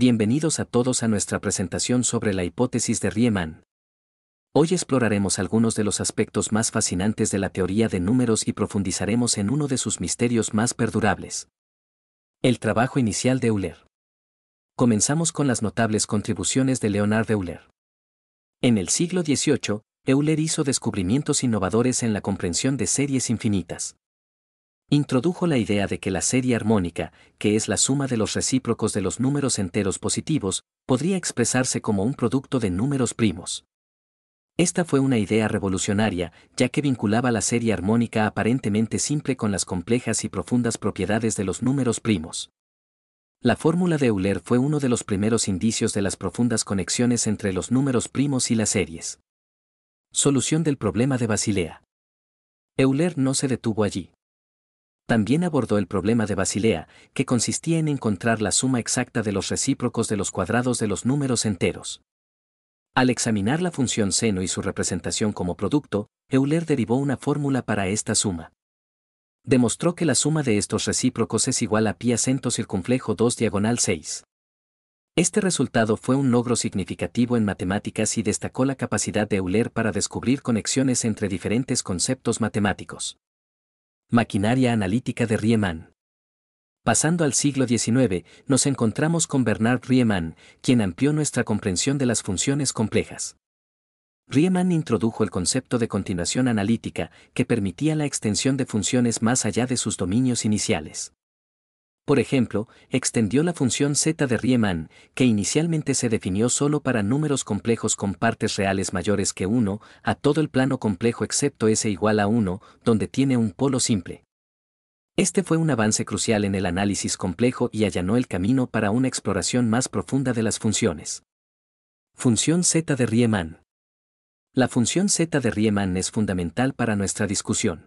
Bienvenidos a todos a nuestra presentación sobre la hipótesis de Riemann. Hoy exploraremos algunos de los aspectos más fascinantes de la teoría de números y profundizaremos en uno de sus misterios más perdurables. El trabajo inicial de Euler. Comenzamos con las notables contribuciones de Leonard Euler. En el siglo XVIII, Euler hizo descubrimientos innovadores en la comprensión de series infinitas. Introdujo la idea de que la serie armónica, que es la suma de los recíprocos de los números enteros positivos, podría expresarse como un producto de números primos. Esta fue una idea revolucionaria, ya que vinculaba la serie armónica aparentemente simple con las complejas y profundas propiedades de los números primos. La fórmula de Euler fue uno de los primeros indicios de las profundas conexiones entre los números primos y las series. Solución del problema de Basilea. Euler no se detuvo allí. También abordó el problema de Basilea, que consistía en encontrar la suma exacta de los recíprocos de los cuadrados de los números enteros. Al examinar la función seno y su representación como producto, Euler derivó una fórmula para esta suma. Demostró que la suma de estos recíprocos es igual a pi acento circunflejo 2 diagonal 6. Este resultado fue un logro significativo en matemáticas y destacó la capacidad de Euler para descubrir conexiones entre diferentes conceptos matemáticos. Maquinaria analítica de Riemann. Pasando al siglo XIX, nos encontramos con Bernard Riemann, quien amplió nuestra comprensión de las funciones complejas. Riemann introdujo el concepto de continuación analítica, que permitía la extensión de funciones más allá de sus dominios iniciales. Por ejemplo, extendió la función z de Riemann, que inicialmente se definió solo para números complejos con partes reales mayores que 1, a todo el plano complejo excepto S igual a 1, donde tiene un polo simple. Este fue un avance crucial en el análisis complejo y allanó el camino para una exploración más profunda de las funciones. Función z de Riemann. La función z de Riemann es fundamental para nuestra discusión.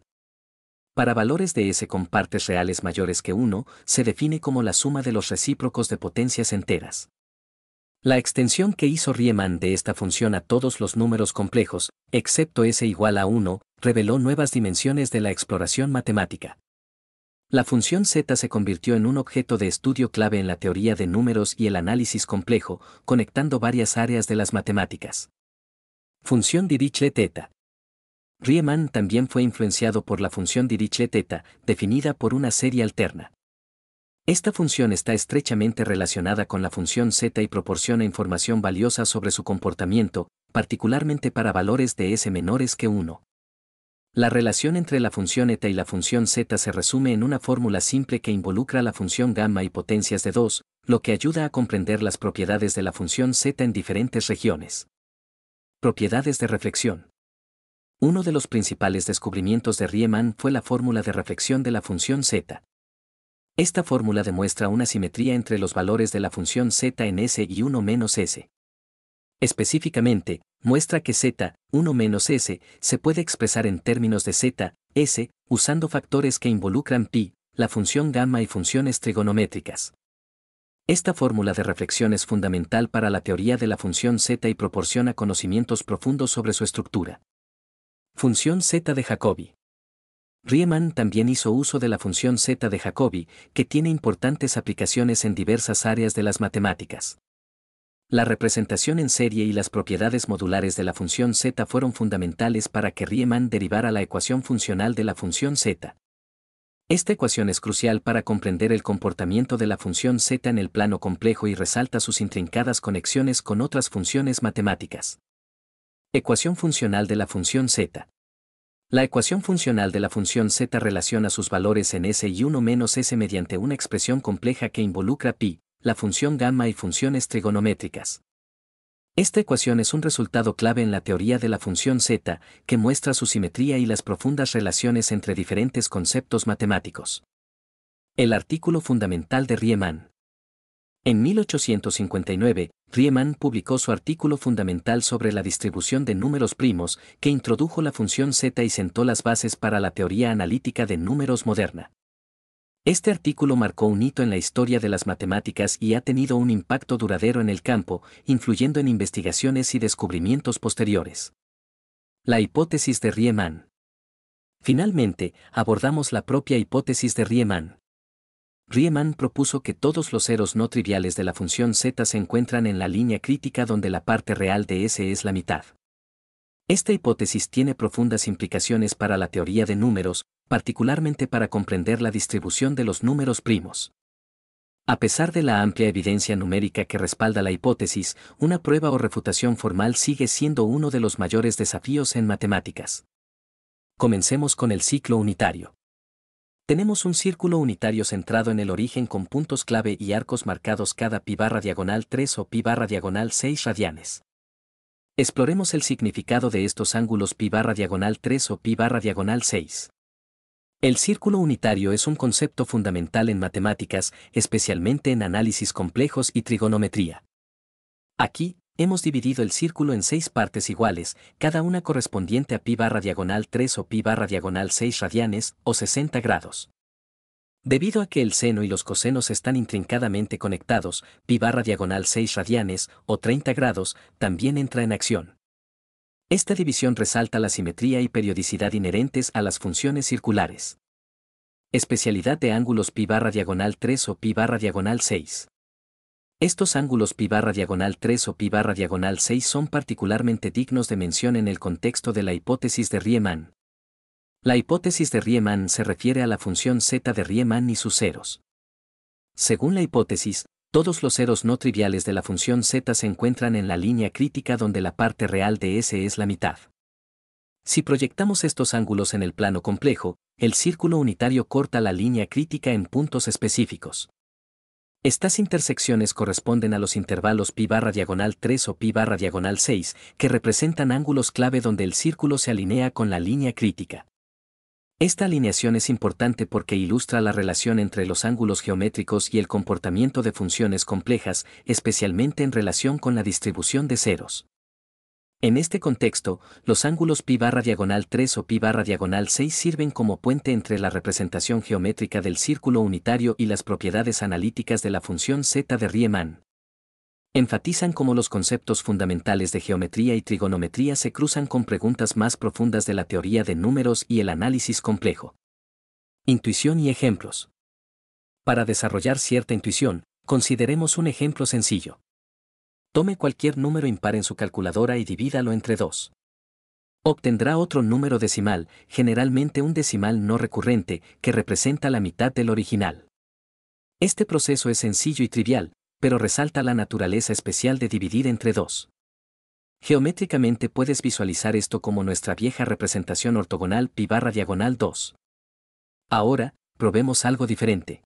Para valores de S con partes reales mayores que 1, se define como la suma de los recíprocos de potencias enteras. La extensión que hizo Riemann de esta función a todos los números complejos, excepto S igual a 1, reveló nuevas dimensiones de la exploración matemática. La función z se convirtió en un objeto de estudio clave en la teoría de números y el análisis complejo, conectando varias áreas de las matemáticas. Función Dirichlet θ. Riemann también fue influenciado por la función Dirichlet eta, definida por una serie alterna. Esta función está estrechamente relacionada con la función z y proporciona información valiosa sobre su comportamiento, particularmente para valores de s menores que 1. La relación entre la función eta y la función z se resume en una fórmula simple que involucra la función gamma y potencias de 2, lo que ayuda a comprender las propiedades de la función z en diferentes regiones. Propiedades de reflexión. Uno de los principales descubrimientos de Riemann fue la fórmula de reflexión de la función z. Esta fórmula demuestra una simetría entre los valores de la función z en s y 1 menos s. Específicamente, muestra que z, 1 menos s, se puede expresar en términos de z, s, usando factores que involucran pi, la función gamma y funciones trigonométricas. Esta fórmula de reflexión es fundamental para la teoría de la función z y proporciona conocimientos profundos sobre su estructura. Función z de Jacobi. Riemann también hizo uso de la función z de Jacobi, que tiene importantes aplicaciones en diversas áreas de las matemáticas. La representación en serie y las propiedades modulares de la función z fueron fundamentales para que Riemann derivara la ecuación funcional de la función z. Esta ecuación es crucial para comprender el comportamiento de la función z en el plano complejo y resalta sus intrincadas conexiones con otras funciones matemáticas. Ecuación funcional de la función z. La ecuación funcional de la función z relaciona sus valores en s y 1 menos s mediante una expresión compleja que involucra pi, la función gamma y funciones trigonométricas. Esta ecuación es un resultado clave en la teoría de la función z, que muestra su simetría y las profundas relaciones entre diferentes conceptos matemáticos. El artículo fundamental de Riemann. En 1859, Riemann publicó su artículo fundamental sobre la distribución de números primos, que introdujo la función z y sentó las bases para la teoría analítica de números moderna. Este artículo marcó un hito en la historia de las matemáticas y ha tenido un impacto duradero en el campo, influyendo en investigaciones y descubrimientos posteriores. La hipótesis de Riemann. Finalmente, abordamos la propia hipótesis de Riemann. Riemann propuso que todos los ceros no triviales de la función z se encuentran en la línea crítica donde la parte real de S es la mitad. Esta hipótesis tiene profundas implicaciones para la teoría de números, particularmente para comprender la distribución de los números primos. A pesar de la amplia evidencia numérica que respalda la hipótesis, una prueba o refutación formal sigue siendo uno de los mayores desafíos en matemáticas. Comencemos con el ciclo unitario. Tenemos un círculo unitario centrado en el origen con puntos clave y arcos marcados cada pi barra diagonal 3 o pi barra diagonal 6 radianes. Exploremos el significado de estos ángulos pi barra diagonal 3 o pi barra diagonal 6. El círculo unitario es un concepto fundamental en matemáticas, especialmente en análisis complejos y trigonometría. Aquí, Hemos dividido el círculo en seis partes iguales, cada una correspondiente a pi barra diagonal 3 o pi barra diagonal 6 radianes, o 60 grados. Debido a que el seno y los cosenos están intrincadamente conectados, pi barra diagonal 6 radianes, o 30 grados, también entra en acción. Esta división resalta la simetría y periodicidad inherentes a las funciones circulares. Especialidad de ángulos pi barra diagonal 3 o pi barra diagonal 6. Estos ángulos pi barra diagonal 3 o pi barra diagonal 6 son particularmente dignos de mención en el contexto de la hipótesis de Riemann. La hipótesis de Riemann se refiere a la función z de Riemann y sus ceros. Según la hipótesis, todos los ceros no triviales de la función z se encuentran en la línea crítica donde la parte real de S es la mitad. Si proyectamos estos ángulos en el plano complejo, el círculo unitario corta la línea crítica en puntos específicos. Estas intersecciones corresponden a los intervalos pi barra diagonal 3 o pi barra diagonal 6, que representan ángulos clave donde el círculo se alinea con la línea crítica. Esta alineación es importante porque ilustra la relación entre los ángulos geométricos y el comportamiento de funciones complejas, especialmente en relación con la distribución de ceros. En este contexto, los ángulos pi barra diagonal 3 o pi barra diagonal 6 sirven como puente entre la representación geométrica del círculo unitario y las propiedades analíticas de la función z de Riemann. Enfatizan cómo los conceptos fundamentales de geometría y trigonometría se cruzan con preguntas más profundas de la teoría de números y el análisis complejo. Intuición y ejemplos. Para desarrollar cierta intuición, consideremos un ejemplo sencillo. Tome cualquier número impar en su calculadora y divídalo entre 2. Obtendrá otro número decimal, generalmente un decimal no recurrente, que representa la mitad del original. Este proceso es sencillo y trivial, pero resalta la naturaleza especial de dividir entre 2. Geométricamente puedes visualizar esto como nuestra vieja representación ortogonal pi barra diagonal 2. Ahora, probemos algo diferente.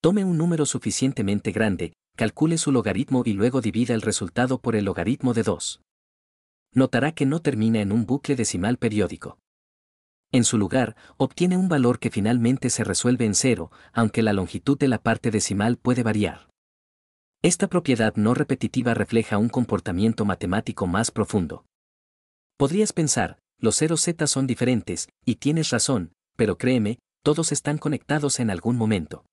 Tome un número suficientemente grande, calcule su logaritmo y luego divida el resultado por el logaritmo de 2. Notará que no termina en un bucle decimal periódico. En su lugar, obtiene un valor que finalmente se resuelve en cero, aunque la longitud de la parte decimal puede variar. Esta propiedad no repetitiva refleja un comportamiento matemático más profundo. Podrías pensar, los ceros z son diferentes, y tienes razón, pero créeme, todos están conectados en algún momento.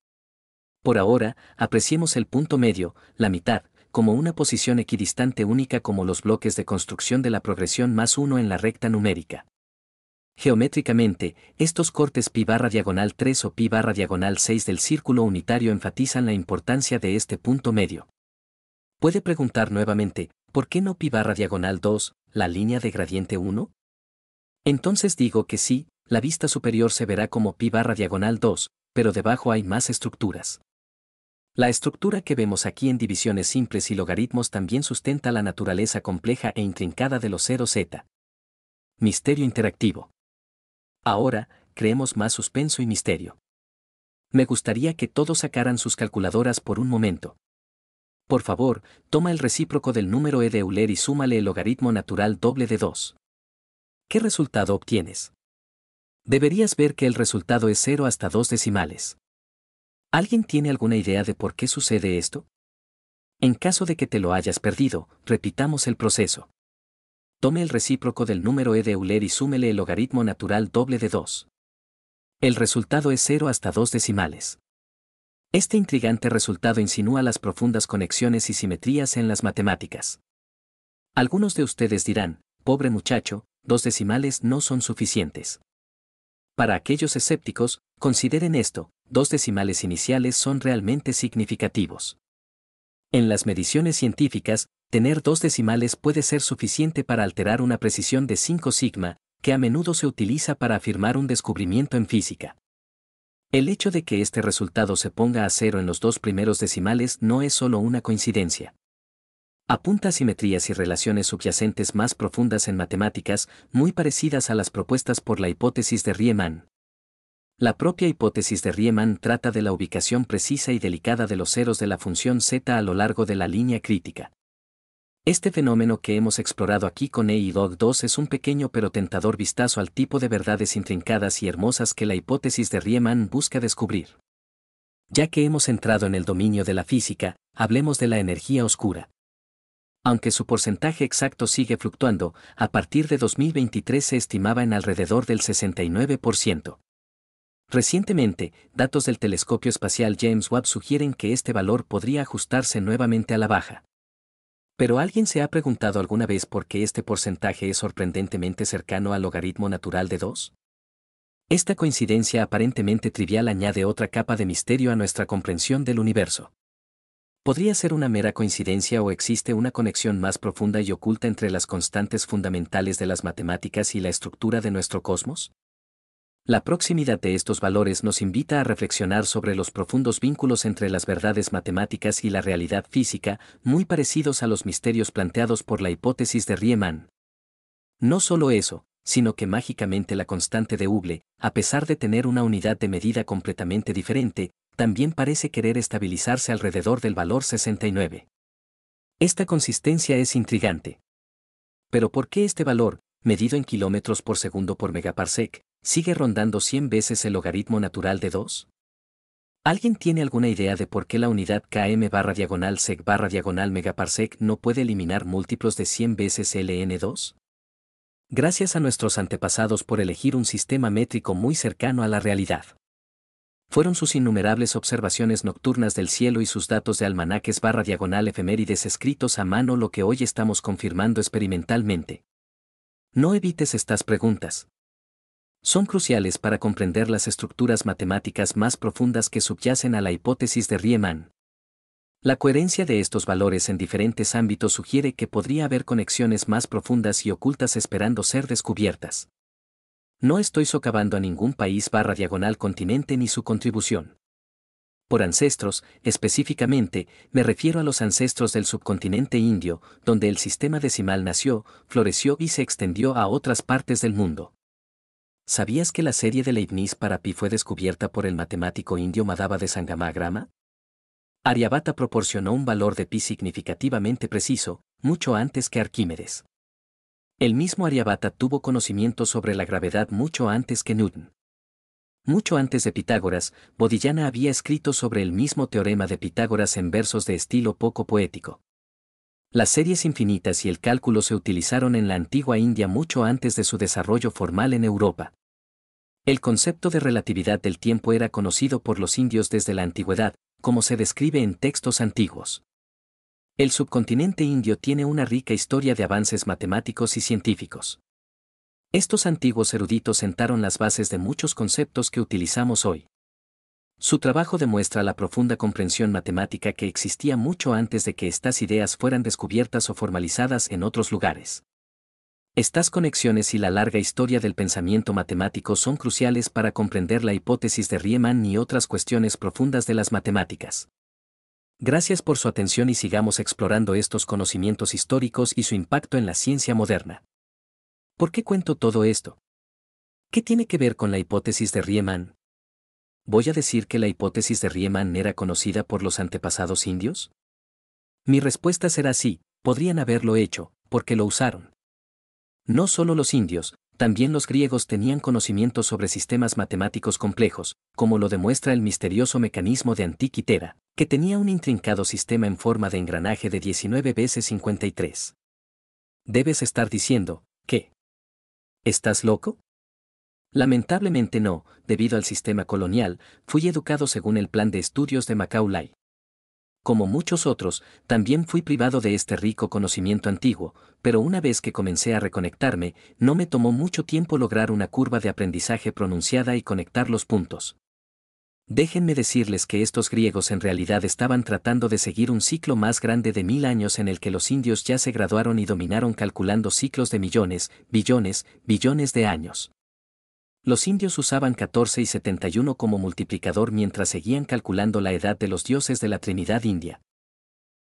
Por ahora, apreciemos el punto medio, la mitad, como una posición equidistante única como los bloques de construcción de la progresión más 1 en la recta numérica. Geométricamente, estos cortes pi barra diagonal 3 o pi barra diagonal 6 del círculo unitario enfatizan la importancia de este punto medio. Puede preguntar nuevamente, ¿por qué no pi barra diagonal 2, la línea de gradiente 1? Entonces digo que sí, la vista superior se verá como pi barra diagonal 2, pero debajo hay más estructuras. La estructura que vemos aquí en divisiones simples y logaritmos también sustenta la naturaleza compleja e intrincada de los ceros z. Misterio interactivo. Ahora, creemos más suspenso y misterio. Me gustaría que todos sacaran sus calculadoras por un momento. Por favor, toma el recíproco del número e de Euler y súmale el logaritmo natural doble de 2. ¿Qué resultado obtienes? Deberías ver que el resultado es 0 hasta 2 decimales. ¿Alguien tiene alguna idea de por qué sucede esto? En caso de que te lo hayas perdido, repitamos el proceso. Tome el recíproco del número e de Euler y súmele el logaritmo natural doble de 2. El resultado es 0 hasta 2 decimales. Este intrigante resultado insinúa las profundas conexiones y simetrías en las matemáticas. Algunos de ustedes dirán, pobre muchacho, dos decimales no son suficientes. Para aquellos escépticos, consideren esto, dos decimales iniciales son realmente significativos. En las mediciones científicas, tener dos decimales puede ser suficiente para alterar una precisión de 5 sigma, que a menudo se utiliza para afirmar un descubrimiento en física. El hecho de que este resultado se ponga a cero en los dos primeros decimales no es solo una coincidencia apunta simetrías y relaciones subyacentes más profundas en matemáticas, muy parecidas a las propuestas por la hipótesis de Riemann. La propia hipótesis de Riemann trata de la ubicación precisa y delicada de los ceros de la función z a lo largo de la línea crítica. Este fenómeno que hemos explorado aquí con E y 2 es un pequeño pero tentador vistazo al tipo de verdades intrincadas y hermosas que la hipótesis de Riemann busca descubrir. Ya que hemos entrado en el dominio de la física, hablemos de la energía oscura aunque su porcentaje exacto sigue fluctuando, a partir de 2023 se estimaba en alrededor del 69%. Recientemente, datos del telescopio espacial James Webb sugieren que este valor podría ajustarse nuevamente a la baja. Pero ¿alguien se ha preguntado alguna vez por qué este porcentaje es sorprendentemente cercano al logaritmo natural de 2? Esta coincidencia aparentemente trivial añade otra capa de misterio a nuestra comprensión del universo podría ser una mera coincidencia o existe una conexión más profunda y oculta entre las constantes fundamentales de las matemáticas y la estructura de nuestro cosmos? La proximidad de estos valores nos invita a reflexionar sobre los profundos vínculos entre las verdades matemáticas y la realidad física, muy parecidos a los misterios planteados por la hipótesis de Riemann. No solo eso, sino que mágicamente la constante de Hubble, a pesar de tener una unidad de medida completamente diferente, también parece querer estabilizarse alrededor del valor 69. Esta consistencia es intrigante. Pero ¿por qué este valor, medido en kilómetros por segundo por megaparsec, sigue rondando 100 veces el logaritmo natural de 2? ¿Alguien tiene alguna idea de por qué la unidad km barra diagonal sec barra diagonal megaparsec no puede eliminar múltiplos de 100 veces ln2? Gracias a nuestros antepasados por elegir un sistema métrico muy cercano a la realidad fueron sus innumerables observaciones nocturnas del cielo y sus datos de almanaques barra diagonal efemérides escritos a mano lo que hoy estamos confirmando experimentalmente. No evites estas preguntas. Son cruciales para comprender las estructuras matemáticas más profundas que subyacen a la hipótesis de Riemann. La coherencia de estos valores en diferentes ámbitos sugiere que podría haber conexiones más profundas y ocultas esperando ser descubiertas. No estoy socavando a ningún país barra diagonal continente ni su contribución. Por ancestros, específicamente, me refiero a los ancestros del subcontinente indio, donde el sistema decimal nació, floreció y se extendió a otras partes del mundo. ¿Sabías que la serie de Leibniz para pi fue descubierta por el matemático indio Madhava de Sangamagrama? Ariabata proporcionó un valor de pi significativamente preciso, mucho antes que Arquímedes. El mismo Aryabhata tuvo conocimiento sobre la gravedad mucho antes que Newton. Mucho antes de Pitágoras, Bodhiyana había escrito sobre el mismo teorema de Pitágoras en versos de estilo poco poético. Las series infinitas y el cálculo se utilizaron en la antigua India mucho antes de su desarrollo formal en Europa. El concepto de relatividad del tiempo era conocido por los indios desde la antigüedad, como se describe en textos antiguos. El subcontinente indio tiene una rica historia de avances matemáticos y científicos. Estos antiguos eruditos sentaron las bases de muchos conceptos que utilizamos hoy. Su trabajo demuestra la profunda comprensión matemática que existía mucho antes de que estas ideas fueran descubiertas o formalizadas en otros lugares. Estas conexiones y la larga historia del pensamiento matemático son cruciales para comprender la hipótesis de Riemann y otras cuestiones profundas de las matemáticas. Gracias por su atención y sigamos explorando estos conocimientos históricos y su impacto en la ciencia moderna. ¿Por qué cuento todo esto? ¿Qué tiene que ver con la hipótesis de Riemann? ¿Voy a decir que la hipótesis de Riemann era conocida por los antepasados indios? Mi respuesta será sí, podrían haberlo hecho, porque lo usaron. No solo los indios, también los griegos tenían conocimiento sobre sistemas matemáticos complejos, como lo demuestra el misterioso mecanismo de Antiquitera, que tenía un intrincado sistema en forma de engranaje de 19 veces 53. Debes estar diciendo, ¿qué? ¿Estás loco? Lamentablemente no, debido al sistema colonial, fui educado según el plan de estudios de Macaulay, como muchos otros, también fui privado de este rico conocimiento antiguo, pero una vez que comencé a reconectarme, no me tomó mucho tiempo lograr una curva de aprendizaje pronunciada y conectar los puntos. Déjenme decirles que estos griegos en realidad estaban tratando de seguir un ciclo más grande de mil años en el que los indios ya se graduaron y dominaron calculando ciclos de millones, billones, billones de años. Los indios usaban 14 y 71 como multiplicador mientras seguían calculando la edad de los dioses de la Trinidad India.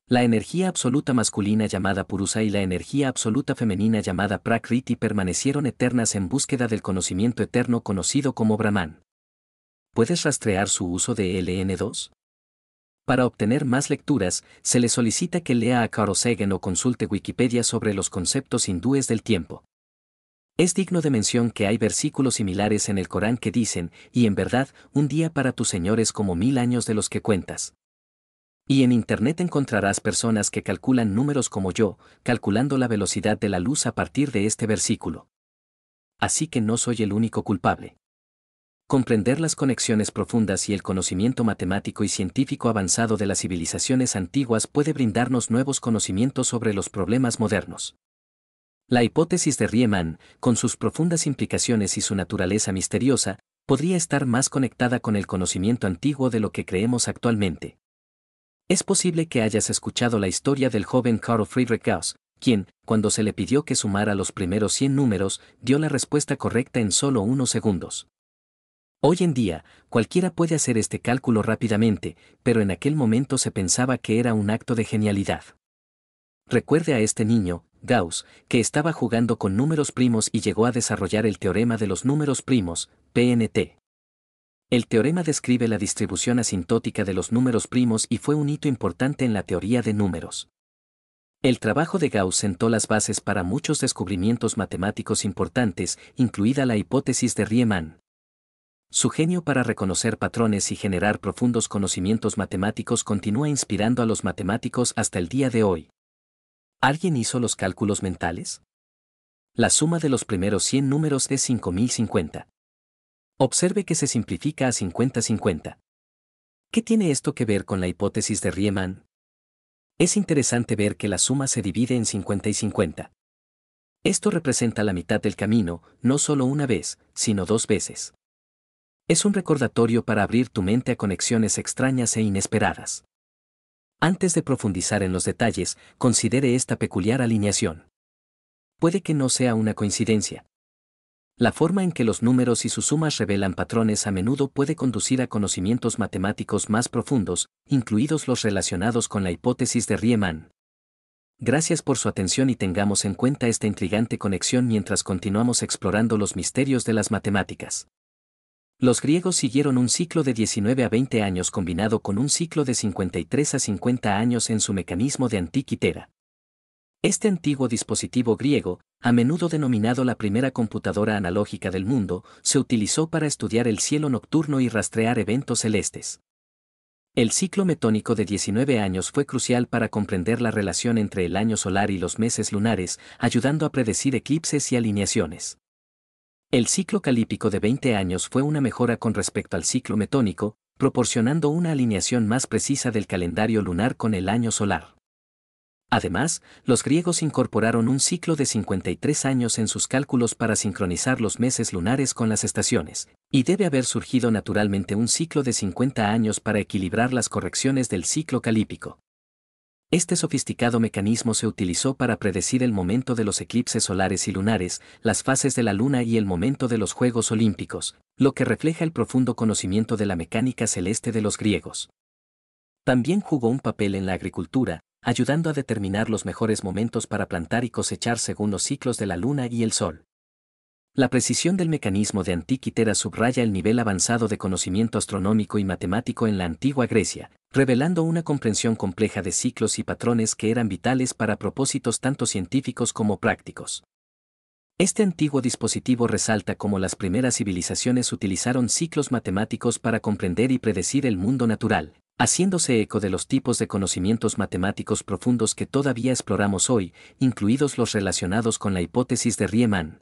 La energía absoluta masculina llamada Purusa y la energía absoluta femenina llamada Prakriti permanecieron eternas en búsqueda del conocimiento eterno conocido como Brahman. ¿Puedes rastrear su uso de LN2? Para obtener más lecturas, se le solicita que lea a Carl Sagan o consulte Wikipedia sobre los conceptos hindúes del tiempo. Es digno de mención que hay versículos similares en el Corán que dicen, y en verdad, un día para tus señores como mil años de los que cuentas. Y en Internet encontrarás personas que calculan números como yo, calculando la velocidad de la luz a partir de este versículo. Así que no soy el único culpable. Comprender las conexiones profundas y el conocimiento matemático y científico avanzado de las civilizaciones antiguas puede brindarnos nuevos conocimientos sobre los problemas modernos. La hipótesis de Riemann, con sus profundas implicaciones y su naturaleza misteriosa, podría estar más conectada con el conocimiento antiguo de lo que creemos actualmente. Es posible que hayas escuchado la historia del joven Carl Friedrich Gauss, quien, cuando se le pidió que sumara los primeros 100 números, dio la respuesta correcta en solo unos segundos. Hoy en día, cualquiera puede hacer este cálculo rápidamente, pero en aquel momento se pensaba que era un acto de genialidad. Recuerde a este niño, Gauss, que estaba jugando con números primos y llegó a desarrollar el teorema de los números primos, PNT. El teorema describe la distribución asintótica de los números primos y fue un hito importante en la teoría de números. El trabajo de Gauss sentó las bases para muchos descubrimientos matemáticos importantes, incluida la hipótesis de Riemann. Su genio para reconocer patrones y generar profundos conocimientos matemáticos continúa inspirando a los matemáticos hasta el día de hoy. ¿Alguien hizo los cálculos mentales? La suma de los primeros 100 números es 5050. Observe que se simplifica a 5050. ¿Qué tiene esto que ver con la hipótesis de Riemann? Es interesante ver que la suma se divide en 50 y 50. Esto representa la mitad del camino, no solo una vez, sino dos veces. Es un recordatorio para abrir tu mente a conexiones extrañas e inesperadas. Antes de profundizar en los detalles, considere esta peculiar alineación. Puede que no sea una coincidencia. La forma en que los números y sus sumas revelan patrones a menudo puede conducir a conocimientos matemáticos más profundos, incluidos los relacionados con la hipótesis de Riemann. Gracias por su atención y tengamos en cuenta esta intrigante conexión mientras continuamos explorando los misterios de las matemáticas. Los griegos siguieron un ciclo de 19 a 20 años combinado con un ciclo de 53 a 50 años en su mecanismo de antiquitera. Este antiguo dispositivo griego, a menudo denominado la primera computadora analógica del mundo, se utilizó para estudiar el cielo nocturno y rastrear eventos celestes. El ciclo metónico de 19 años fue crucial para comprender la relación entre el año solar y los meses lunares, ayudando a predecir eclipses y alineaciones. El ciclo calípico de 20 años fue una mejora con respecto al ciclo metónico, proporcionando una alineación más precisa del calendario lunar con el año solar. Además, los griegos incorporaron un ciclo de 53 años en sus cálculos para sincronizar los meses lunares con las estaciones, y debe haber surgido naturalmente un ciclo de 50 años para equilibrar las correcciones del ciclo calípico. Este sofisticado mecanismo se utilizó para predecir el momento de los eclipses solares y lunares, las fases de la luna y el momento de los Juegos Olímpicos, lo que refleja el profundo conocimiento de la mecánica celeste de los griegos. También jugó un papel en la agricultura, ayudando a determinar los mejores momentos para plantar y cosechar según los ciclos de la luna y el sol. La precisión del mecanismo de Antiquitera subraya el nivel avanzado de conocimiento astronómico y matemático en la antigua Grecia, revelando una comprensión compleja de ciclos y patrones que eran vitales para propósitos tanto científicos como prácticos. Este antiguo dispositivo resalta cómo las primeras civilizaciones utilizaron ciclos matemáticos para comprender y predecir el mundo natural, haciéndose eco de los tipos de conocimientos matemáticos profundos que todavía exploramos hoy, incluidos los relacionados con la hipótesis de Riemann.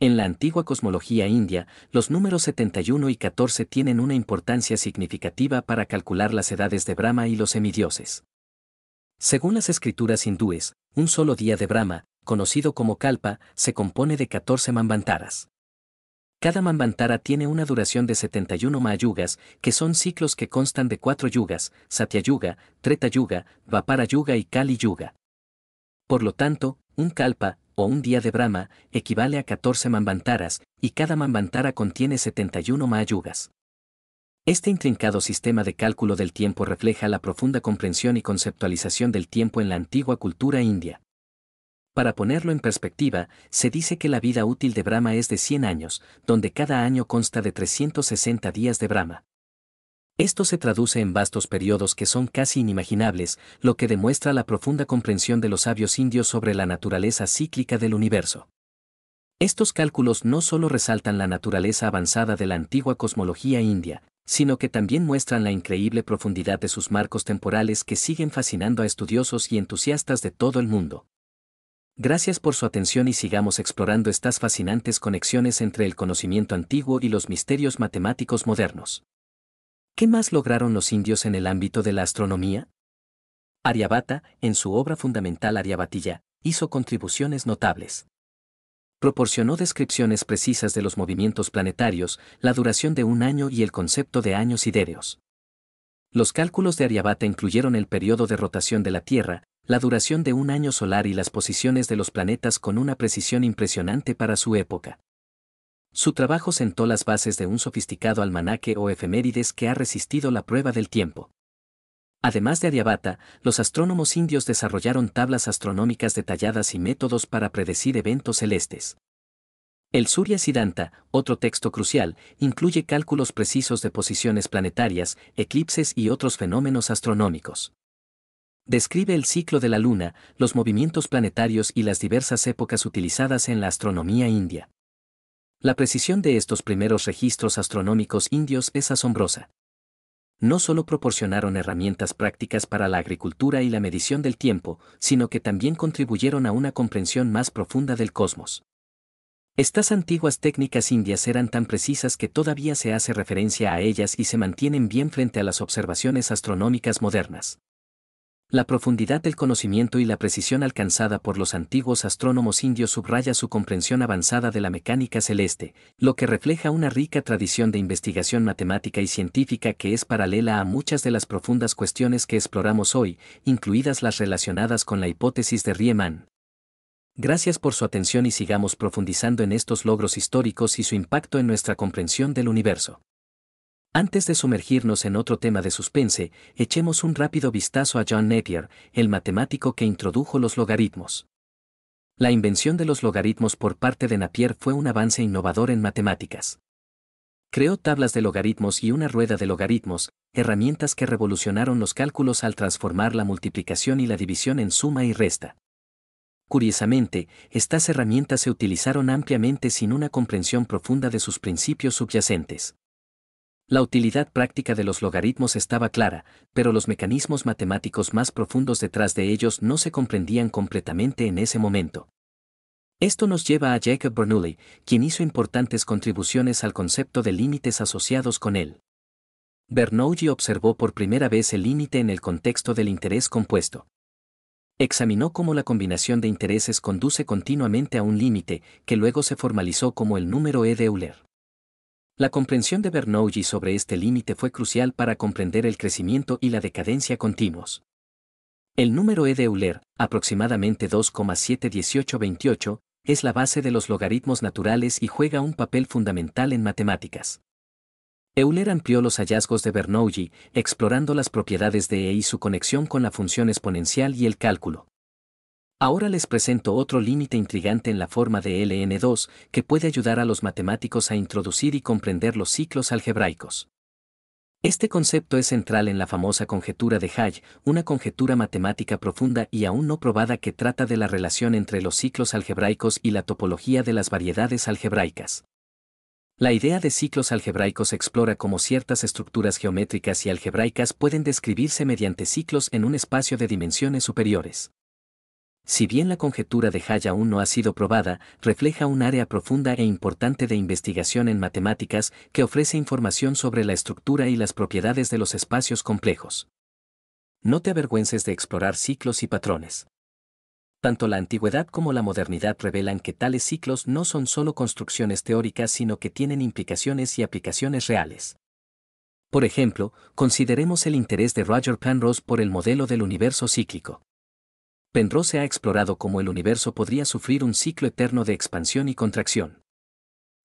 En la antigua cosmología india, los números 71 y 14 tienen una importancia significativa para calcular las edades de Brahma y los semidioses. Según las escrituras hindúes, un solo día de Brahma, conocido como Kalpa, se compone de 14 Mambantaras. Cada Mambantara tiene una duración de 71 mayugas, que son ciclos que constan de cuatro yugas, Satyayuga, Treta Yuga, Vapara Yuga y Kali Yuga. Por lo tanto, un kalpa, o un día de Brahma, equivale a 14 mambantaras, y cada mambantara contiene 71 mayugas. Este intrincado sistema de cálculo del tiempo refleja la profunda comprensión y conceptualización del tiempo en la antigua cultura india. Para ponerlo en perspectiva, se dice que la vida útil de Brahma es de 100 años, donde cada año consta de 360 días de Brahma. Esto se traduce en vastos periodos que son casi inimaginables, lo que demuestra la profunda comprensión de los sabios indios sobre la naturaleza cíclica del universo. Estos cálculos no solo resaltan la naturaleza avanzada de la antigua cosmología india, sino que también muestran la increíble profundidad de sus marcos temporales que siguen fascinando a estudiosos y entusiastas de todo el mundo. Gracias por su atención y sigamos explorando estas fascinantes conexiones entre el conocimiento antiguo y los misterios matemáticos modernos. ¿Qué más lograron los indios en el ámbito de la astronomía? Ariabata, en su obra fundamental Aryabhatiya, hizo contribuciones notables. Proporcionó descripciones precisas de los movimientos planetarios, la duración de un año y el concepto de años sidéreos. Los cálculos de Ariabata incluyeron el periodo de rotación de la Tierra, la duración de un año solar y las posiciones de los planetas con una precisión impresionante para su época. Su trabajo sentó las bases de un sofisticado almanaque o efemérides que ha resistido la prueba del tiempo. Además de Adiabata, los astrónomos indios desarrollaron tablas astronómicas detalladas y métodos para predecir eventos celestes. El Surya Siddhanta, otro texto crucial, incluye cálculos precisos de posiciones planetarias, eclipses y otros fenómenos astronómicos. Describe el ciclo de la luna, los movimientos planetarios y las diversas épocas utilizadas en la astronomía india. La precisión de estos primeros registros astronómicos indios es asombrosa. No solo proporcionaron herramientas prácticas para la agricultura y la medición del tiempo, sino que también contribuyeron a una comprensión más profunda del cosmos. Estas antiguas técnicas indias eran tan precisas que todavía se hace referencia a ellas y se mantienen bien frente a las observaciones astronómicas modernas. La profundidad del conocimiento y la precisión alcanzada por los antiguos astrónomos indios subraya su comprensión avanzada de la mecánica celeste, lo que refleja una rica tradición de investigación matemática y científica que es paralela a muchas de las profundas cuestiones que exploramos hoy, incluidas las relacionadas con la hipótesis de Riemann. Gracias por su atención y sigamos profundizando en estos logros históricos y su impacto en nuestra comprensión del universo. Antes de sumergirnos en otro tema de suspense, echemos un rápido vistazo a John Napier, el matemático que introdujo los logaritmos. La invención de los logaritmos por parte de Napier fue un avance innovador en matemáticas. Creó tablas de logaritmos y una rueda de logaritmos, herramientas que revolucionaron los cálculos al transformar la multiplicación y la división en suma y resta. Curiosamente, estas herramientas se utilizaron ampliamente sin una comprensión profunda de sus principios subyacentes. La utilidad práctica de los logaritmos estaba clara, pero los mecanismos matemáticos más profundos detrás de ellos no se comprendían completamente en ese momento. Esto nos lleva a Jacob Bernoulli, quien hizo importantes contribuciones al concepto de límites asociados con él. Bernoulli observó por primera vez el límite en el contexto del interés compuesto. Examinó cómo la combinación de intereses conduce continuamente a un límite, que luego se formalizó como el número E de Euler. La comprensión de Bernoulli sobre este límite fue crucial para comprender el crecimiento y la decadencia continuos. El número E de Euler, aproximadamente 2,71828, es la base de los logaritmos naturales y juega un papel fundamental en matemáticas. Euler amplió los hallazgos de Bernoulli, explorando las propiedades de E y su conexión con la función exponencial y el cálculo. Ahora les presento otro límite intrigante en la forma de LN2 que puede ayudar a los matemáticos a introducir y comprender los ciclos algebraicos. Este concepto es central en la famosa conjetura de Hall, una conjetura matemática profunda y aún no probada que trata de la relación entre los ciclos algebraicos y la topología de las variedades algebraicas. La idea de ciclos algebraicos explora cómo ciertas estructuras geométricas y algebraicas pueden describirse mediante ciclos en un espacio de dimensiones superiores. Si bien la conjetura de Haya aún no ha sido probada, refleja un área profunda e importante de investigación en matemáticas que ofrece información sobre la estructura y las propiedades de los espacios complejos. No te avergüences de explorar ciclos y patrones. Tanto la antigüedad como la modernidad revelan que tales ciclos no son solo construcciones teóricas, sino que tienen implicaciones y aplicaciones reales. Por ejemplo, consideremos el interés de Roger Penrose por el modelo del universo cíclico. Penrose ha explorado cómo el universo podría sufrir un ciclo eterno de expansión y contracción.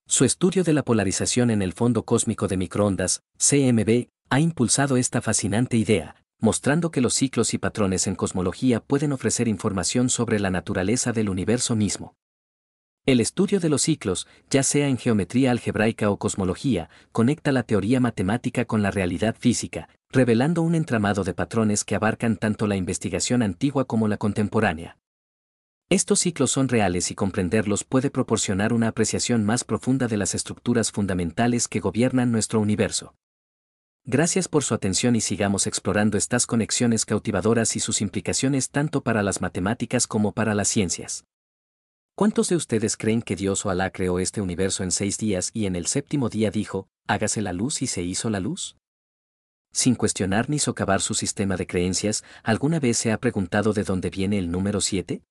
Su estudio de la polarización en el fondo cósmico de microondas, CMB, ha impulsado esta fascinante idea, mostrando que los ciclos y patrones en cosmología pueden ofrecer información sobre la naturaleza del universo mismo. El estudio de los ciclos, ya sea en geometría algebraica o cosmología, conecta la teoría matemática con la realidad física, revelando un entramado de patrones que abarcan tanto la investigación antigua como la contemporánea. Estos ciclos son reales y comprenderlos puede proporcionar una apreciación más profunda de las estructuras fundamentales que gobiernan nuestro universo. Gracias por su atención y sigamos explorando estas conexiones cautivadoras y sus implicaciones tanto para las matemáticas como para las ciencias. ¿Cuántos de ustedes creen que Dios o Alá creó este universo en seis días y en el séptimo día dijo, hágase la luz y se hizo la luz? Sin cuestionar ni socavar su sistema de creencias, ¿alguna vez se ha preguntado de dónde viene el número 7?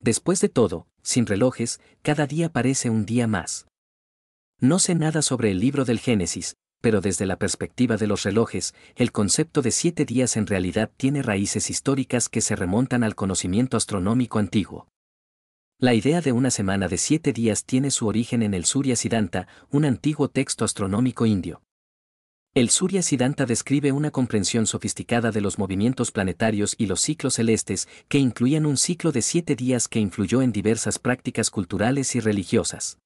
Después de todo, sin relojes, cada día parece un día más. No sé nada sobre el libro del Génesis, pero desde la perspectiva de los relojes, el concepto de siete días en realidad tiene raíces históricas que se remontan al conocimiento astronómico antiguo. La idea de una semana de siete días tiene su origen en el Surya Siddhanta, un antiguo texto astronómico indio. El Surya Siddhanta describe una comprensión sofisticada de los movimientos planetarios y los ciclos celestes, que incluían un ciclo de siete días que influyó en diversas prácticas culturales y religiosas.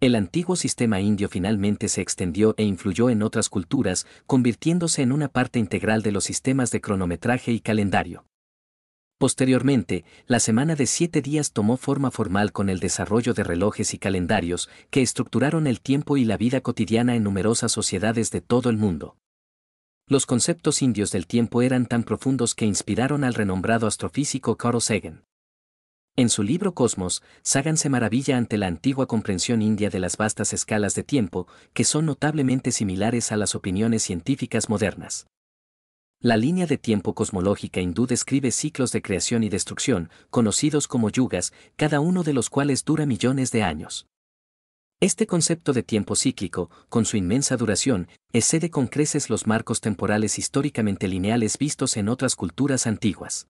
El antiguo sistema indio finalmente se extendió e influyó en otras culturas, convirtiéndose en una parte integral de los sistemas de cronometraje y calendario. Posteriormente, la semana de siete días tomó forma formal con el desarrollo de relojes y calendarios que estructuraron el tiempo y la vida cotidiana en numerosas sociedades de todo el mundo. Los conceptos indios del tiempo eran tan profundos que inspiraron al renombrado astrofísico Carl Sagan. En su libro Cosmos, Sagan se maravilla ante la antigua comprensión india de las vastas escalas de tiempo, que son notablemente similares a las opiniones científicas modernas. La línea de tiempo cosmológica hindú describe ciclos de creación y destrucción, conocidos como yugas, cada uno de los cuales dura millones de años. Este concepto de tiempo cíclico, con su inmensa duración, excede con creces los marcos temporales históricamente lineales vistos en otras culturas antiguas.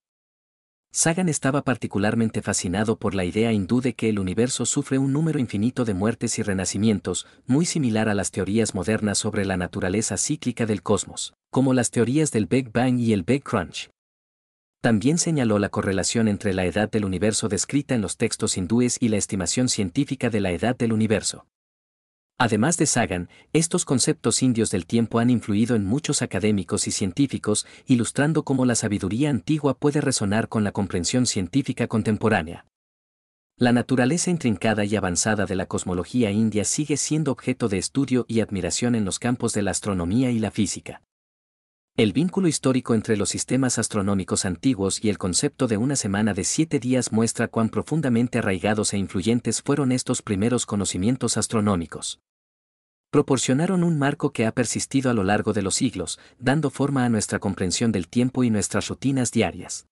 Sagan estaba particularmente fascinado por la idea hindú de que el universo sufre un número infinito de muertes y renacimientos, muy similar a las teorías modernas sobre la naturaleza cíclica del cosmos, como las teorías del Big Bang y el Big Crunch. También señaló la correlación entre la edad del universo descrita en los textos hindúes y la estimación científica de la edad del universo. Además de Sagan, estos conceptos indios del tiempo han influido en muchos académicos y científicos, ilustrando cómo la sabiduría antigua puede resonar con la comprensión científica contemporánea. La naturaleza intrincada y avanzada de la cosmología india sigue siendo objeto de estudio y admiración en los campos de la astronomía y la física. El vínculo histórico entre los sistemas astronómicos antiguos y el concepto de una semana de siete días muestra cuán profundamente arraigados e influyentes fueron estos primeros conocimientos astronómicos proporcionaron un marco que ha persistido a lo largo de los siglos, dando forma a nuestra comprensión del tiempo y nuestras rutinas diarias.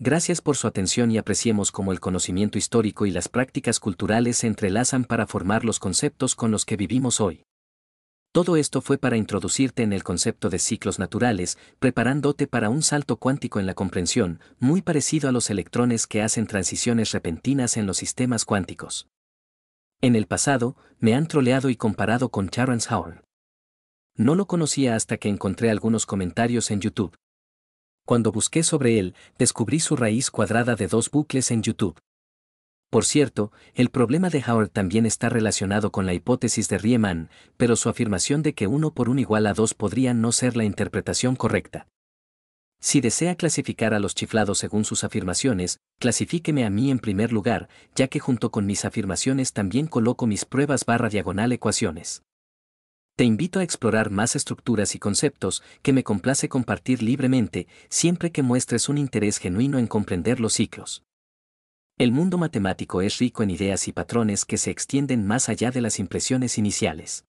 Gracias por su atención y apreciemos cómo el conocimiento histórico y las prácticas culturales se entrelazan para formar los conceptos con los que vivimos hoy. Todo esto fue para introducirte en el concepto de ciclos naturales, preparándote para un salto cuántico en la comprensión, muy parecido a los electrones que hacen transiciones repentinas en los sistemas cuánticos. En el pasado, me han troleado y comparado con Charles Howard. No lo conocía hasta que encontré algunos comentarios en YouTube. Cuando busqué sobre él, descubrí su raíz cuadrada de dos bucles en YouTube. Por cierto, el problema de Howard también está relacionado con la hipótesis de Riemann, pero su afirmación de que uno por uno igual a dos podría no ser la interpretación correcta. Si desea clasificar a los chiflados según sus afirmaciones, clasifíqueme a mí en primer lugar, ya que junto con mis afirmaciones también coloco mis pruebas barra diagonal ecuaciones. Te invito a explorar más estructuras y conceptos que me complace compartir libremente siempre que muestres un interés genuino en comprender los ciclos. El mundo matemático es rico en ideas y patrones que se extienden más allá de las impresiones iniciales.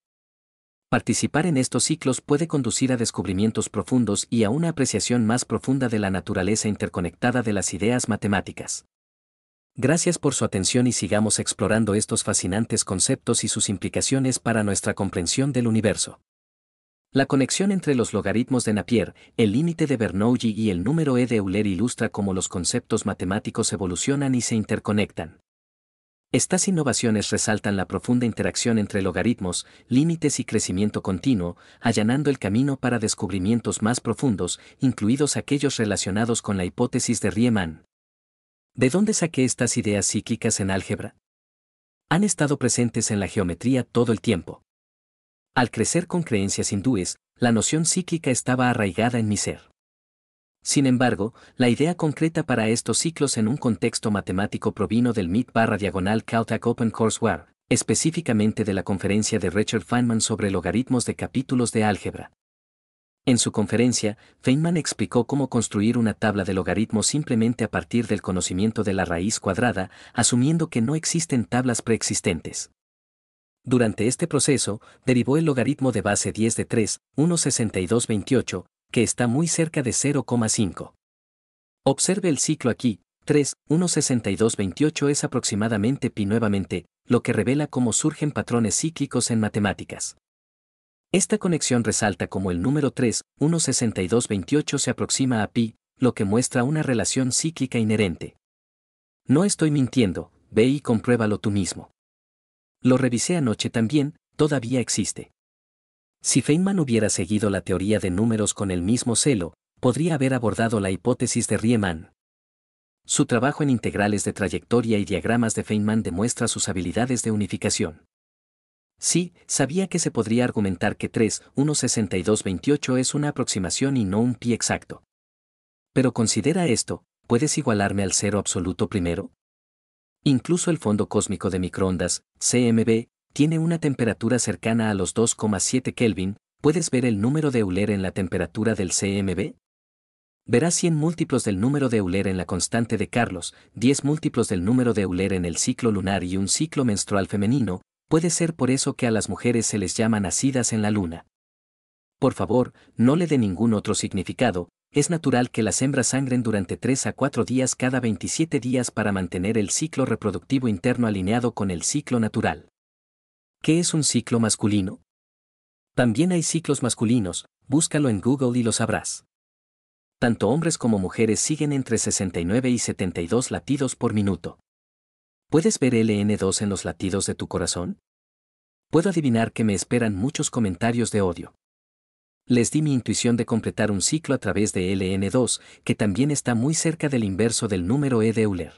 Participar en estos ciclos puede conducir a descubrimientos profundos y a una apreciación más profunda de la naturaleza interconectada de las ideas matemáticas. Gracias por su atención y sigamos explorando estos fascinantes conceptos y sus implicaciones para nuestra comprensión del universo. La conexión entre los logaritmos de Napier, el límite de Bernoulli y el número E de Euler ilustra cómo los conceptos matemáticos evolucionan y se interconectan. Estas innovaciones resaltan la profunda interacción entre logaritmos, límites y crecimiento continuo, allanando el camino para descubrimientos más profundos, incluidos aquellos relacionados con la hipótesis de Riemann. ¿De dónde saqué estas ideas psíquicas en álgebra? Han estado presentes en la geometría todo el tiempo. Al crecer con creencias hindúes, la noción psíquica estaba arraigada en mi ser. Sin embargo, la idea concreta para estos ciclos en un contexto matemático provino del MIT barra diagonal Caltech OpenCourseWare, específicamente de la conferencia de Richard Feynman sobre logaritmos de capítulos de álgebra. En su conferencia, Feynman explicó cómo construir una tabla de logaritmos simplemente a partir del conocimiento de la raíz cuadrada, asumiendo que no existen tablas preexistentes. Durante este proceso, derivó el logaritmo de base 10 de 3, 1.6228, que está muy cerca de 0,5. Observe el ciclo aquí, 3, es aproximadamente pi nuevamente, lo que revela cómo surgen patrones cíclicos en matemáticas. Esta conexión resalta como el número 3, se aproxima a pi, lo que muestra una relación cíclica inherente. No estoy mintiendo, ve y compruébalo tú mismo. Lo revisé anoche también, todavía existe. Si Feynman hubiera seguido la teoría de números con el mismo celo, podría haber abordado la hipótesis de Riemann. Su trabajo en integrales de trayectoria y diagramas de Feynman demuestra sus habilidades de unificación. Sí, sabía que se podría argumentar que 3, 1, es una aproximación y no un pi exacto. Pero considera esto, ¿puedes igualarme al cero absoluto primero? Incluso el fondo cósmico de microondas, CMB, tiene una temperatura cercana a los 2,7 Kelvin, ¿puedes ver el número de Euler en la temperatura del CMB? Verás 100 múltiplos del número de Euler en la constante de Carlos, 10 múltiplos del número de Euler en el ciclo lunar y un ciclo menstrual femenino, puede ser por eso que a las mujeres se les llama nacidas en la luna. Por favor, no le dé ningún otro significado, es natural que las hembras sangren durante 3 a 4 días cada 27 días para mantener el ciclo reproductivo interno alineado con el ciclo natural. ¿Qué es un ciclo masculino? También hay ciclos masculinos, búscalo en Google y lo sabrás. Tanto hombres como mujeres siguen entre 69 y 72 latidos por minuto. ¿Puedes ver LN2 en los latidos de tu corazón? Puedo adivinar que me esperan muchos comentarios de odio. Les di mi intuición de completar un ciclo a través de LN2, que también está muy cerca del inverso del número E de Euler.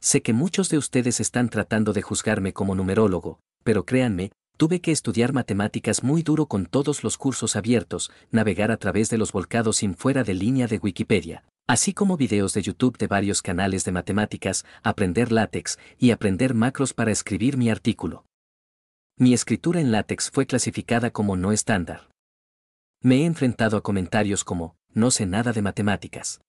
Sé que muchos de ustedes están tratando de juzgarme como numerólogo, pero créanme, tuve que estudiar matemáticas muy duro con todos los cursos abiertos, navegar a través de los volcados sin fuera de línea de Wikipedia, así como videos de YouTube de varios canales de matemáticas, aprender látex y aprender macros para escribir mi artículo. Mi escritura en látex fue clasificada como no estándar. Me he enfrentado a comentarios como, no sé nada de matemáticas.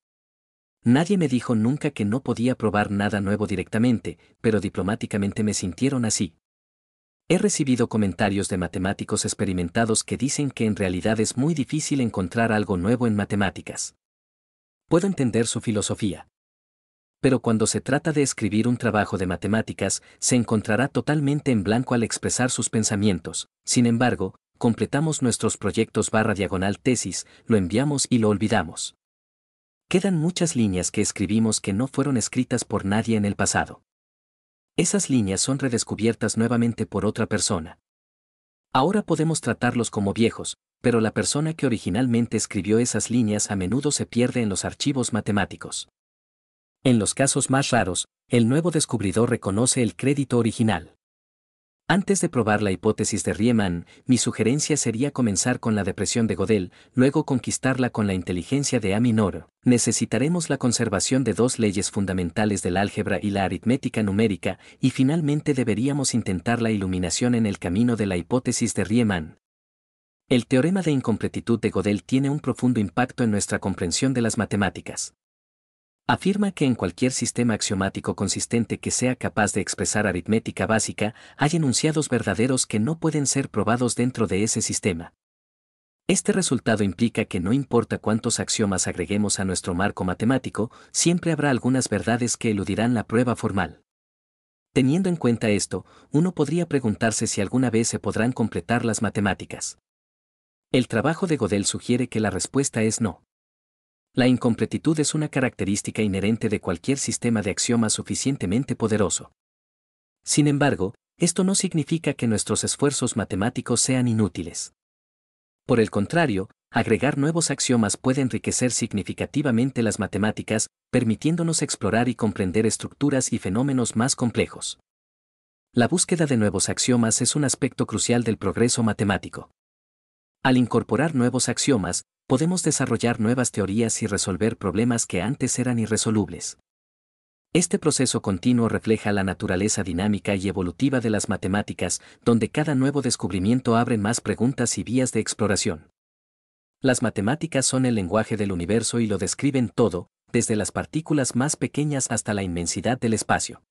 Nadie me dijo nunca que no podía probar nada nuevo directamente, pero diplomáticamente me sintieron así. He recibido comentarios de matemáticos experimentados que dicen que en realidad es muy difícil encontrar algo nuevo en matemáticas. Puedo entender su filosofía. Pero cuando se trata de escribir un trabajo de matemáticas, se encontrará totalmente en blanco al expresar sus pensamientos. Sin embargo, completamos nuestros proyectos barra diagonal tesis, lo enviamos y lo olvidamos. Quedan muchas líneas que escribimos que no fueron escritas por nadie en el pasado. Esas líneas son redescubiertas nuevamente por otra persona. Ahora podemos tratarlos como viejos, pero la persona que originalmente escribió esas líneas a menudo se pierde en los archivos matemáticos. En los casos más raros, el nuevo descubridor reconoce el crédito original. Antes de probar la hipótesis de Riemann, mi sugerencia sería comenzar con la depresión de Godel, luego conquistarla con la inteligencia de A-. Necesitaremos la conservación de dos leyes fundamentales del álgebra y la aritmética numérica, y finalmente deberíamos intentar la iluminación en el camino de la hipótesis de Riemann. El teorema de incompletitud de Gödel tiene un profundo impacto en nuestra comprensión de las matemáticas. Afirma que en cualquier sistema axiomático consistente que sea capaz de expresar aritmética básica, hay enunciados verdaderos que no pueden ser probados dentro de ese sistema. Este resultado implica que no importa cuántos axiomas agreguemos a nuestro marco matemático, siempre habrá algunas verdades que eludirán la prueba formal. Teniendo en cuenta esto, uno podría preguntarse si alguna vez se podrán completar las matemáticas. El trabajo de Godel sugiere que la respuesta es no. La incompletitud es una característica inherente de cualquier sistema de axiomas suficientemente poderoso. Sin embargo, esto no significa que nuestros esfuerzos matemáticos sean inútiles. Por el contrario, agregar nuevos axiomas puede enriquecer significativamente las matemáticas, permitiéndonos explorar y comprender estructuras y fenómenos más complejos. La búsqueda de nuevos axiomas es un aspecto crucial del progreso matemático. Al incorporar nuevos axiomas, podemos desarrollar nuevas teorías y resolver problemas que antes eran irresolubles. Este proceso continuo refleja la naturaleza dinámica y evolutiva de las matemáticas, donde cada nuevo descubrimiento abre más preguntas y vías de exploración. Las matemáticas son el lenguaje del universo y lo describen todo, desde las partículas más pequeñas hasta la inmensidad del espacio.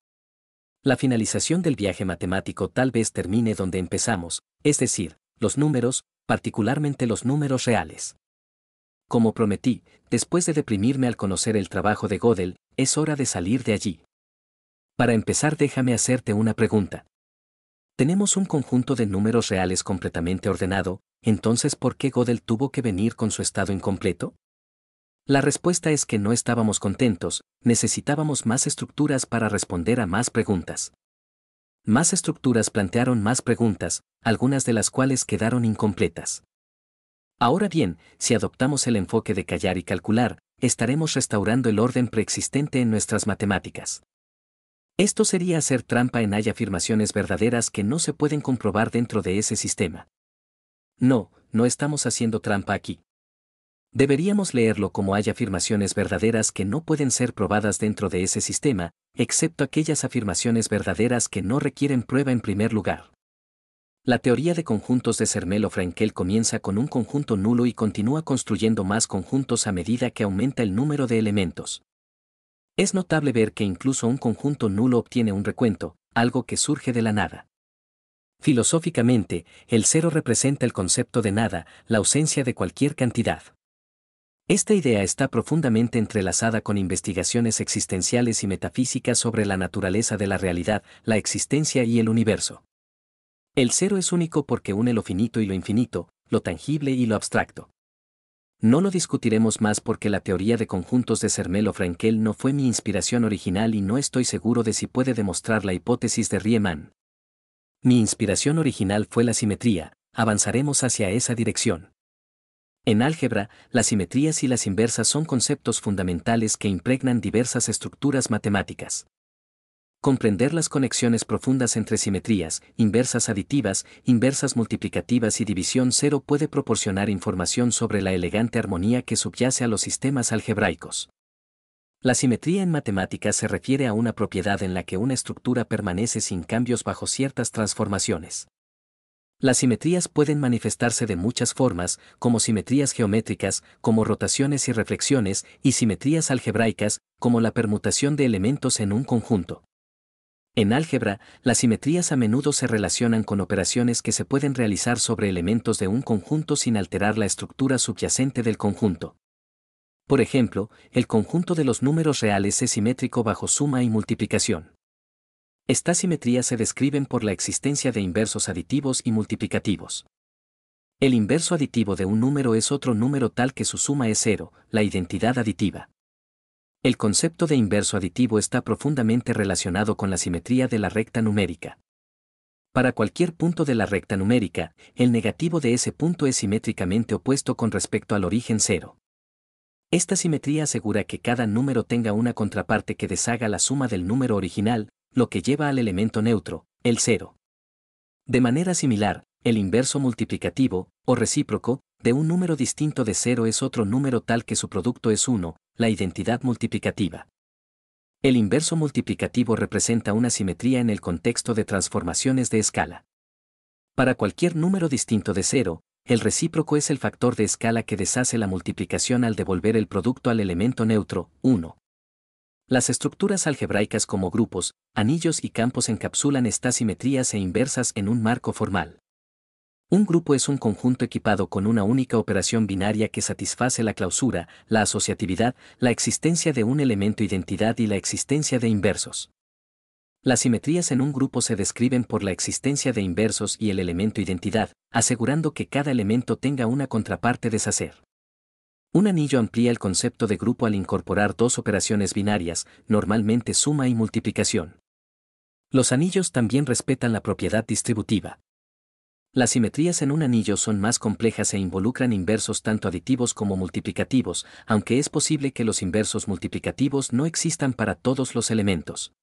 La finalización del viaje matemático tal vez termine donde empezamos, es decir, los números, particularmente los números reales. Como prometí, después de deprimirme al conocer el trabajo de Gödel, es hora de salir de allí. Para empezar, déjame hacerte una pregunta. Tenemos un conjunto de números reales completamente ordenado, entonces ¿por qué Gödel tuvo que venir con su estado incompleto? La respuesta es que no estábamos contentos, necesitábamos más estructuras para responder a más preguntas. Más estructuras plantearon más preguntas, algunas de las cuales quedaron incompletas. Ahora bien, si adoptamos el enfoque de callar y calcular, estaremos restaurando el orden preexistente en nuestras matemáticas. Esto sería hacer trampa en hay afirmaciones verdaderas que no se pueden comprobar dentro de ese sistema. No, no estamos haciendo trampa aquí. Deberíamos leerlo como hay afirmaciones verdaderas que no pueden ser probadas dentro de ese sistema, excepto aquellas afirmaciones verdaderas que no requieren prueba en primer lugar. La teoría de conjuntos de Sermelo-Frankel comienza con un conjunto nulo y continúa construyendo más conjuntos a medida que aumenta el número de elementos. Es notable ver que incluso un conjunto nulo obtiene un recuento, algo que surge de la nada. Filosóficamente, el cero representa el concepto de nada, la ausencia de cualquier cantidad. Esta idea está profundamente entrelazada con investigaciones existenciales y metafísicas sobre la naturaleza de la realidad, la existencia y el universo. El cero es único porque une lo finito y lo infinito, lo tangible y lo abstracto. No lo discutiremos más porque la teoría de conjuntos de o Frankel no fue mi inspiración original y no estoy seguro de si puede demostrar la hipótesis de Riemann. Mi inspiración original fue la simetría, avanzaremos hacia esa dirección. En álgebra, las simetrías y las inversas son conceptos fundamentales que impregnan diversas estructuras matemáticas comprender las conexiones profundas entre simetrías, inversas aditivas, inversas multiplicativas y división cero puede proporcionar información sobre la elegante armonía que subyace a los sistemas algebraicos. La simetría en matemáticas se refiere a una propiedad en la que una estructura permanece sin cambios bajo ciertas transformaciones. Las simetrías pueden manifestarse de muchas formas, como simetrías geométricas, como rotaciones y reflexiones, y simetrías algebraicas, como la permutación de elementos en un conjunto. En álgebra, las simetrías a menudo se relacionan con operaciones que se pueden realizar sobre elementos de un conjunto sin alterar la estructura subyacente del conjunto. Por ejemplo, el conjunto de los números reales es simétrico bajo suma y multiplicación. Estas simetrías se describen por la existencia de inversos aditivos y multiplicativos. El inverso aditivo de un número es otro número tal que su suma es cero, la identidad aditiva. El concepto de inverso aditivo está profundamente relacionado con la simetría de la recta numérica. Para cualquier punto de la recta numérica, el negativo de ese punto es simétricamente opuesto con respecto al origen cero. Esta simetría asegura que cada número tenga una contraparte que deshaga la suma del número original, lo que lleva al elemento neutro, el cero. De manera similar, el inverso multiplicativo, o recíproco, de un número distinto de cero es otro número tal que su producto es 1, la identidad multiplicativa. El inverso multiplicativo representa una simetría en el contexto de transformaciones de escala. Para cualquier número distinto de cero, el recíproco es el factor de escala que deshace la multiplicación al devolver el producto al elemento neutro, 1. Las estructuras algebraicas como grupos, anillos y campos encapsulan estas simetrías e inversas en un marco formal. Un grupo es un conjunto equipado con una única operación binaria que satisface la clausura, la asociatividad, la existencia de un elemento identidad y la existencia de inversos. Las simetrías en un grupo se describen por la existencia de inversos y el elemento identidad, asegurando que cada elemento tenga una contraparte deshacer. Un anillo amplía el concepto de grupo al incorporar dos operaciones binarias, normalmente suma y multiplicación. Los anillos también respetan la propiedad distributiva, las simetrías en un anillo son más complejas e involucran inversos tanto aditivos como multiplicativos, aunque es posible que los inversos multiplicativos no existan para todos los elementos.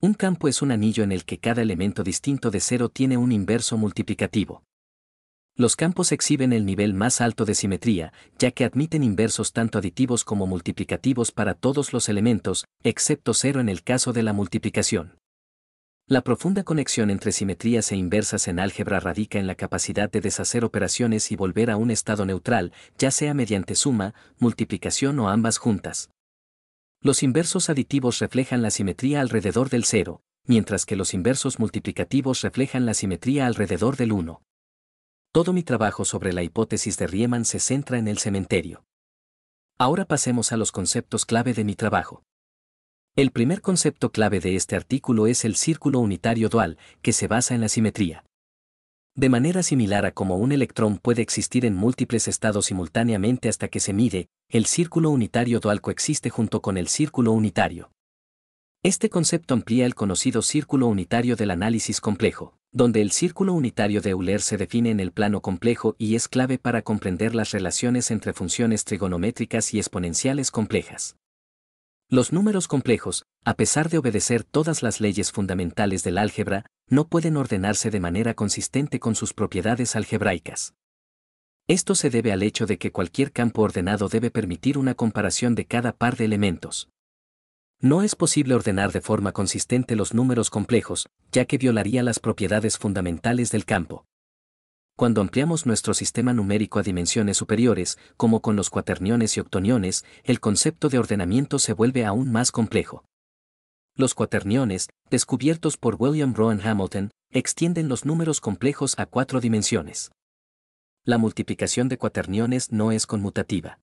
Un campo es un anillo en el que cada elemento distinto de cero tiene un inverso multiplicativo. Los campos exhiben el nivel más alto de simetría, ya que admiten inversos tanto aditivos como multiplicativos para todos los elementos, excepto cero en el caso de la multiplicación. La profunda conexión entre simetrías e inversas en álgebra radica en la capacidad de deshacer operaciones y volver a un estado neutral, ya sea mediante suma, multiplicación o ambas juntas. Los inversos aditivos reflejan la simetría alrededor del cero, mientras que los inversos multiplicativos reflejan la simetría alrededor del 1. Todo mi trabajo sobre la hipótesis de Riemann se centra en el cementerio. Ahora pasemos a los conceptos clave de mi trabajo. El primer concepto clave de este artículo es el círculo unitario dual, que se basa en la simetría. De manera similar a como un electrón puede existir en múltiples estados simultáneamente hasta que se mide, el círculo unitario dual coexiste junto con el círculo unitario. Este concepto amplía el conocido círculo unitario del análisis complejo, donde el círculo unitario de Euler se define en el plano complejo y es clave para comprender las relaciones entre funciones trigonométricas y exponenciales complejas. Los números complejos, a pesar de obedecer todas las leyes fundamentales del álgebra, no pueden ordenarse de manera consistente con sus propiedades algebraicas. Esto se debe al hecho de que cualquier campo ordenado debe permitir una comparación de cada par de elementos. No es posible ordenar de forma consistente los números complejos, ya que violaría las propiedades fundamentales del campo cuando ampliamos nuestro sistema numérico a dimensiones superiores, como con los cuaterniones y octoniones, el concepto de ordenamiento se vuelve aún más complejo. Los cuaterniones, descubiertos por William Rowan Hamilton, extienden los números complejos a cuatro dimensiones. La multiplicación de cuaterniones no es conmutativa.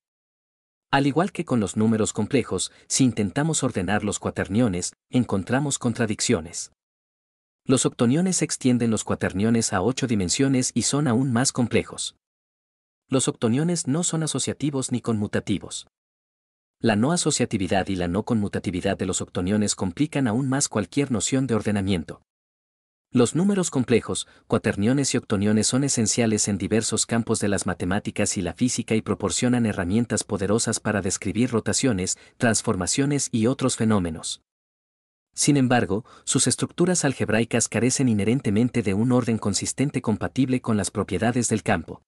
Al igual que con los números complejos, si intentamos ordenar los cuaterniones, encontramos contradicciones los octoniones extienden los cuaterniones a ocho dimensiones y son aún más complejos. Los octoniones no son asociativos ni conmutativos. La no asociatividad y la no conmutatividad de los octoniones complican aún más cualquier noción de ordenamiento. Los números complejos, cuaterniones y octoniones son esenciales en diversos campos de las matemáticas y la física y proporcionan herramientas poderosas para describir rotaciones, transformaciones y otros fenómenos. Sin embargo, sus estructuras algebraicas carecen inherentemente de un orden consistente compatible con las propiedades del campo.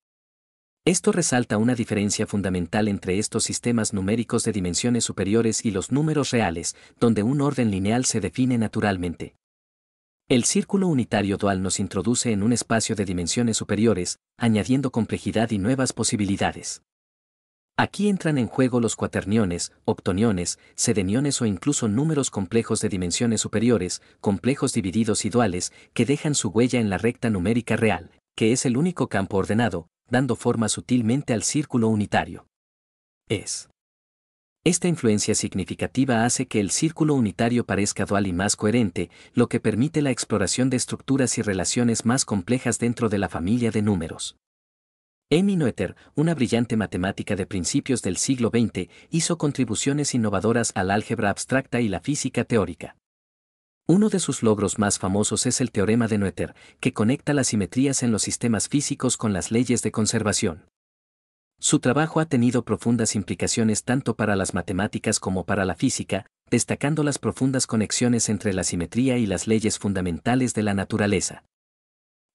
Esto resalta una diferencia fundamental entre estos sistemas numéricos de dimensiones superiores y los números reales, donde un orden lineal se define naturalmente. El círculo unitario dual nos introduce en un espacio de dimensiones superiores, añadiendo complejidad y nuevas posibilidades. Aquí entran en juego los cuaterniones, octoniones, sedeniones o incluso números complejos de dimensiones superiores, complejos divididos y duales, que dejan su huella en la recta numérica real, que es el único campo ordenado, dando forma sutilmente al círculo unitario. Es. Esta influencia significativa hace que el círculo unitario parezca dual y más coherente, lo que permite la exploración de estructuras y relaciones más complejas dentro de la familia de números. Amy Noether, una brillante matemática de principios del siglo XX, hizo contribuciones innovadoras al álgebra abstracta y la física teórica. Uno de sus logros más famosos es el teorema de Noether, que conecta las simetrías en los sistemas físicos con las leyes de conservación. Su trabajo ha tenido profundas implicaciones tanto para las matemáticas como para la física, destacando las profundas conexiones entre la simetría y las leyes fundamentales de la naturaleza.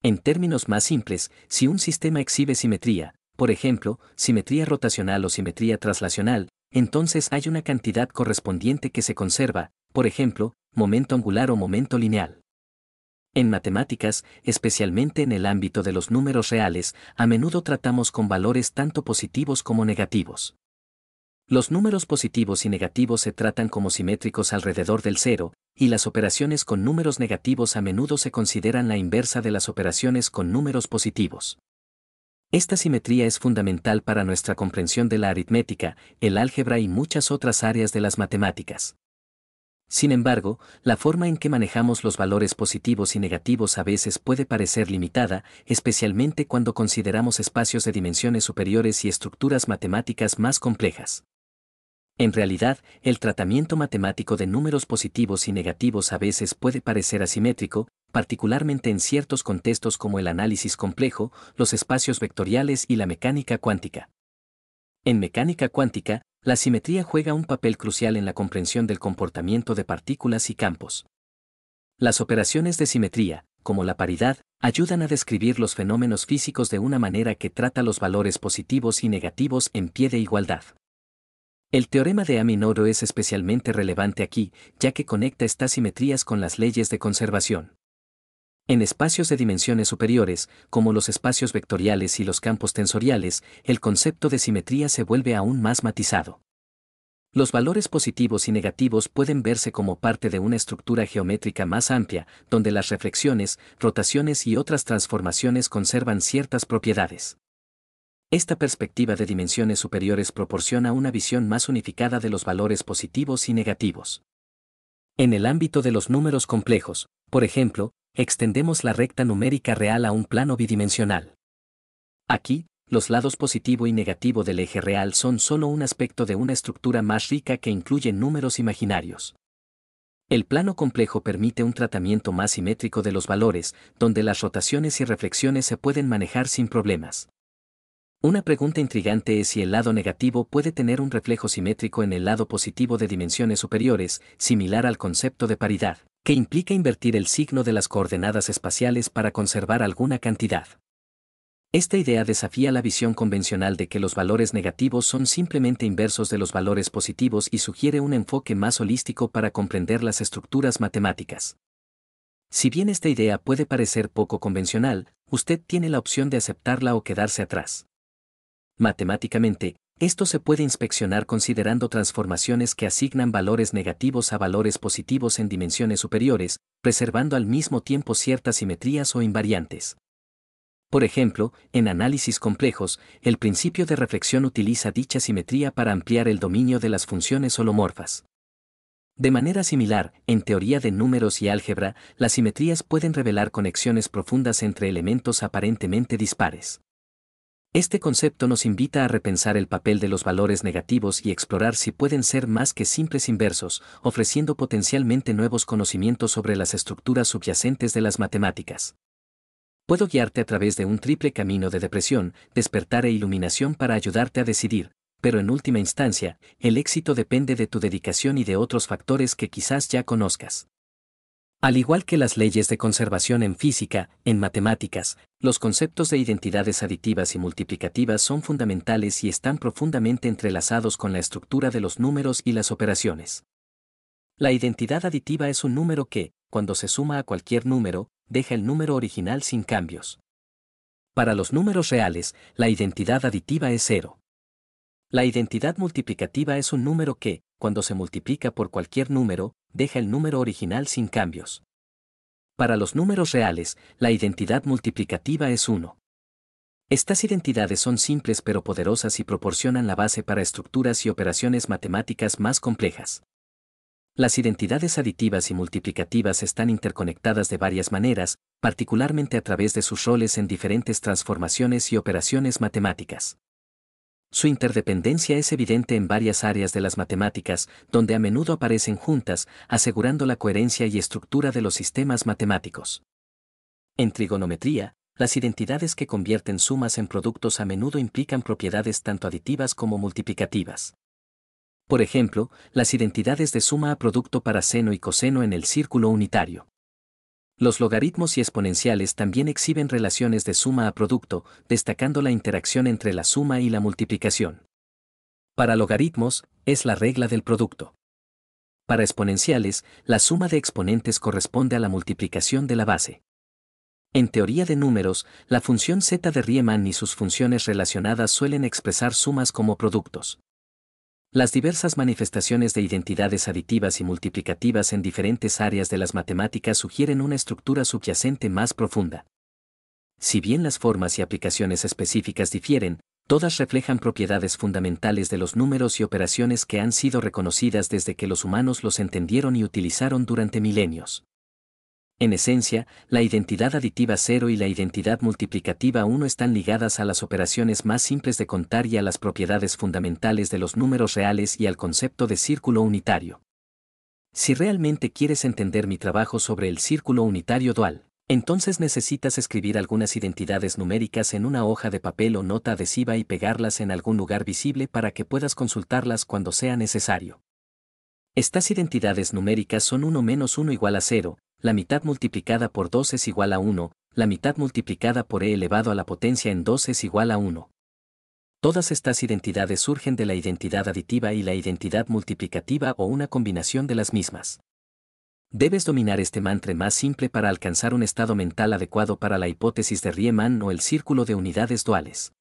En términos más simples, si un sistema exhibe simetría, por ejemplo, simetría rotacional o simetría traslacional, entonces hay una cantidad correspondiente que se conserva, por ejemplo, momento angular o momento lineal. En matemáticas, especialmente en el ámbito de los números reales, a menudo tratamos con valores tanto positivos como negativos. Los números positivos y negativos se tratan como simétricos alrededor del cero, y las operaciones con números negativos a menudo se consideran la inversa de las operaciones con números positivos. Esta simetría es fundamental para nuestra comprensión de la aritmética, el álgebra y muchas otras áreas de las matemáticas. Sin embargo, la forma en que manejamos los valores positivos y negativos a veces puede parecer limitada, especialmente cuando consideramos espacios de dimensiones superiores y estructuras matemáticas más complejas. En realidad, el tratamiento matemático de números positivos y negativos a veces puede parecer asimétrico, particularmente en ciertos contextos como el análisis complejo, los espacios vectoriales y la mecánica cuántica. En mecánica cuántica, la simetría juega un papel crucial en la comprensión del comportamiento de partículas y campos. Las operaciones de simetría, como la paridad, ayudan a describir los fenómenos físicos de una manera que trata los valores positivos y negativos en pie de igualdad. El teorema de Aminoro es especialmente relevante aquí, ya que conecta estas simetrías con las leyes de conservación. En espacios de dimensiones superiores, como los espacios vectoriales y los campos tensoriales, el concepto de simetría se vuelve aún más matizado. Los valores positivos y negativos pueden verse como parte de una estructura geométrica más amplia, donde las reflexiones, rotaciones y otras transformaciones conservan ciertas propiedades. Esta perspectiva de dimensiones superiores proporciona una visión más unificada de los valores positivos y negativos. En el ámbito de los números complejos, por ejemplo, extendemos la recta numérica real a un plano bidimensional. Aquí, los lados positivo y negativo del eje real son solo un aspecto de una estructura más rica que incluye números imaginarios. El plano complejo permite un tratamiento más simétrico de los valores, donde las rotaciones y reflexiones se pueden manejar sin problemas. Una pregunta intrigante es si el lado negativo puede tener un reflejo simétrico en el lado positivo de dimensiones superiores, similar al concepto de paridad, que implica invertir el signo de las coordenadas espaciales para conservar alguna cantidad. Esta idea desafía la visión convencional de que los valores negativos son simplemente inversos de los valores positivos y sugiere un enfoque más holístico para comprender las estructuras matemáticas. Si bien esta idea puede parecer poco convencional, usted tiene la opción de aceptarla o quedarse atrás. Matemáticamente, esto se puede inspeccionar considerando transformaciones que asignan valores negativos a valores positivos en dimensiones superiores, preservando al mismo tiempo ciertas simetrías o invariantes. Por ejemplo, en análisis complejos, el principio de reflexión utiliza dicha simetría para ampliar el dominio de las funciones holomorfas. De manera similar, en teoría de números y álgebra, las simetrías pueden revelar conexiones profundas entre elementos aparentemente dispares. Este concepto nos invita a repensar el papel de los valores negativos y explorar si pueden ser más que simples inversos, ofreciendo potencialmente nuevos conocimientos sobre las estructuras subyacentes de las matemáticas. Puedo guiarte a través de un triple camino de depresión, despertar e iluminación para ayudarte a decidir, pero en última instancia, el éxito depende de tu dedicación y de otros factores que quizás ya conozcas. Al igual que las leyes de conservación en física, en matemáticas, los conceptos de identidades aditivas y multiplicativas son fundamentales y están profundamente entrelazados con la estructura de los números y las operaciones. La identidad aditiva es un número que, cuando se suma a cualquier número, deja el número original sin cambios. Para los números reales, la identidad aditiva es cero. La identidad multiplicativa es un número que, cuando se multiplica por cualquier número, deja el número original sin cambios. Para los números reales, la identidad multiplicativa es 1. Estas identidades son simples pero poderosas y proporcionan la base para estructuras y operaciones matemáticas más complejas. Las identidades aditivas y multiplicativas están interconectadas de varias maneras, particularmente a través de sus roles en diferentes transformaciones y operaciones matemáticas. Su interdependencia es evidente en varias áreas de las matemáticas, donde a menudo aparecen juntas, asegurando la coherencia y estructura de los sistemas matemáticos. En trigonometría, las identidades que convierten sumas en productos a menudo implican propiedades tanto aditivas como multiplicativas. Por ejemplo, las identidades de suma a producto para seno y coseno en el círculo unitario. Los logaritmos y exponenciales también exhiben relaciones de suma a producto, destacando la interacción entre la suma y la multiplicación. Para logaritmos, es la regla del producto. Para exponenciales, la suma de exponentes corresponde a la multiplicación de la base. En teoría de números, la función z de Riemann y sus funciones relacionadas suelen expresar sumas como productos. Las diversas manifestaciones de identidades aditivas y multiplicativas en diferentes áreas de las matemáticas sugieren una estructura subyacente más profunda. Si bien las formas y aplicaciones específicas difieren, todas reflejan propiedades fundamentales de los números y operaciones que han sido reconocidas desde que los humanos los entendieron y utilizaron durante milenios. En esencia, la identidad aditiva 0 y la identidad multiplicativa 1 están ligadas a las operaciones más simples de contar y a las propiedades fundamentales de los números reales y al concepto de círculo unitario. Si realmente quieres entender mi trabajo sobre el círculo unitario dual, entonces necesitas escribir algunas identidades numéricas en una hoja de papel o nota adhesiva y pegarlas en algún lugar visible para que puedas consultarlas cuando sea necesario. Estas identidades numéricas son 1 menos 1 igual a 0, la mitad multiplicada por 2 es igual a 1, la mitad multiplicada por e elevado a la potencia en 2 es igual a 1. Todas estas identidades surgen de la identidad aditiva y la identidad multiplicativa o una combinación de las mismas. Debes dominar este mantra más simple para alcanzar un estado mental adecuado para la hipótesis de Riemann o el círculo de unidades duales.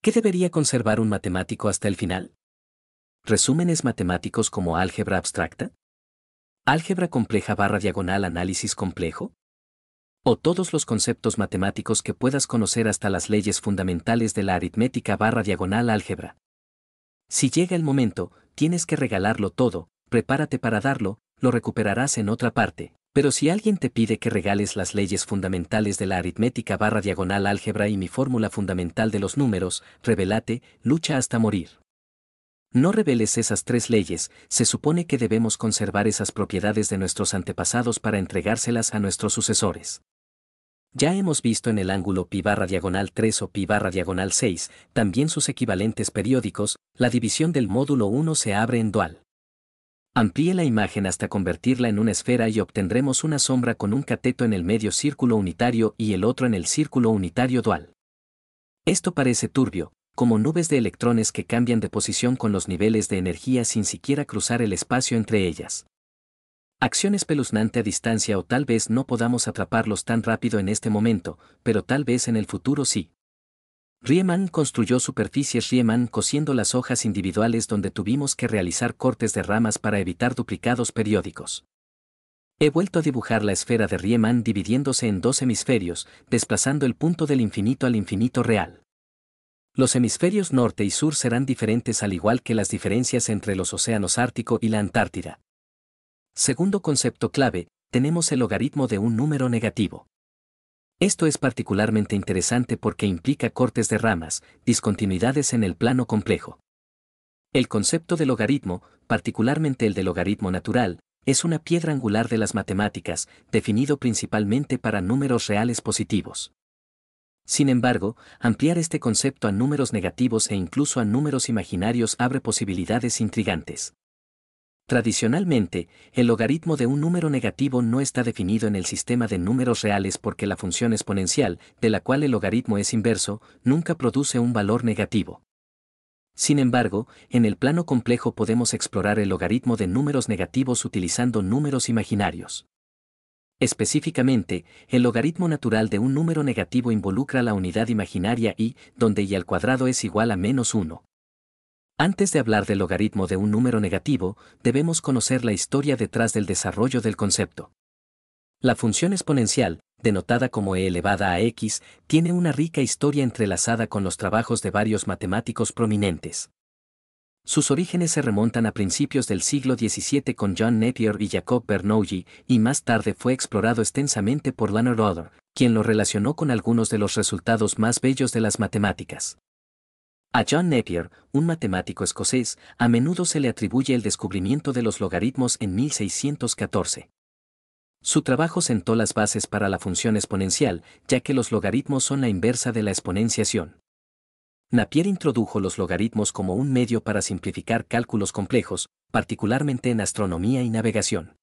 ¿Qué debería conservar un matemático hasta el final? ¿Resúmenes matemáticos como álgebra abstracta? álgebra compleja barra diagonal análisis complejo? O todos los conceptos matemáticos que puedas conocer hasta las leyes fundamentales de la aritmética barra diagonal álgebra. Si llega el momento, tienes que regalarlo todo, prepárate para darlo, lo recuperarás en otra parte. Pero si alguien te pide que regales las leyes fundamentales de la aritmética barra diagonal álgebra y mi fórmula fundamental de los números, revelate, lucha hasta morir. No reveles esas tres leyes, se supone que debemos conservar esas propiedades de nuestros antepasados para entregárselas a nuestros sucesores. Ya hemos visto en el ángulo pi barra diagonal 3 o pi barra diagonal 6, también sus equivalentes periódicos, la división del módulo 1 se abre en dual. Amplíe la imagen hasta convertirla en una esfera y obtendremos una sombra con un cateto en el medio círculo unitario y el otro en el círculo unitario dual. Esto parece turbio, como nubes de electrones que cambian de posición con los niveles de energía sin siquiera cruzar el espacio entre ellas. Acción espeluznante a distancia o tal vez no podamos atraparlos tan rápido en este momento, pero tal vez en el futuro sí. Riemann construyó superficies Riemann cosiendo las hojas individuales donde tuvimos que realizar cortes de ramas para evitar duplicados periódicos. He vuelto a dibujar la esfera de Riemann dividiéndose en dos hemisferios, desplazando el punto del infinito al infinito real. Los hemisferios norte y sur serán diferentes al igual que las diferencias entre los océanos Ártico y la Antártida. Segundo concepto clave, tenemos el logaritmo de un número negativo. Esto es particularmente interesante porque implica cortes de ramas, discontinuidades en el plano complejo. El concepto de logaritmo, particularmente el de logaritmo natural, es una piedra angular de las matemáticas, definido principalmente para números reales positivos. Sin embargo, ampliar este concepto a números negativos e incluso a números imaginarios abre posibilidades intrigantes. Tradicionalmente, el logaritmo de un número negativo no está definido en el sistema de números reales porque la función exponencial, de la cual el logaritmo es inverso, nunca produce un valor negativo. Sin embargo, en el plano complejo podemos explorar el logaritmo de números negativos utilizando números imaginarios. Específicamente, el logaritmo natural de un número negativo involucra la unidad imaginaria y, donde y al cuadrado es igual a menos 1. Antes de hablar del logaritmo de un número negativo, debemos conocer la historia detrás del desarrollo del concepto. La función exponencial, denotada como e elevada a x, tiene una rica historia entrelazada con los trabajos de varios matemáticos prominentes. Sus orígenes se remontan a principios del siglo XVII con John Napier y Jacob Bernoulli, y más tarde fue explorado extensamente por Lanner Roder, quien lo relacionó con algunos de los resultados más bellos de las matemáticas. A John Napier, un matemático escocés, a menudo se le atribuye el descubrimiento de los logaritmos en 1614. Su trabajo sentó las bases para la función exponencial, ya que los logaritmos son la inversa de la exponenciación. Napier introdujo los logaritmos como un medio para simplificar cálculos complejos, particularmente en astronomía y navegación.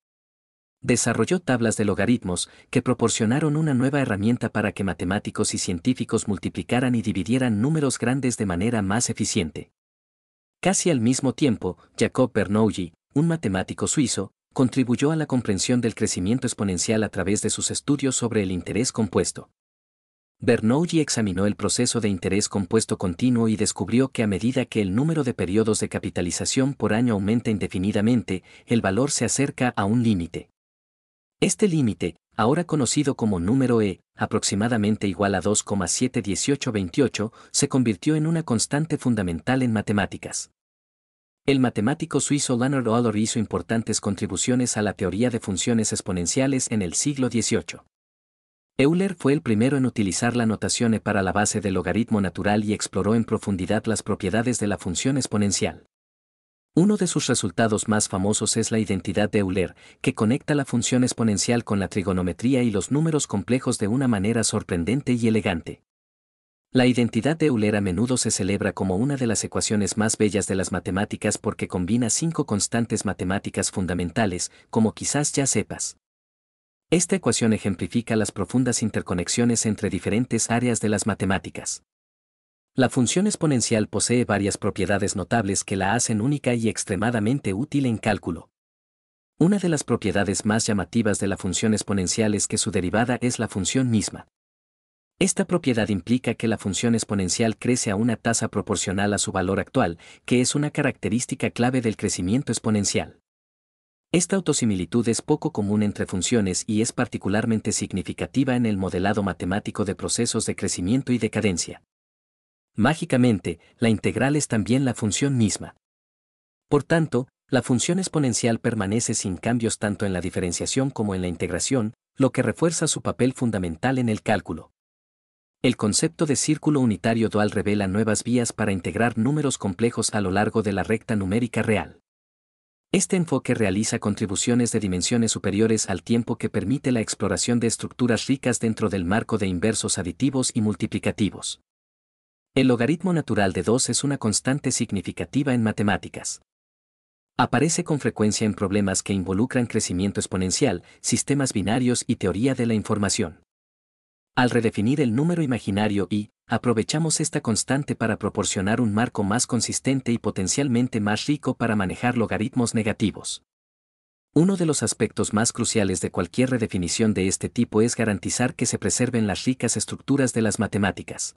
Desarrolló tablas de logaritmos que proporcionaron una nueva herramienta para que matemáticos y científicos multiplicaran y dividieran números grandes de manera más eficiente. Casi al mismo tiempo, Jacob Bernoulli, un matemático suizo, contribuyó a la comprensión del crecimiento exponencial a través de sus estudios sobre el interés compuesto. Bernoulli examinó el proceso de interés compuesto continuo y descubrió que a medida que el número de periodos de capitalización por año aumenta indefinidamente, el valor se acerca a un límite. Este límite, ahora conocido como número E, aproximadamente igual a 2,71828, se convirtió en una constante fundamental en matemáticas. El matemático suizo Leonard Euler hizo importantes contribuciones a la teoría de funciones exponenciales en el siglo XVIII. Euler fue el primero en utilizar la notación e para la base del logaritmo natural y exploró en profundidad las propiedades de la función exponencial. Uno de sus resultados más famosos es la identidad de Euler, que conecta la función exponencial con la trigonometría y los números complejos de una manera sorprendente y elegante. La identidad de Euler a menudo se celebra como una de las ecuaciones más bellas de las matemáticas porque combina cinco constantes matemáticas fundamentales, como quizás ya sepas. Esta ecuación ejemplifica las profundas interconexiones entre diferentes áreas de las matemáticas. La función exponencial posee varias propiedades notables que la hacen única y extremadamente útil en cálculo. Una de las propiedades más llamativas de la función exponencial es que su derivada es la función misma. Esta propiedad implica que la función exponencial crece a una tasa proporcional a su valor actual, que es una característica clave del crecimiento exponencial. Esta autosimilitud es poco común entre funciones y es particularmente significativa en el modelado matemático de procesos de crecimiento y decadencia. Mágicamente, la integral es también la función misma. Por tanto, la función exponencial permanece sin cambios tanto en la diferenciación como en la integración, lo que refuerza su papel fundamental en el cálculo. El concepto de círculo unitario dual revela nuevas vías para integrar números complejos a lo largo de la recta numérica real. Este enfoque realiza contribuciones de dimensiones superiores al tiempo que permite la exploración de estructuras ricas dentro del marco de inversos aditivos y multiplicativos. El logaritmo natural de 2 es una constante significativa en matemáticas. Aparece con frecuencia en problemas que involucran crecimiento exponencial, sistemas binarios y teoría de la información. Al redefinir el número imaginario y, aprovechamos esta constante para proporcionar un marco más consistente y potencialmente más rico para manejar logaritmos negativos. Uno de los aspectos más cruciales de cualquier redefinición de este tipo es garantizar que se preserven las ricas estructuras de las matemáticas.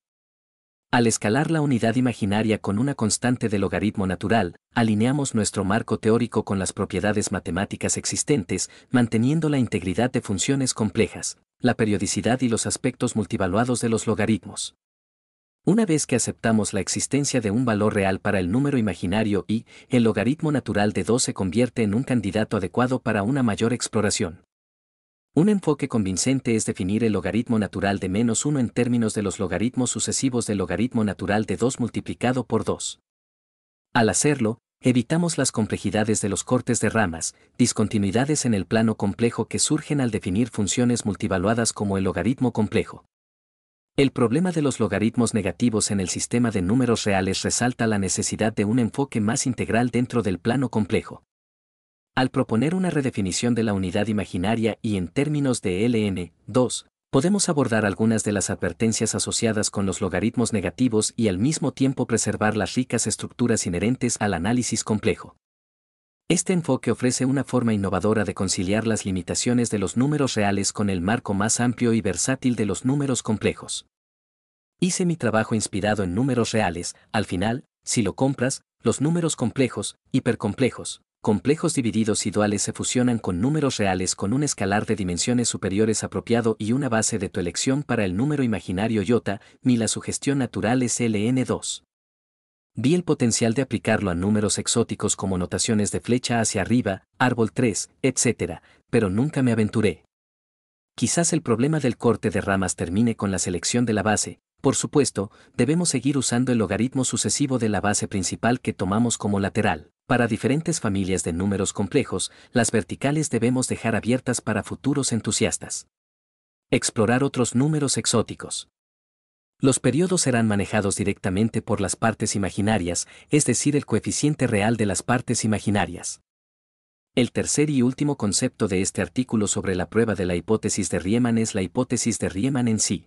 Al escalar la unidad imaginaria con una constante de logaritmo natural, alineamos nuestro marco teórico con las propiedades matemáticas existentes, manteniendo la integridad de funciones complejas, la periodicidad y los aspectos multivaluados de los logaritmos. Una vez que aceptamos la existencia de un valor real para el número imaginario y, el logaritmo natural de 2 se convierte en un candidato adecuado para una mayor exploración. Un enfoque convincente es definir el logaritmo natural de menos 1 en términos de los logaritmos sucesivos del logaritmo natural de 2 multiplicado por 2. Al hacerlo, evitamos las complejidades de los cortes de ramas, discontinuidades en el plano complejo que surgen al definir funciones multivaluadas como el logaritmo complejo. El problema de los logaritmos negativos en el sistema de números reales resalta la necesidad de un enfoque más integral dentro del plano complejo. Al proponer una redefinición de la unidad imaginaria y en términos de LN, 2, podemos abordar algunas de las advertencias asociadas con los logaritmos negativos y al mismo tiempo preservar las ricas estructuras inherentes al análisis complejo. Este enfoque ofrece una forma innovadora de conciliar las limitaciones de los números reales con el marco más amplio y versátil de los números complejos. Hice mi trabajo inspirado en números reales, al final, si lo compras, los números complejos, hipercomplejos, complejos divididos y duales se fusionan con números reales con un escalar de dimensiones superiores apropiado y una base de tu elección para el número imaginario iota, ni la sugestión natural es LN2 vi el potencial de aplicarlo a números exóticos como notaciones de flecha hacia arriba, árbol 3, etc., pero nunca me aventuré. Quizás el problema del corte de ramas termine con la selección de la base, por supuesto, debemos seguir usando el logaritmo sucesivo de la base principal que tomamos como lateral. Para diferentes familias de números complejos, las verticales debemos dejar abiertas para futuros entusiastas. Explorar otros números exóticos. Los periodos serán manejados directamente por las partes imaginarias, es decir, el coeficiente real de las partes imaginarias. El tercer y último concepto de este artículo sobre la prueba de la hipótesis de Riemann es la hipótesis de Riemann en sí.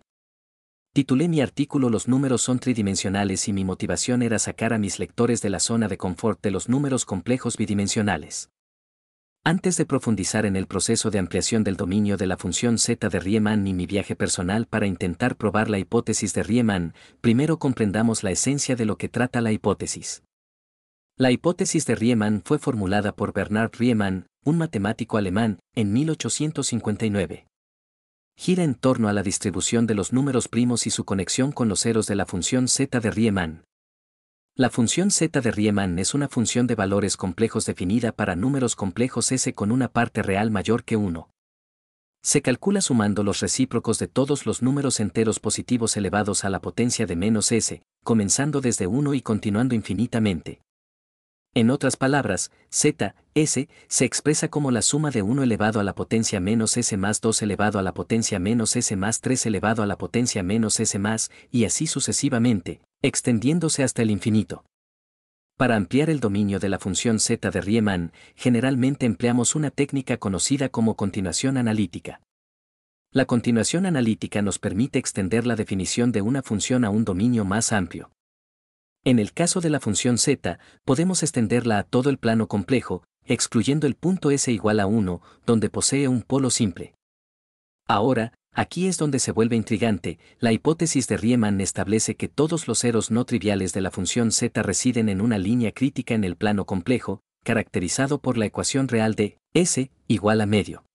Titulé mi artículo Los números son tridimensionales y mi motivación era sacar a mis lectores de la zona de confort de los números complejos bidimensionales. Antes de profundizar en el proceso de ampliación del dominio de la función z de Riemann y mi viaje personal para intentar probar la hipótesis de Riemann, primero comprendamos la esencia de lo que trata la hipótesis. La hipótesis de Riemann fue formulada por Bernard Riemann, un matemático alemán, en 1859. Gira en torno a la distribución de los números primos y su conexión con los ceros de la función z de Riemann. La función z de Riemann es una función de valores complejos definida para números complejos s con una parte real mayor que 1. Se calcula sumando los recíprocos de todos los números enteros positivos elevados a la potencia de menos s, comenzando desde 1 y continuando infinitamente. En otras palabras, z, s, se expresa como la suma de 1 elevado a la potencia menos s más 2 elevado a la potencia menos s más 3 elevado a la potencia menos s más, y así sucesivamente, extendiéndose hasta el infinito. Para ampliar el dominio de la función z de Riemann, generalmente empleamos una técnica conocida como continuación analítica. La continuación analítica nos permite extender la definición de una función a un dominio más amplio. En el caso de la función z, podemos extenderla a todo el plano complejo, excluyendo el punto s igual a 1, donde posee un polo simple. Ahora, Aquí es donde se vuelve intrigante, la hipótesis de Riemann establece que todos los ceros no triviales de la función z residen en una línea crítica en el plano complejo, caracterizado por la ecuación real de s igual a medio.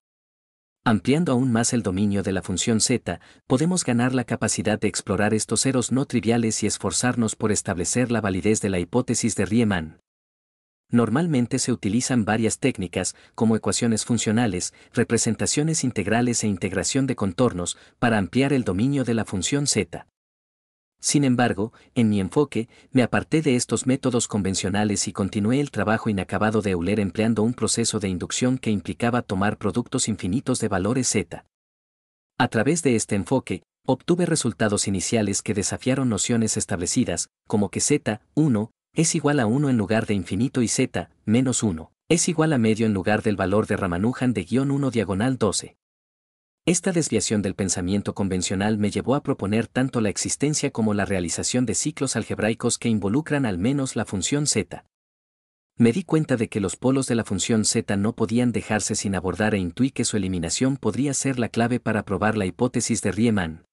Ampliando aún más el dominio de la función z, podemos ganar la capacidad de explorar estos ceros no triviales y esforzarnos por establecer la validez de la hipótesis de Riemann. Normalmente se utilizan varias técnicas, como ecuaciones funcionales, representaciones integrales e integración de contornos, para ampliar el dominio de la función z. Sin embargo, en mi enfoque, me aparté de estos métodos convencionales y continué el trabajo inacabado de Euler empleando un proceso de inducción que implicaba tomar productos infinitos de valores z. A través de este enfoque, obtuve resultados iniciales que desafiaron nociones establecidas, como que z, 1, es igual a 1 en lugar de infinito y z, menos 1, es igual a medio en lugar del valor de Ramanujan de guión 1 diagonal 12. Esta desviación del pensamiento convencional me llevó a proponer tanto la existencia como la realización de ciclos algebraicos que involucran al menos la función z. Me di cuenta de que los polos de la función z no podían dejarse sin abordar e intuí que su eliminación podría ser la clave para probar la hipótesis de Riemann.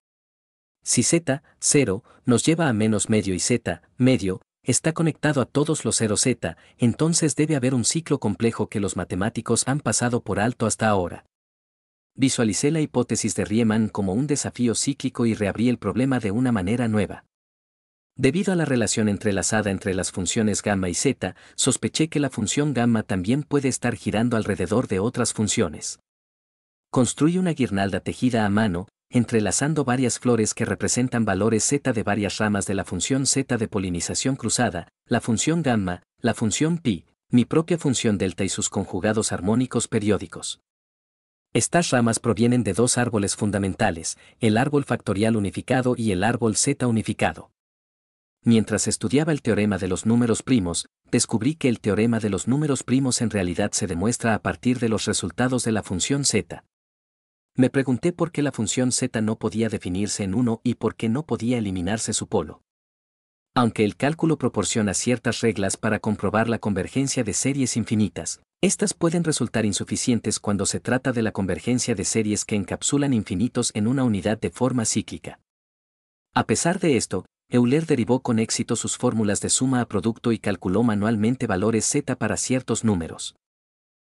Si z, 0, nos lleva a menos medio y z, medio, está conectado a todos los ceros z, entonces debe haber un ciclo complejo que los matemáticos han pasado por alto hasta ahora. Visualicé la hipótesis de Riemann como un desafío cíclico y reabrí el problema de una manera nueva. Debido a la relación entrelazada entre las funciones gamma y z, sospeché que la función gamma también puede estar girando alrededor de otras funciones. Construí una guirnalda tejida a mano, entrelazando varias flores que representan valores z de varias ramas de la función z de polinización cruzada, la función gamma, la función pi, mi propia función delta y sus conjugados armónicos periódicos. Estas ramas provienen de dos árboles fundamentales, el árbol factorial unificado y el árbol z unificado. Mientras estudiaba el teorema de los números primos, descubrí que el teorema de los números primos en realidad se demuestra a partir de los resultados de la función z. Me pregunté por qué la función z no podía definirse en 1 y por qué no podía eliminarse su polo. Aunque el cálculo proporciona ciertas reglas para comprobar la convergencia de series infinitas, estas pueden resultar insuficientes cuando se trata de la convergencia de series que encapsulan infinitos en una unidad de forma cíclica. A pesar de esto, Euler derivó con éxito sus fórmulas de suma a producto y calculó manualmente valores z para ciertos números.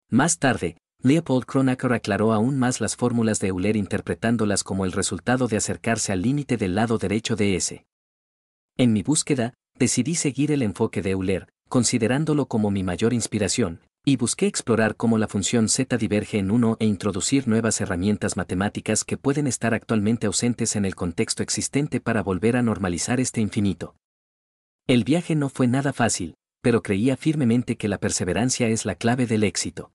Más tarde, Leopold Kronecker aclaró aún más las fórmulas de Euler interpretándolas como el resultado de acercarse al límite del lado derecho de S. En mi búsqueda, decidí seguir el enfoque de Euler, considerándolo como mi mayor inspiración, y busqué explorar cómo la función z diverge en 1 e introducir nuevas herramientas matemáticas que pueden estar actualmente ausentes en el contexto existente para volver a normalizar este infinito. El viaje no fue nada fácil, pero creía firmemente que la perseverancia es la clave del éxito.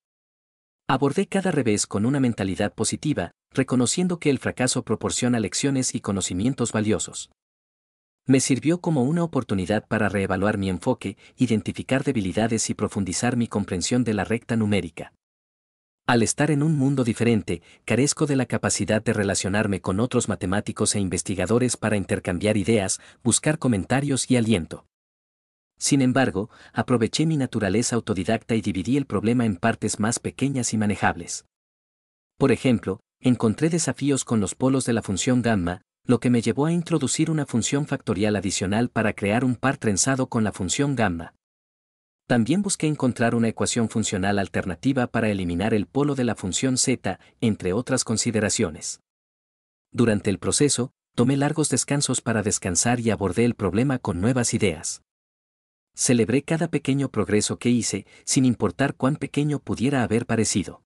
Abordé cada revés con una mentalidad positiva, reconociendo que el fracaso proporciona lecciones y conocimientos valiosos. Me sirvió como una oportunidad para reevaluar mi enfoque, identificar debilidades y profundizar mi comprensión de la recta numérica. Al estar en un mundo diferente, carezco de la capacidad de relacionarme con otros matemáticos e investigadores para intercambiar ideas, buscar comentarios y aliento. Sin embargo, aproveché mi naturaleza autodidacta y dividí el problema en partes más pequeñas y manejables. Por ejemplo, encontré desafíos con los polos de la función gamma, lo que me llevó a introducir una función factorial adicional para crear un par trenzado con la función gamma. También busqué encontrar una ecuación funcional alternativa para eliminar el polo de la función z, entre otras consideraciones. Durante el proceso, tomé largos descansos para descansar y abordé el problema con nuevas ideas. Celebré cada pequeño progreso que hice, sin importar cuán pequeño pudiera haber parecido.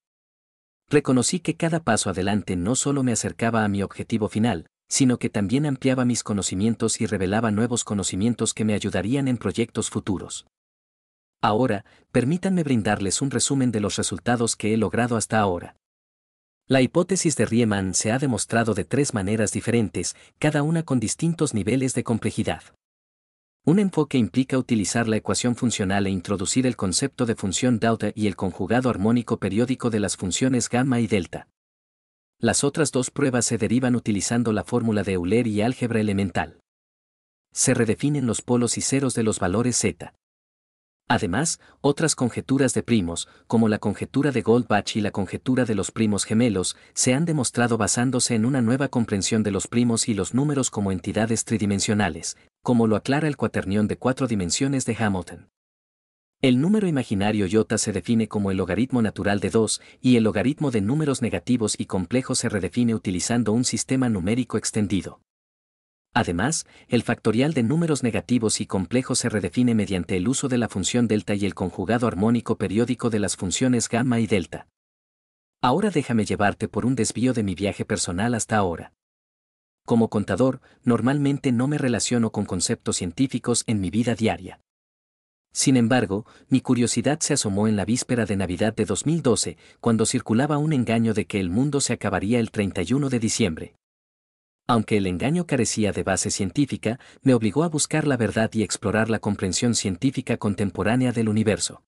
Reconocí que cada paso adelante no solo me acercaba a mi objetivo final, sino que también ampliaba mis conocimientos y revelaba nuevos conocimientos que me ayudarían en proyectos futuros. Ahora, permítanme brindarles un resumen de los resultados que he logrado hasta ahora. La hipótesis de Riemann se ha demostrado de tres maneras diferentes, cada una con distintos niveles de complejidad. Un enfoque implica utilizar la ecuación funcional e introducir el concepto de función delta y el conjugado armónico periódico de las funciones gamma y delta. Las otras dos pruebas se derivan utilizando la fórmula de Euler y álgebra elemental. Se redefinen los polos y ceros de los valores z. Además, otras conjeturas de primos, como la conjetura de Goldbach y la conjetura de los primos gemelos, se han demostrado basándose en una nueva comprensión de los primos y los números como entidades tridimensionales, como lo aclara el cuaternión de cuatro dimensiones de Hamilton. El número imaginario iota se define como el logaritmo natural de 2 y el logaritmo de números negativos y complejos se redefine utilizando un sistema numérico extendido. Además, el factorial de números negativos y complejos se redefine mediante el uso de la función delta y el conjugado armónico periódico de las funciones gamma y delta. Ahora déjame llevarte por un desvío de mi viaje personal hasta ahora. Como contador, normalmente no me relaciono con conceptos científicos en mi vida diaria. Sin embargo, mi curiosidad se asomó en la víspera de Navidad de 2012, cuando circulaba un engaño de que el mundo se acabaría el 31 de diciembre. Aunque el engaño carecía de base científica, me obligó a buscar la verdad y explorar la comprensión científica contemporánea del universo.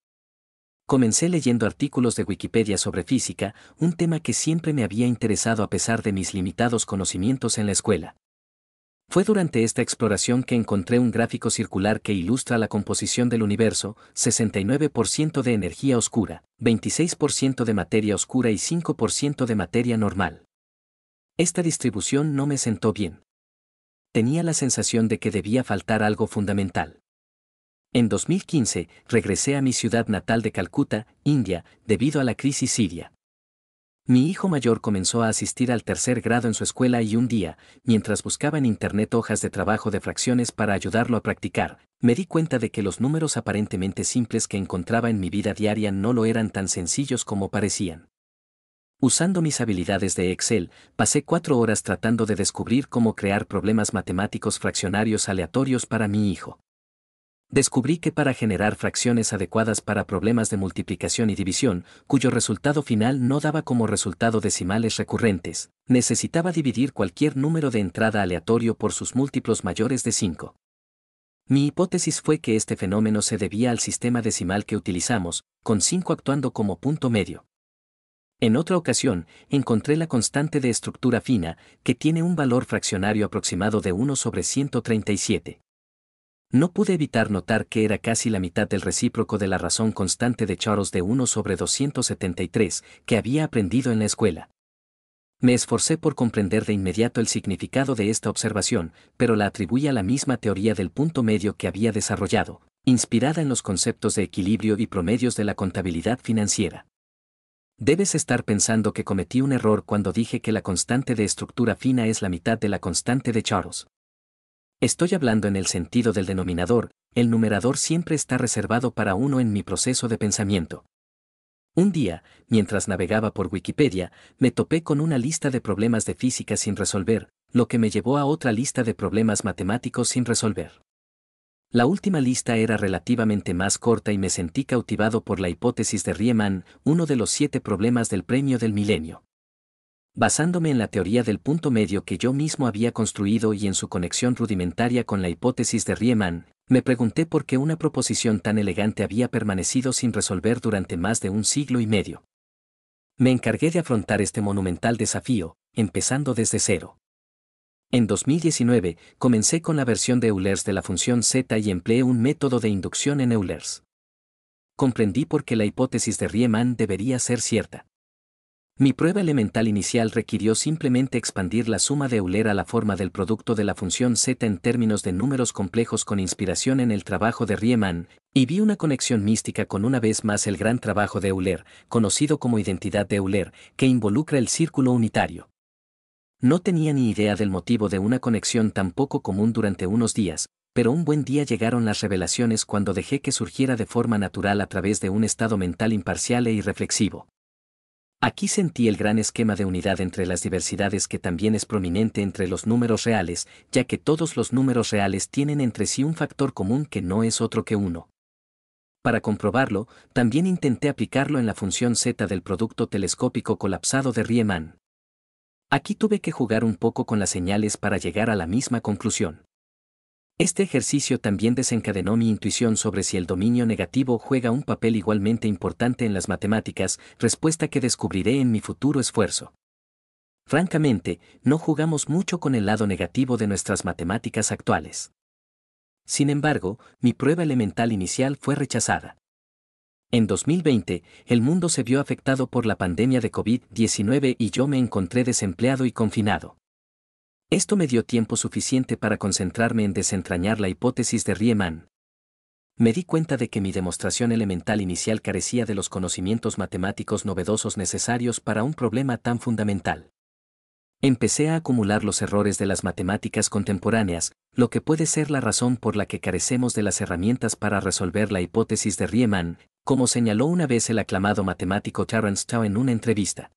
Comencé leyendo artículos de Wikipedia sobre física, un tema que siempre me había interesado a pesar de mis limitados conocimientos en la escuela. Fue durante esta exploración que encontré un gráfico circular que ilustra la composición del universo, 69% de energía oscura, 26% de materia oscura y 5% de materia normal. Esta distribución no me sentó bien. Tenía la sensación de que debía faltar algo fundamental. En 2015, regresé a mi ciudad natal de Calcuta, India, debido a la crisis siria. Mi hijo mayor comenzó a asistir al tercer grado en su escuela y un día, mientras buscaba en Internet hojas de trabajo de fracciones para ayudarlo a practicar, me di cuenta de que los números aparentemente simples que encontraba en mi vida diaria no lo eran tan sencillos como parecían. Usando mis habilidades de Excel, pasé cuatro horas tratando de descubrir cómo crear problemas matemáticos fraccionarios aleatorios para mi hijo descubrí que para generar fracciones adecuadas para problemas de multiplicación y división, cuyo resultado final no daba como resultado decimales recurrentes, necesitaba dividir cualquier número de entrada aleatorio por sus múltiplos mayores de 5. Mi hipótesis fue que este fenómeno se debía al sistema decimal que utilizamos, con 5 actuando como punto medio. En otra ocasión, encontré la constante de estructura fina, que tiene un valor fraccionario aproximado de 1 sobre 137. No pude evitar notar que era casi la mitad del recíproco de la razón constante de Charles de 1 sobre 273 que había aprendido en la escuela. Me esforcé por comprender de inmediato el significado de esta observación, pero la atribuí a la misma teoría del punto medio que había desarrollado, inspirada en los conceptos de equilibrio y promedios de la contabilidad financiera. Debes estar pensando que cometí un error cuando dije que la constante de estructura fina es la mitad de la constante de Charles. Estoy hablando en el sentido del denominador, el numerador siempre está reservado para uno en mi proceso de pensamiento. Un día, mientras navegaba por Wikipedia, me topé con una lista de problemas de física sin resolver, lo que me llevó a otra lista de problemas matemáticos sin resolver. La última lista era relativamente más corta y me sentí cautivado por la hipótesis de Riemann, uno de los siete problemas del premio del milenio basándome en la teoría del punto medio que yo mismo había construido y en su conexión rudimentaria con la hipótesis de Riemann, me pregunté por qué una proposición tan elegante había permanecido sin resolver durante más de un siglo y medio. Me encargué de afrontar este monumental desafío, empezando desde cero. En 2019, comencé con la versión de Eulers de la función z y empleé un método de inducción en Eulers. Comprendí por qué la hipótesis de Riemann debería ser cierta. Mi prueba elemental inicial requirió simplemente expandir la suma de Euler a la forma del producto de la función z en términos de números complejos con inspiración en el trabajo de Riemann, y vi una conexión mística con una vez más el gran trabajo de Euler, conocido como identidad de Euler, que involucra el círculo unitario. No tenía ni idea del motivo de una conexión tan poco común durante unos días, pero un buen día llegaron las revelaciones cuando dejé que surgiera de forma natural a través de un estado mental imparcial e irreflexivo. Aquí sentí el gran esquema de unidad entre las diversidades que también es prominente entre los números reales, ya que todos los números reales tienen entre sí un factor común que no es otro que uno. Para comprobarlo, también intenté aplicarlo en la función z del producto telescópico colapsado de Riemann. Aquí tuve que jugar un poco con las señales para llegar a la misma conclusión. Este ejercicio también desencadenó mi intuición sobre si el dominio negativo juega un papel igualmente importante en las matemáticas, respuesta que descubriré en mi futuro esfuerzo. Francamente, no jugamos mucho con el lado negativo de nuestras matemáticas actuales. Sin embargo, mi prueba elemental inicial fue rechazada. En 2020, el mundo se vio afectado por la pandemia de COVID-19 y yo me encontré desempleado y confinado. Esto me dio tiempo suficiente para concentrarme en desentrañar la hipótesis de Riemann. Me di cuenta de que mi demostración elemental inicial carecía de los conocimientos matemáticos novedosos necesarios para un problema tan fundamental. Empecé a acumular los errores de las matemáticas contemporáneas, lo que puede ser la razón por la que carecemos de las herramientas para resolver la hipótesis de Riemann, como señaló una vez el aclamado matemático Terence Tao en una entrevista.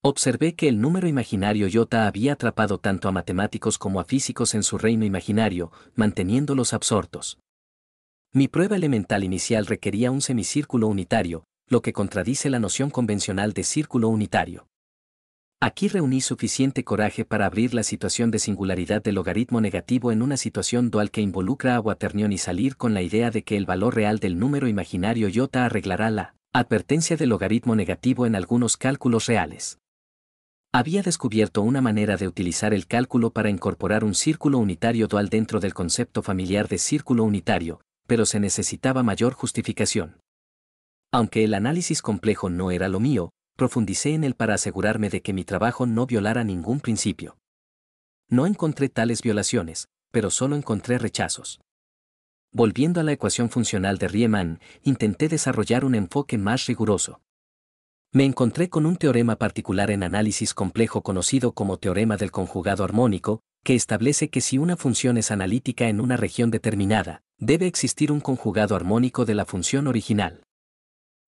Observé que el número imaginario iota había atrapado tanto a matemáticos como a físicos en su reino imaginario, manteniéndolos absortos. Mi prueba elemental inicial requería un semicírculo unitario, lo que contradice la noción convencional de círculo unitario. Aquí reuní suficiente coraje para abrir la situación de singularidad del logaritmo negativo en una situación dual que involucra a Waternion y salir con la idea de que el valor real del número imaginario iota arreglará la advertencia del logaritmo negativo en algunos cálculos reales. Había descubierto una manera de utilizar el cálculo para incorporar un círculo unitario dual dentro del concepto familiar de círculo unitario, pero se necesitaba mayor justificación. Aunque el análisis complejo no era lo mío, profundicé en él para asegurarme de que mi trabajo no violara ningún principio. No encontré tales violaciones, pero solo encontré rechazos. Volviendo a la ecuación funcional de Riemann, intenté desarrollar un enfoque más riguroso. Me encontré con un teorema particular en análisis complejo conocido como teorema del conjugado armónico, que establece que si una función es analítica en una región determinada, debe existir un conjugado armónico de la función original.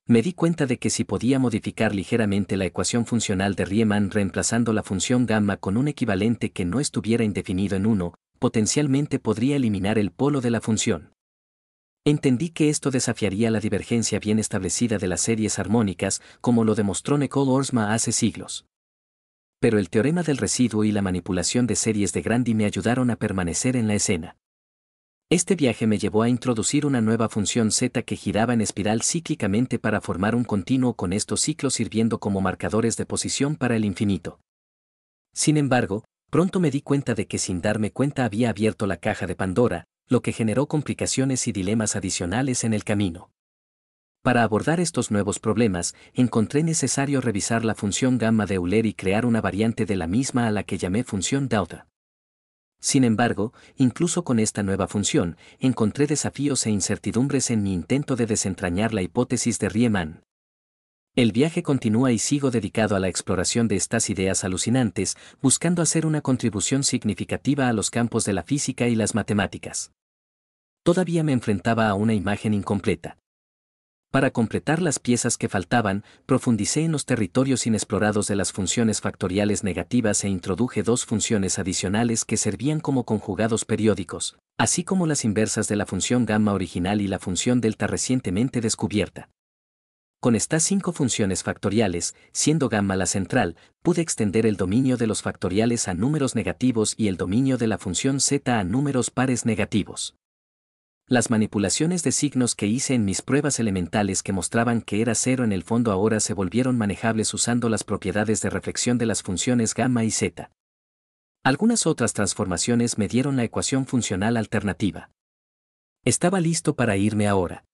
Me di cuenta de que si podía modificar ligeramente la ecuación funcional de Riemann reemplazando la función gamma con un equivalente que no estuviera indefinido en 1, potencialmente podría eliminar el polo de la función. Entendí que esto desafiaría la divergencia bien establecida de las series armónicas, como lo demostró Nicole Orsma hace siglos. Pero el teorema del residuo y la manipulación de series de Grandi me ayudaron a permanecer en la escena. Este viaje me llevó a introducir una nueva función z que giraba en espiral cíclicamente para formar un continuo con estos ciclos sirviendo como marcadores de posición para el infinito. Sin embargo, pronto me di cuenta de que sin darme cuenta había abierto la caja de Pandora, lo que generó complicaciones y dilemas adicionales en el camino. Para abordar estos nuevos problemas, encontré necesario revisar la función gamma de Euler y crear una variante de la misma a la que llamé función delta. Sin embargo, incluso con esta nueva función, encontré desafíos e incertidumbres en mi intento de desentrañar la hipótesis de Riemann. El viaje continúa y sigo dedicado a la exploración de estas ideas alucinantes, buscando hacer una contribución significativa a los campos de la física y las matemáticas todavía me enfrentaba a una imagen incompleta. Para completar las piezas que faltaban, profundicé en los territorios inexplorados de las funciones factoriales negativas e introduje dos funciones adicionales que servían como conjugados periódicos, así como las inversas de la función gamma original y la función delta recientemente descubierta. Con estas cinco funciones factoriales, siendo gamma la central, pude extender el dominio de los factoriales a números negativos y el dominio de la función z a números pares negativos. Las manipulaciones de signos que hice en mis pruebas elementales que mostraban que era cero en el fondo ahora se volvieron manejables usando las propiedades de reflexión de las funciones gamma y z. Algunas otras transformaciones me dieron la ecuación funcional alternativa. Estaba listo para irme ahora.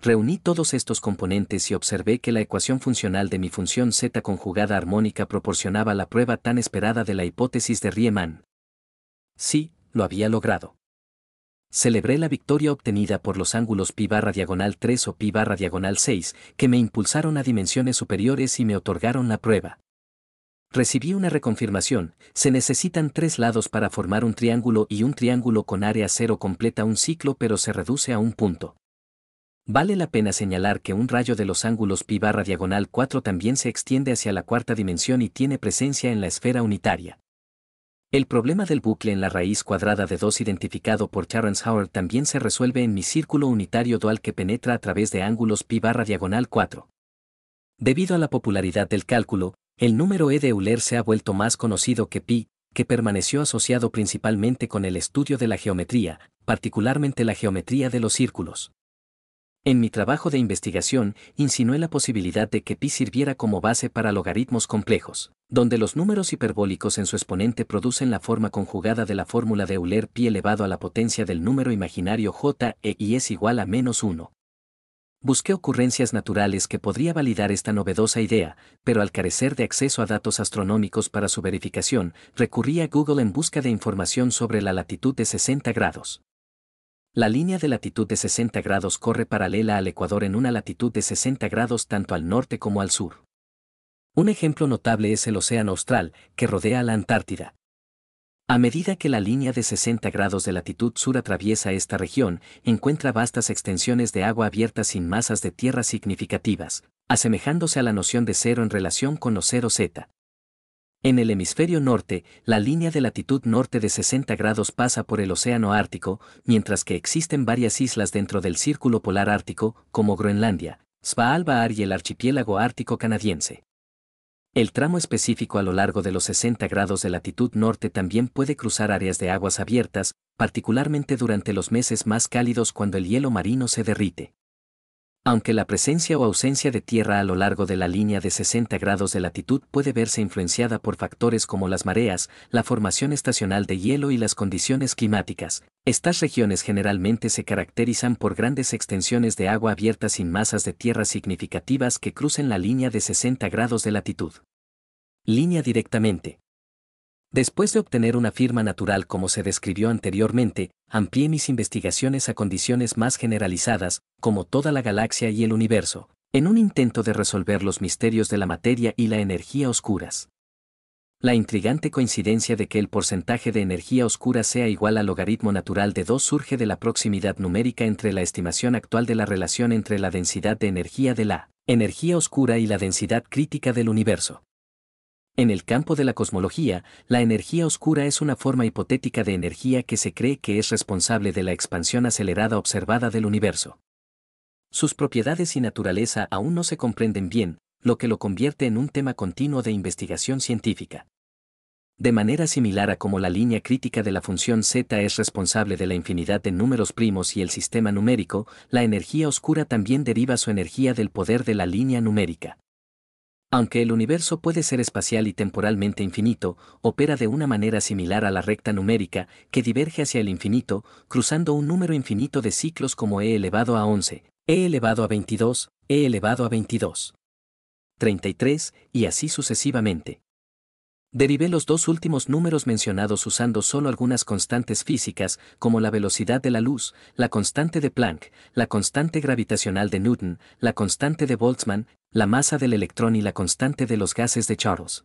Reuní todos estos componentes y observé que la ecuación funcional de mi función z conjugada armónica proporcionaba la prueba tan esperada de la hipótesis de Riemann. Sí, lo había logrado. Celebré la victoria obtenida por los ángulos pi barra diagonal 3 o pi barra diagonal 6, que me impulsaron a dimensiones superiores y me otorgaron la prueba. Recibí una reconfirmación, se necesitan tres lados para formar un triángulo y un triángulo con área cero completa un ciclo pero se reduce a un punto. Vale la pena señalar que un rayo de los ángulos pi barra diagonal 4 también se extiende hacia la cuarta dimensión y tiene presencia en la esfera unitaria. El problema del bucle en la raíz cuadrada de 2 identificado por Charles Howard también se resuelve en mi círculo unitario dual que penetra a través de ángulos pi barra diagonal 4. Debido a la popularidad del cálculo, el número E de Euler se ha vuelto más conocido que pi, que permaneció asociado principalmente con el estudio de la geometría, particularmente la geometría de los círculos. En mi trabajo de investigación, insinué la posibilidad de que pi sirviera como base para logaritmos complejos, donde los números hiperbólicos en su exponente producen la forma conjugada de la fórmula de Euler pi elevado a la potencia del número imaginario j e y es igual a menos 1. Busqué ocurrencias naturales que podría validar esta novedosa idea, pero al carecer de acceso a datos astronómicos para su verificación, recurrí a Google en busca de información sobre la latitud de 60 grados. La línea de latitud de 60 grados corre paralela al Ecuador en una latitud de 60 grados tanto al norte como al sur. Un ejemplo notable es el Océano Austral, que rodea la Antártida. A medida que la línea de 60 grados de latitud sur atraviesa esta región, encuentra vastas extensiones de agua abierta sin masas de tierra significativas, asemejándose a la noción de cero en relación con los cero Z. En el hemisferio norte, la línea de latitud norte de 60 grados pasa por el Océano Ártico, mientras que existen varias islas dentro del Círculo Polar Ártico, como Groenlandia, Svalbard y el archipiélago ártico canadiense. El tramo específico a lo largo de los 60 grados de latitud norte también puede cruzar áreas de aguas abiertas, particularmente durante los meses más cálidos cuando el hielo marino se derrite. Aunque la presencia o ausencia de tierra a lo largo de la línea de 60 grados de latitud puede verse influenciada por factores como las mareas, la formación estacional de hielo y las condiciones climáticas, estas regiones generalmente se caracterizan por grandes extensiones de agua abierta sin masas de tierra significativas que crucen la línea de 60 grados de latitud. Línea directamente. Después de obtener una firma natural como se describió anteriormente, amplié mis investigaciones a condiciones más generalizadas, como toda la galaxia y el universo, en un intento de resolver los misterios de la materia y la energía oscuras. La intrigante coincidencia de que el porcentaje de energía oscura sea igual al logaritmo natural de 2 surge de la proximidad numérica entre la estimación actual de la relación entre la densidad de energía de la energía oscura y la densidad crítica del universo. En el campo de la cosmología, la energía oscura es una forma hipotética de energía que se cree que es responsable de la expansión acelerada observada del universo. Sus propiedades y naturaleza aún no se comprenden bien, lo que lo convierte en un tema continuo de investigación científica. De manera similar a como la línea crítica de la función z es responsable de la infinidad de números primos y el sistema numérico, la energía oscura también deriva su energía del poder de la línea numérica. Aunque el universo puede ser espacial y temporalmente infinito, opera de una manera similar a la recta numérica que diverge hacia el infinito, cruzando un número infinito de ciclos como e elevado a 11, e elevado a 22, e elevado a 22. 33, y así sucesivamente. Derivé los dos últimos números mencionados usando solo algunas constantes físicas, como la velocidad de la luz, la constante de Planck, la constante gravitacional de Newton, la constante de Boltzmann, la masa del electrón y la constante de los gases de Charles.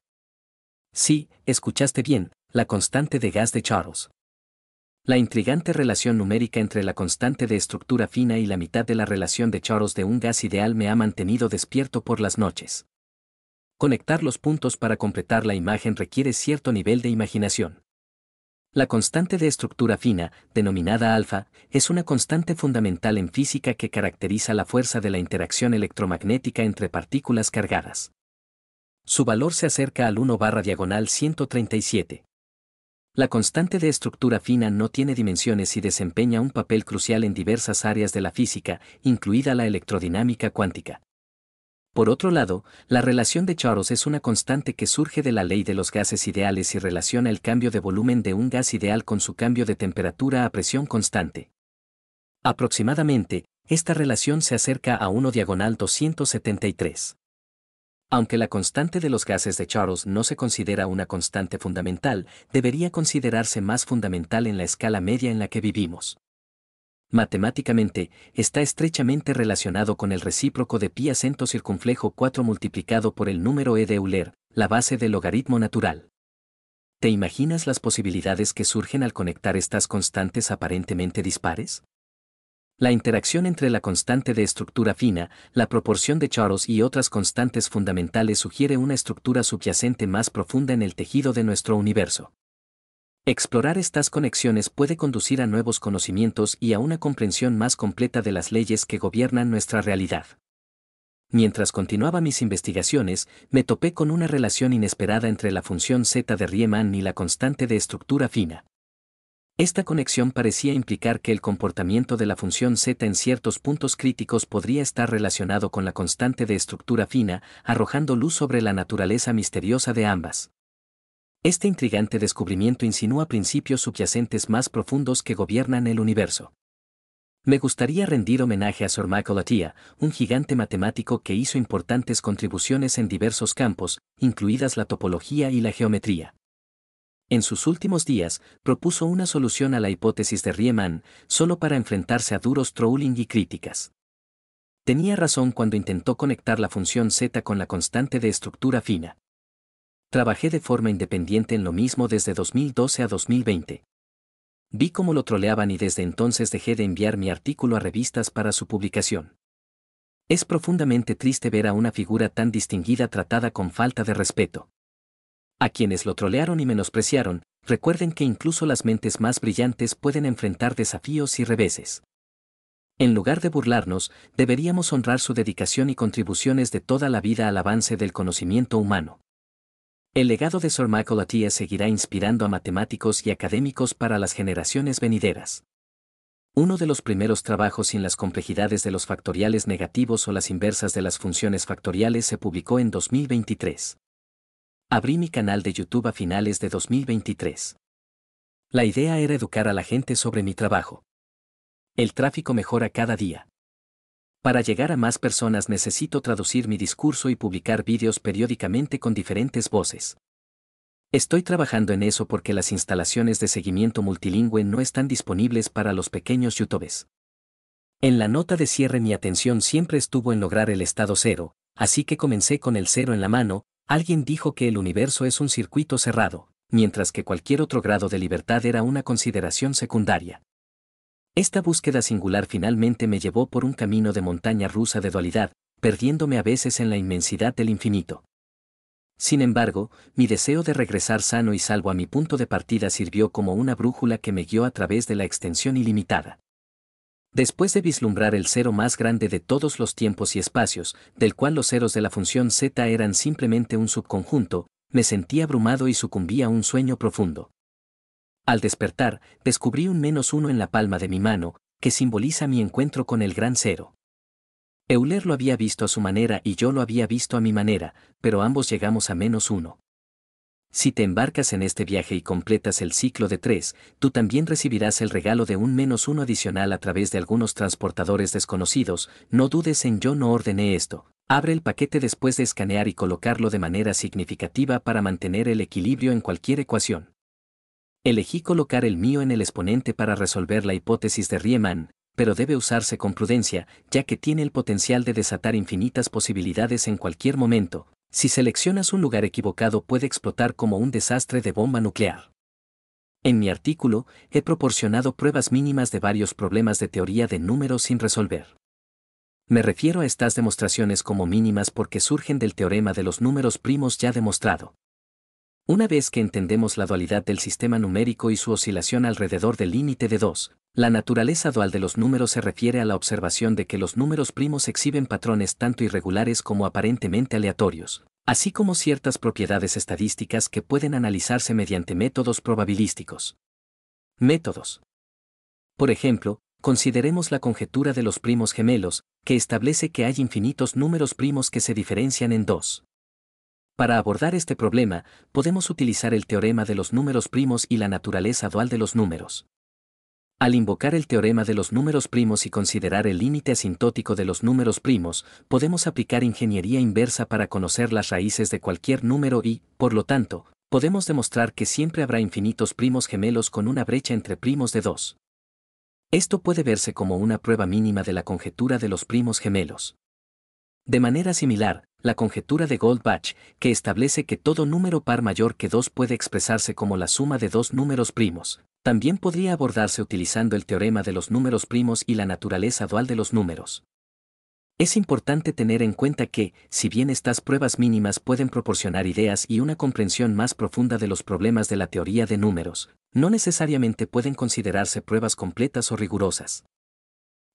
Sí, escuchaste bien, la constante de gas de Charles. La intrigante relación numérica entre la constante de estructura fina y la mitad de la relación de Charles de un gas ideal me ha mantenido despierto por las noches. Conectar los puntos para completar la imagen requiere cierto nivel de imaginación. La constante de estructura fina, denominada alfa, es una constante fundamental en física que caracteriza la fuerza de la interacción electromagnética entre partículas cargadas. Su valor se acerca al 1 barra diagonal 137. La constante de estructura fina no tiene dimensiones y desempeña un papel crucial en diversas áreas de la física, incluida la electrodinámica cuántica. Por otro lado, la relación de Charles es una constante que surge de la ley de los gases ideales y relaciona el cambio de volumen de un gas ideal con su cambio de temperatura a presión constante. Aproximadamente, esta relación se acerca a 1 diagonal 273. Aunque la constante de los gases de Charles no se considera una constante fundamental, debería considerarse más fundamental en la escala media en la que vivimos. Matemáticamente, está estrechamente relacionado con el recíproco de pi acento circunflejo 4 multiplicado por el número e de Euler, la base del logaritmo natural. ¿Te imaginas las posibilidades que surgen al conectar estas constantes aparentemente dispares? La interacción entre la constante de estructura fina, la proporción de Charles y otras constantes fundamentales sugiere una estructura subyacente más profunda en el tejido de nuestro universo. Explorar estas conexiones puede conducir a nuevos conocimientos y a una comprensión más completa de las leyes que gobiernan nuestra realidad. Mientras continuaba mis investigaciones, me topé con una relación inesperada entre la función z de Riemann y la constante de estructura fina. Esta conexión parecía implicar que el comportamiento de la función z en ciertos puntos críticos podría estar relacionado con la constante de estructura fina, arrojando luz sobre la naturaleza misteriosa de ambas. Este intrigante descubrimiento insinúa principios subyacentes más profundos que gobiernan el universo. Me gustaría rendir homenaje a Sir Michael Attia, un gigante matemático que hizo importantes contribuciones en diversos campos, incluidas la topología y la geometría. En sus últimos días, propuso una solución a la hipótesis de Riemann, solo para enfrentarse a duros trolling y críticas. Tenía razón cuando intentó conectar la función z con la constante de estructura fina. Trabajé de forma independiente en lo mismo desde 2012 a 2020. Vi cómo lo troleaban y desde entonces dejé de enviar mi artículo a revistas para su publicación. Es profundamente triste ver a una figura tan distinguida tratada con falta de respeto. A quienes lo trolearon y menospreciaron, recuerden que incluso las mentes más brillantes pueden enfrentar desafíos y reveses. En lugar de burlarnos, deberíamos honrar su dedicación y contribuciones de toda la vida al avance del conocimiento humano. El legado de Sir Michael Atiyah seguirá inspirando a matemáticos y académicos para las generaciones venideras. Uno de los primeros trabajos sin las complejidades de los factoriales negativos o las inversas de las funciones factoriales se publicó en 2023. Abrí mi canal de YouTube a finales de 2023. La idea era educar a la gente sobre mi trabajo. El tráfico mejora cada día. Para llegar a más personas necesito traducir mi discurso y publicar vídeos periódicamente con diferentes voces. Estoy trabajando en eso porque las instalaciones de seguimiento multilingüe no están disponibles para los pequeños youtubers. En la nota de cierre mi atención siempre estuvo en lograr el estado cero, así que comencé con el cero en la mano, alguien dijo que el universo es un circuito cerrado, mientras que cualquier otro grado de libertad era una consideración secundaria. Esta búsqueda singular finalmente me llevó por un camino de montaña rusa de dualidad, perdiéndome a veces en la inmensidad del infinito. Sin embargo, mi deseo de regresar sano y salvo a mi punto de partida sirvió como una brújula que me guió a través de la extensión ilimitada. Después de vislumbrar el cero más grande de todos los tiempos y espacios, del cual los ceros de la función z eran simplemente un subconjunto, me sentí abrumado y sucumbí a un sueño profundo. Al despertar, descubrí un menos uno en la palma de mi mano, que simboliza mi encuentro con el gran cero. Euler lo había visto a su manera y yo lo había visto a mi manera, pero ambos llegamos a menos uno. Si te embarcas en este viaje y completas el ciclo de tres, tú también recibirás el regalo de un menos uno adicional a través de algunos transportadores desconocidos, no dudes en yo no ordené esto. Abre el paquete después de escanear y colocarlo de manera significativa para mantener el equilibrio en cualquier ecuación. Elegí colocar el mío en el exponente para resolver la hipótesis de Riemann, pero debe usarse con prudencia, ya que tiene el potencial de desatar infinitas posibilidades en cualquier momento. Si seleccionas un lugar equivocado puede explotar como un desastre de bomba nuclear. En mi artículo, he proporcionado pruebas mínimas de varios problemas de teoría de números sin resolver. Me refiero a estas demostraciones como mínimas porque surgen del teorema de los números primos ya demostrado. Una vez que entendemos la dualidad del sistema numérico y su oscilación alrededor del límite de 2, la naturaleza dual de los números se refiere a la observación de que los números primos exhiben patrones tanto irregulares como aparentemente aleatorios, así como ciertas propiedades estadísticas que pueden analizarse mediante métodos probabilísticos. Métodos. Por ejemplo, consideremos la conjetura de los primos gemelos, que establece que hay infinitos números primos que se diferencian en dos. Para abordar este problema, podemos utilizar el teorema de los números primos y la naturaleza dual de los números. Al invocar el teorema de los números primos y considerar el límite asintótico de los números primos, podemos aplicar ingeniería inversa para conocer las raíces de cualquier número y, por lo tanto, podemos demostrar que siempre habrá infinitos primos gemelos con una brecha entre primos de 2. Esto puede verse como una prueba mínima de la conjetura de los primos gemelos. De manera similar, la conjetura de Goldbach, que establece que todo número par mayor que 2 puede expresarse como la suma de dos números primos, también podría abordarse utilizando el teorema de los números primos y la naturaleza dual de los números. Es importante tener en cuenta que, si bien estas pruebas mínimas pueden proporcionar ideas y una comprensión más profunda de los problemas de la teoría de números, no necesariamente pueden considerarse pruebas completas o rigurosas.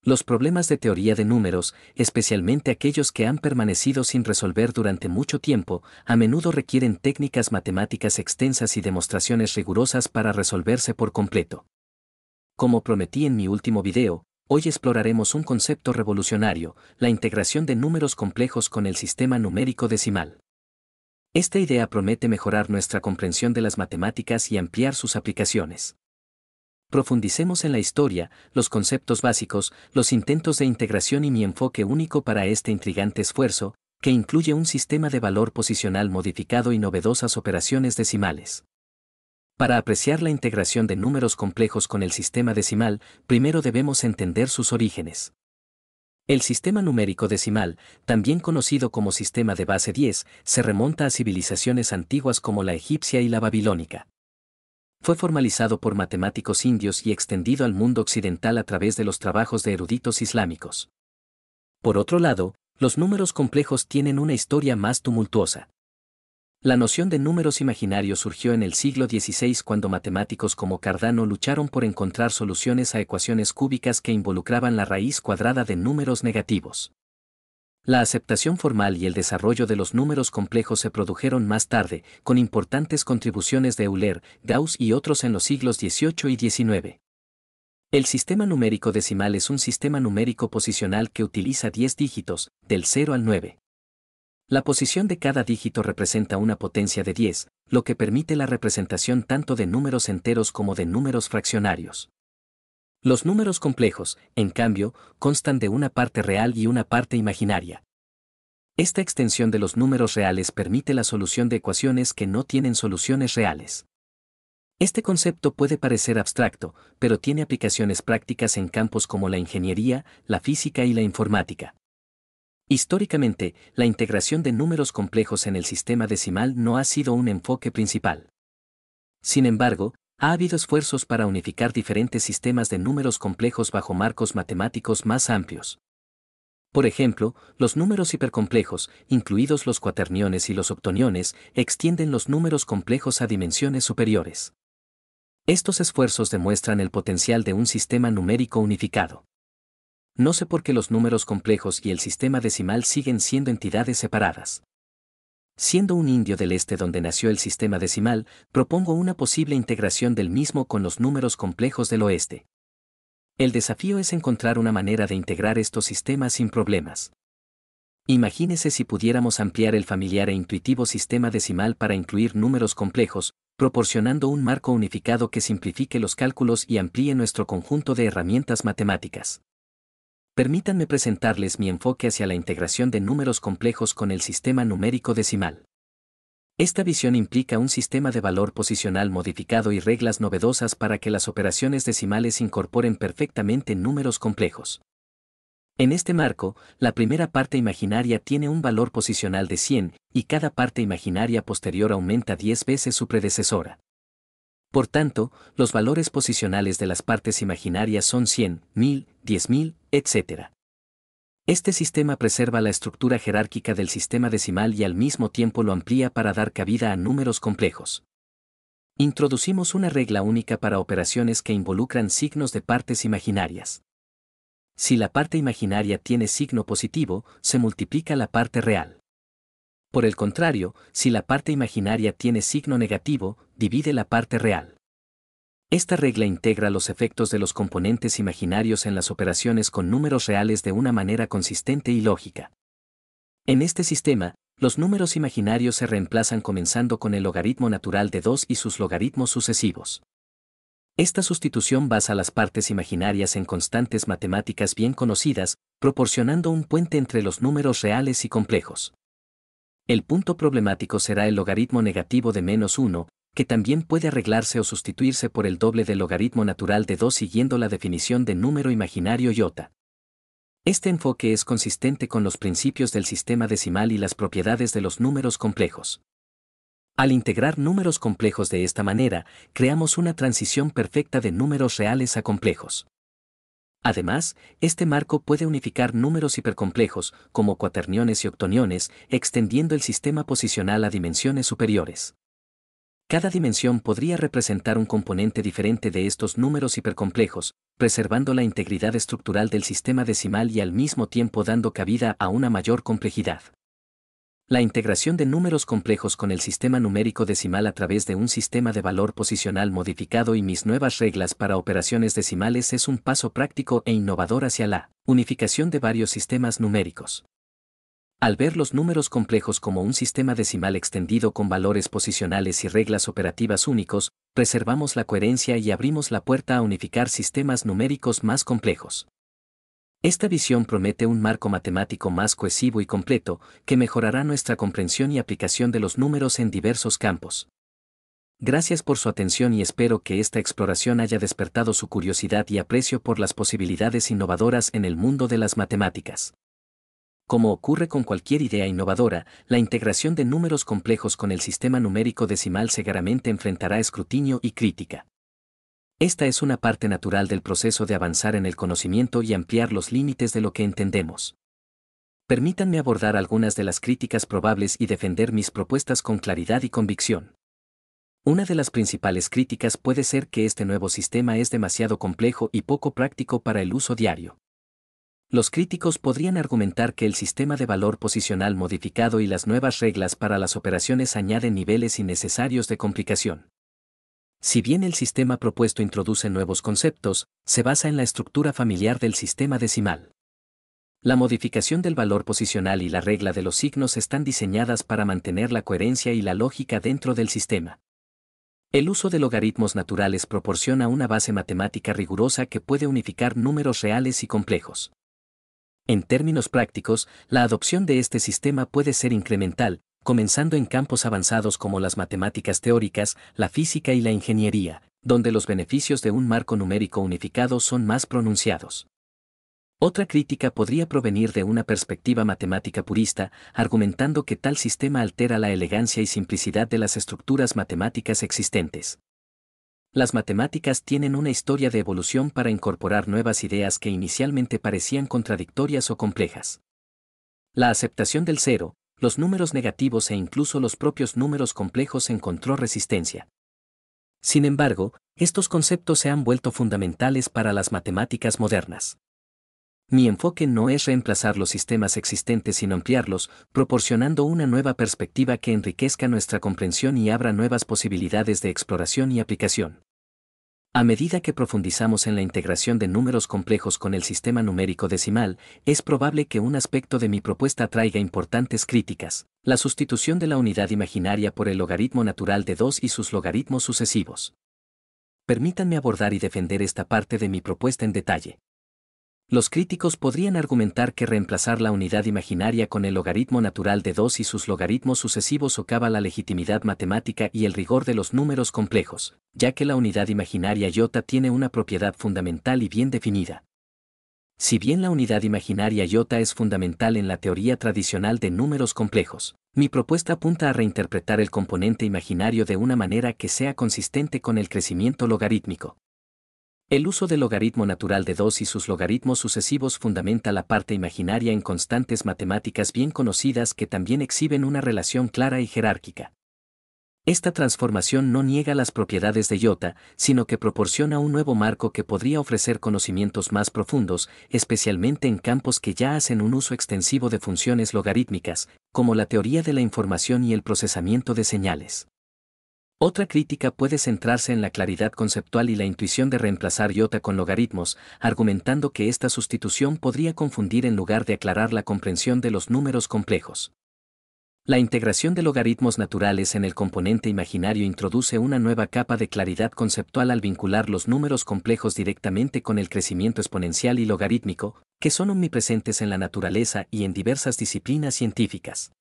Los problemas de teoría de números, especialmente aquellos que han permanecido sin resolver durante mucho tiempo, a menudo requieren técnicas matemáticas extensas y demostraciones rigurosas para resolverse por completo. Como prometí en mi último video, hoy exploraremos un concepto revolucionario, la integración de números complejos con el sistema numérico decimal. Esta idea promete mejorar nuestra comprensión de las matemáticas y ampliar sus aplicaciones profundicemos en la historia, los conceptos básicos, los intentos de integración y mi enfoque único para este intrigante esfuerzo, que incluye un sistema de valor posicional modificado y novedosas operaciones decimales. Para apreciar la integración de números complejos con el sistema decimal, primero debemos entender sus orígenes. El sistema numérico decimal, también conocido como sistema de base 10, se remonta a civilizaciones antiguas como la egipcia y la babilónica fue formalizado por matemáticos indios y extendido al mundo occidental a través de los trabajos de eruditos islámicos. Por otro lado, los números complejos tienen una historia más tumultuosa. La noción de números imaginarios surgió en el siglo XVI cuando matemáticos como Cardano lucharon por encontrar soluciones a ecuaciones cúbicas que involucraban la raíz cuadrada de números negativos. La aceptación formal y el desarrollo de los números complejos se produjeron más tarde, con importantes contribuciones de Euler, Gauss y otros en los siglos XVIII y XIX. El sistema numérico decimal es un sistema numérico posicional que utiliza 10 dígitos, del 0 al 9. La posición de cada dígito representa una potencia de 10, lo que permite la representación tanto de números enteros como de números fraccionarios. Los números complejos, en cambio, constan de una parte real y una parte imaginaria. Esta extensión de los números reales permite la solución de ecuaciones que no tienen soluciones reales. Este concepto puede parecer abstracto, pero tiene aplicaciones prácticas en campos como la ingeniería, la física y la informática. Históricamente, la integración de números complejos en el sistema decimal no ha sido un enfoque principal. Sin embargo, ha habido esfuerzos para unificar diferentes sistemas de números complejos bajo marcos matemáticos más amplios. Por ejemplo, los números hipercomplejos, incluidos los cuaterniones y los octoniones, extienden los números complejos a dimensiones superiores. Estos esfuerzos demuestran el potencial de un sistema numérico unificado. No sé por qué los números complejos y el sistema decimal siguen siendo entidades separadas. Siendo un indio del este donde nació el sistema decimal, propongo una posible integración del mismo con los números complejos del oeste. El desafío es encontrar una manera de integrar estos sistemas sin problemas. Imagínese si pudiéramos ampliar el familiar e intuitivo sistema decimal para incluir números complejos, proporcionando un marco unificado que simplifique los cálculos y amplíe nuestro conjunto de herramientas matemáticas. Permítanme presentarles mi enfoque hacia la integración de números complejos con el sistema numérico decimal. Esta visión implica un sistema de valor posicional modificado y reglas novedosas para que las operaciones decimales incorporen perfectamente números complejos. En este marco, la primera parte imaginaria tiene un valor posicional de 100 y cada parte imaginaria posterior aumenta 10 veces su predecesora. Por tanto, los valores posicionales de las partes imaginarias son 100, 1000, 10000, etc. Este sistema preserva la estructura jerárquica del sistema decimal y al mismo tiempo lo amplía para dar cabida a números complejos. Introducimos una regla única para operaciones que involucran signos de partes imaginarias. Si la parte imaginaria tiene signo positivo, se multiplica la parte real. Por el contrario, si la parte imaginaria tiene signo negativo, divide la parte real. Esta regla integra los efectos de los componentes imaginarios en las operaciones con números reales de una manera consistente y lógica. En este sistema, los números imaginarios se reemplazan comenzando con el logaritmo natural de 2 y sus logaritmos sucesivos. Esta sustitución basa las partes imaginarias en constantes matemáticas bien conocidas, proporcionando un puente entre los números reales y complejos. El punto problemático será el logaritmo negativo de menos 1, que también puede arreglarse o sustituirse por el doble del logaritmo natural de 2 siguiendo la definición de número imaginario iota. Este enfoque es consistente con los principios del sistema decimal y las propiedades de los números complejos. Al integrar números complejos de esta manera, creamos una transición perfecta de números reales a complejos. Además, este marco puede unificar números hipercomplejos, como cuaterniones y octoniones, extendiendo el sistema posicional a dimensiones superiores. Cada dimensión podría representar un componente diferente de estos números hipercomplejos, preservando la integridad estructural del sistema decimal y al mismo tiempo dando cabida a una mayor complejidad. La integración de números complejos con el sistema numérico decimal a través de un sistema de valor posicional modificado y mis nuevas reglas para operaciones decimales es un paso práctico e innovador hacia la unificación de varios sistemas numéricos. Al ver los números complejos como un sistema decimal extendido con valores posicionales y reglas operativas únicos, preservamos la coherencia y abrimos la puerta a unificar sistemas numéricos más complejos. Esta visión promete un marco matemático más cohesivo y completo, que mejorará nuestra comprensión y aplicación de los números en diversos campos. Gracias por su atención y espero que esta exploración haya despertado su curiosidad y aprecio por las posibilidades innovadoras en el mundo de las matemáticas. Como ocurre con cualquier idea innovadora, la integración de números complejos con el sistema numérico decimal seguramente enfrentará escrutinio y crítica. Esta es una parte natural del proceso de avanzar en el conocimiento y ampliar los límites de lo que entendemos. Permítanme abordar algunas de las críticas probables y defender mis propuestas con claridad y convicción. Una de las principales críticas puede ser que este nuevo sistema es demasiado complejo y poco práctico para el uso diario. Los críticos podrían argumentar que el sistema de valor posicional modificado y las nuevas reglas para las operaciones añaden niveles innecesarios de complicación. Si bien el sistema propuesto introduce nuevos conceptos, se basa en la estructura familiar del sistema decimal. La modificación del valor posicional y la regla de los signos están diseñadas para mantener la coherencia y la lógica dentro del sistema. El uso de logaritmos naturales proporciona una base matemática rigurosa que puede unificar números reales y complejos. En términos prácticos, la adopción de este sistema puede ser incremental, comenzando en campos avanzados como las matemáticas teóricas, la física y la ingeniería, donde los beneficios de un marco numérico unificado son más pronunciados. Otra crítica podría provenir de una perspectiva matemática purista, argumentando que tal sistema altera la elegancia y simplicidad de las estructuras matemáticas existentes. Las matemáticas tienen una historia de evolución para incorporar nuevas ideas que inicialmente parecían contradictorias o complejas. La aceptación del cero, los números negativos e incluso los propios números complejos encontró resistencia. Sin embargo, estos conceptos se han vuelto fundamentales para las matemáticas modernas. Mi enfoque no es reemplazar los sistemas existentes sino ampliarlos, proporcionando una nueva perspectiva que enriquezca nuestra comprensión y abra nuevas posibilidades de exploración y aplicación. A medida que profundizamos en la integración de números complejos con el sistema numérico decimal, es probable que un aspecto de mi propuesta traiga importantes críticas, la sustitución de la unidad imaginaria por el logaritmo natural de 2 y sus logaritmos sucesivos. Permítanme abordar y defender esta parte de mi propuesta en detalle. Los críticos podrían argumentar que reemplazar la unidad imaginaria con el logaritmo natural de 2 y sus logaritmos sucesivos socava la legitimidad matemática y el rigor de los números complejos, ya que la unidad imaginaria iota tiene una propiedad fundamental y bien definida. Si bien la unidad imaginaria iota es fundamental en la teoría tradicional de números complejos, mi propuesta apunta a reinterpretar el componente imaginario de una manera que sea consistente con el crecimiento logarítmico. El uso del logaritmo natural de 2 y sus logaritmos sucesivos fundamenta la parte imaginaria en constantes matemáticas bien conocidas que también exhiben una relación clara y jerárquica. Esta transformación no niega las propiedades de Iota, sino que proporciona un nuevo marco que podría ofrecer conocimientos más profundos, especialmente en campos que ya hacen un uso extensivo de funciones logarítmicas, como la teoría de la información y el procesamiento de señales. Otra crítica puede centrarse en la claridad conceptual y la intuición de reemplazar iota con logaritmos, argumentando que esta sustitución podría confundir en lugar de aclarar la comprensión de los números complejos. La integración de logaritmos naturales en el componente imaginario introduce una nueva capa de claridad conceptual al vincular los números complejos directamente con el crecimiento exponencial y logarítmico, que son omnipresentes en la naturaleza y en diversas disciplinas científicas.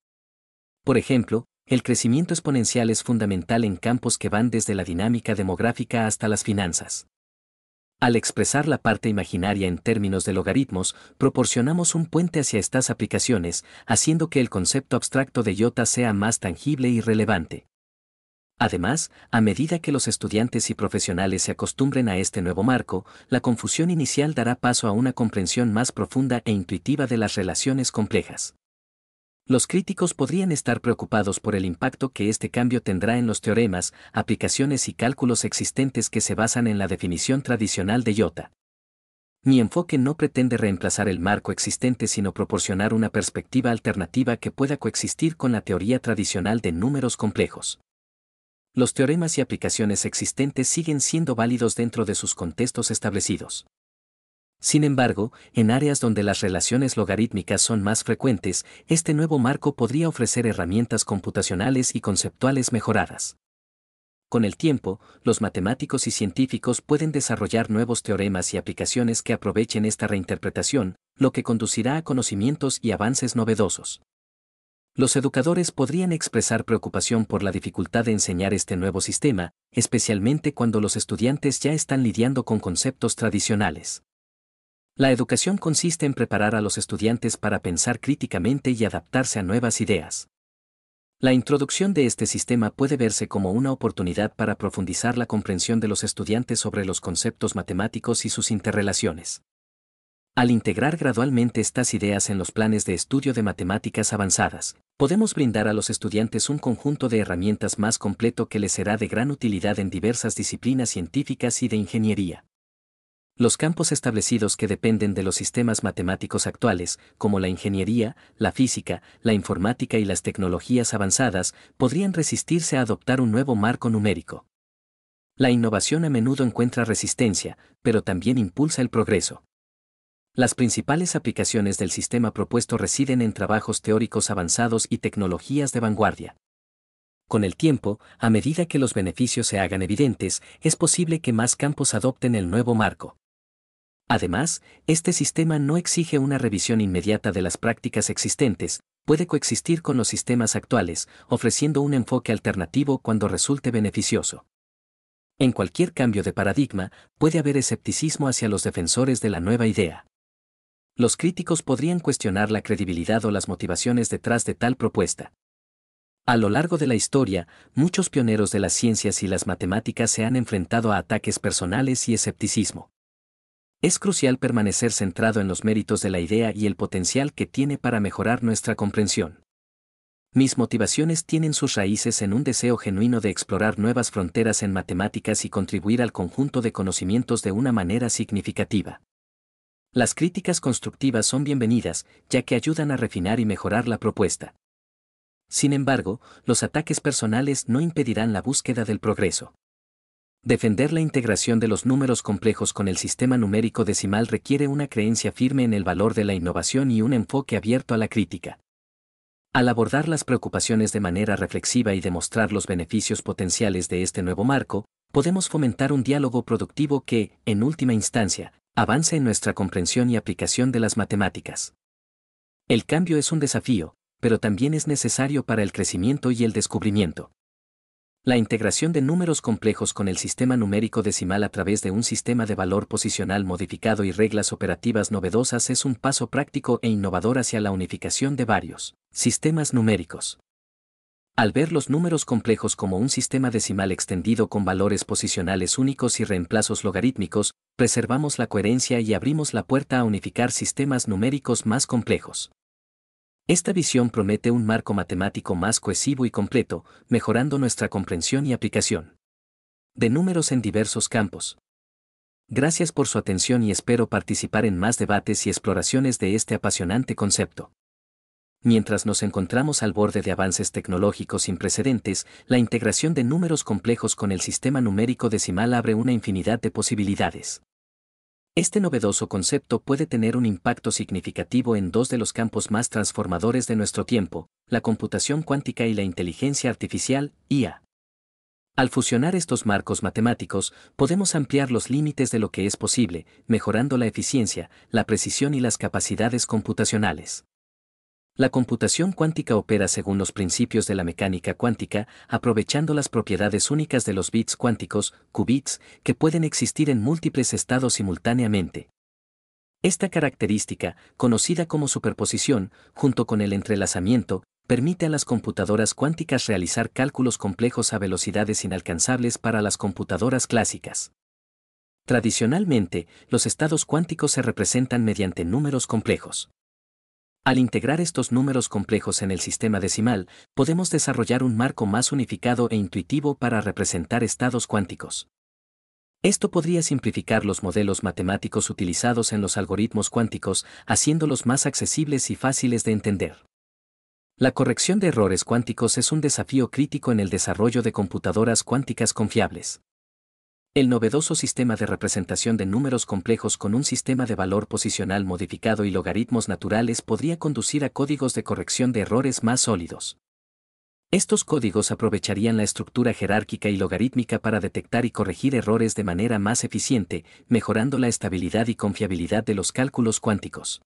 Por ejemplo, el crecimiento exponencial es fundamental en campos que van desde la dinámica demográfica hasta las finanzas. Al expresar la parte imaginaria en términos de logaritmos, proporcionamos un puente hacia estas aplicaciones, haciendo que el concepto abstracto de iota sea más tangible y relevante. Además, a medida que los estudiantes y profesionales se acostumbren a este nuevo marco, la confusión inicial dará paso a una comprensión más profunda e intuitiva de las relaciones complejas. Los críticos podrían estar preocupados por el impacto que este cambio tendrá en los teoremas, aplicaciones y cálculos existentes que se basan en la definición tradicional de Iota. Mi enfoque no pretende reemplazar el marco existente sino proporcionar una perspectiva alternativa que pueda coexistir con la teoría tradicional de números complejos. Los teoremas y aplicaciones existentes siguen siendo válidos dentro de sus contextos establecidos. Sin embargo, en áreas donde las relaciones logarítmicas son más frecuentes, este nuevo marco podría ofrecer herramientas computacionales y conceptuales mejoradas. Con el tiempo, los matemáticos y científicos pueden desarrollar nuevos teoremas y aplicaciones que aprovechen esta reinterpretación, lo que conducirá a conocimientos y avances novedosos. Los educadores podrían expresar preocupación por la dificultad de enseñar este nuevo sistema, especialmente cuando los estudiantes ya están lidiando con conceptos tradicionales. La educación consiste en preparar a los estudiantes para pensar críticamente y adaptarse a nuevas ideas. La introducción de este sistema puede verse como una oportunidad para profundizar la comprensión de los estudiantes sobre los conceptos matemáticos y sus interrelaciones. Al integrar gradualmente estas ideas en los planes de estudio de matemáticas avanzadas, podemos brindar a los estudiantes un conjunto de herramientas más completo que les será de gran utilidad en diversas disciplinas científicas y de ingeniería. Los campos establecidos que dependen de los sistemas matemáticos actuales, como la ingeniería, la física, la informática y las tecnologías avanzadas, podrían resistirse a adoptar un nuevo marco numérico. La innovación a menudo encuentra resistencia, pero también impulsa el progreso. Las principales aplicaciones del sistema propuesto residen en trabajos teóricos avanzados y tecnologías de vanguardia. Con el tiempo, a medida que los beneficios se hagan evidentes, es posible que más campos adopten el nuevo marco. Además, este sistema no exige una revisión inmediata de las prácticas existentes, puede coexistir con los sistemas actuales, ofreciendo un enfoque alternativo cuando resulte beneficioso. En cualquier cambio de paradigma, puede haber escepticismo hacia los defensores de la nueva idea. Los críticos podrían cuestionar la credibilidad o las motivaciones detrás de tal propuesta. A lo largo de la historia, muchos pioneros de las ciencias y las matemáticas se han enfrentado a ataques personales y escepticismo es crucial permanecer centrado en los méritos de la idea y el potencial que tiene para mejorar nuestra comprensión. Mis motivaciones tienen sus raíces en un deseo genuino de explorar nuevas fronteras en matemáticas y contribuir al conjunto de conocimientos de una manera significativa. Las críticas constructivas son bienvenidas, ya que ayudan a refinar y mejorar la propuesta. Sin embargo, los ataques personales no impedirán la búsqueda del progreso. Defender la integración de los números complejos con el sistema numérico decimal requiere una creencia firme en el valor de la innovación y un enfoque abierto a la crítica. Al abordar las preocupaciones de manera reflexiva y demostrar los beneficios potenciales de este nuevo marco, podemos fomentar un diálogo productivo que, en última instancia, avance en nuestra comprensión y aplicación de las matemáticas. El cambio es un desafío, pero también es necesario para el crecimiento y el descubrimiento. La integración de números complejos con el sistema numérico decimal a través de un sistema de valor posicional modificado y reglas operativas novedosas es un paso práctico e innovador hacia la unificación de varios sistemas numéricos. Al ver los números complejos como un sistema decimal extendido con valores posicionales únicos y reemplazos logarítmicos, preservamos la coherencia y abrimos la puerta a unificar sistemas numéricos más complejos. Esta visión promete un marco matemático más cohesivo y completo, mejorando nuestra comprensión y aplicación de números en diversos campos. Gracias por su atención y espero participar en más debates y exploraciones de este apasionante concepto. Mientras nos encontramos al borde de avances tecnológicos sin precedentes, la integración de números complejos con el sistema numérico decimal abre una infinidad de posibilidades. Este novedoso concepto puede tener un impacto significativo en dos de los campos más transformadores de nuestro tiempo, la computación cuántica y la inteligencia artificial, IA. Al fusionar estos marcos matemáticos, podemos ampliar los límites de lo que es posible, mejorando la eficiencia, la precisión y las capacidades computacionales. La computación cuántica opera según los principios de la mecánica cuántica, aprovechando las propiedades únicas de los bits cuánticos, qubits, que pueden existir en múltiples estados simultáneamente. Esta característica, conocida como superposición, junto con el entrelazamiento, permite a las computadoras cuánticas realizar cálculos complejos a velocidades inalcanzables para las computadoras clásicas. Tradicionalmente, los estados cuánticos se representan mediante números complejos. Al integrar estos números complejos en el sistema decimal, podemos desarrollar un marco más unificado e intuitivo para representar estados cuánticos. Esto podría simplificar los modelos matemáticos utilizados en los algoritmos cuánticos, haciéndolos más accesibles y fáciles de entender. La corrección de errores cuánticos es un desafío crítico en el desarrollo de computadoras cuánticas confiables. El novedoso sistema de representación de números complejos con un sistema de valor posicional modificado y logaritmos naturales podría conducir a códigos de corrección de errores más sólidos. Estos códigos aprovecharían la estructura jerárquica y logarítmica para detectar y corregir errores de manera más eficiente, mejorando la estabilidad y confiabilidad de los cálculos cuánticos.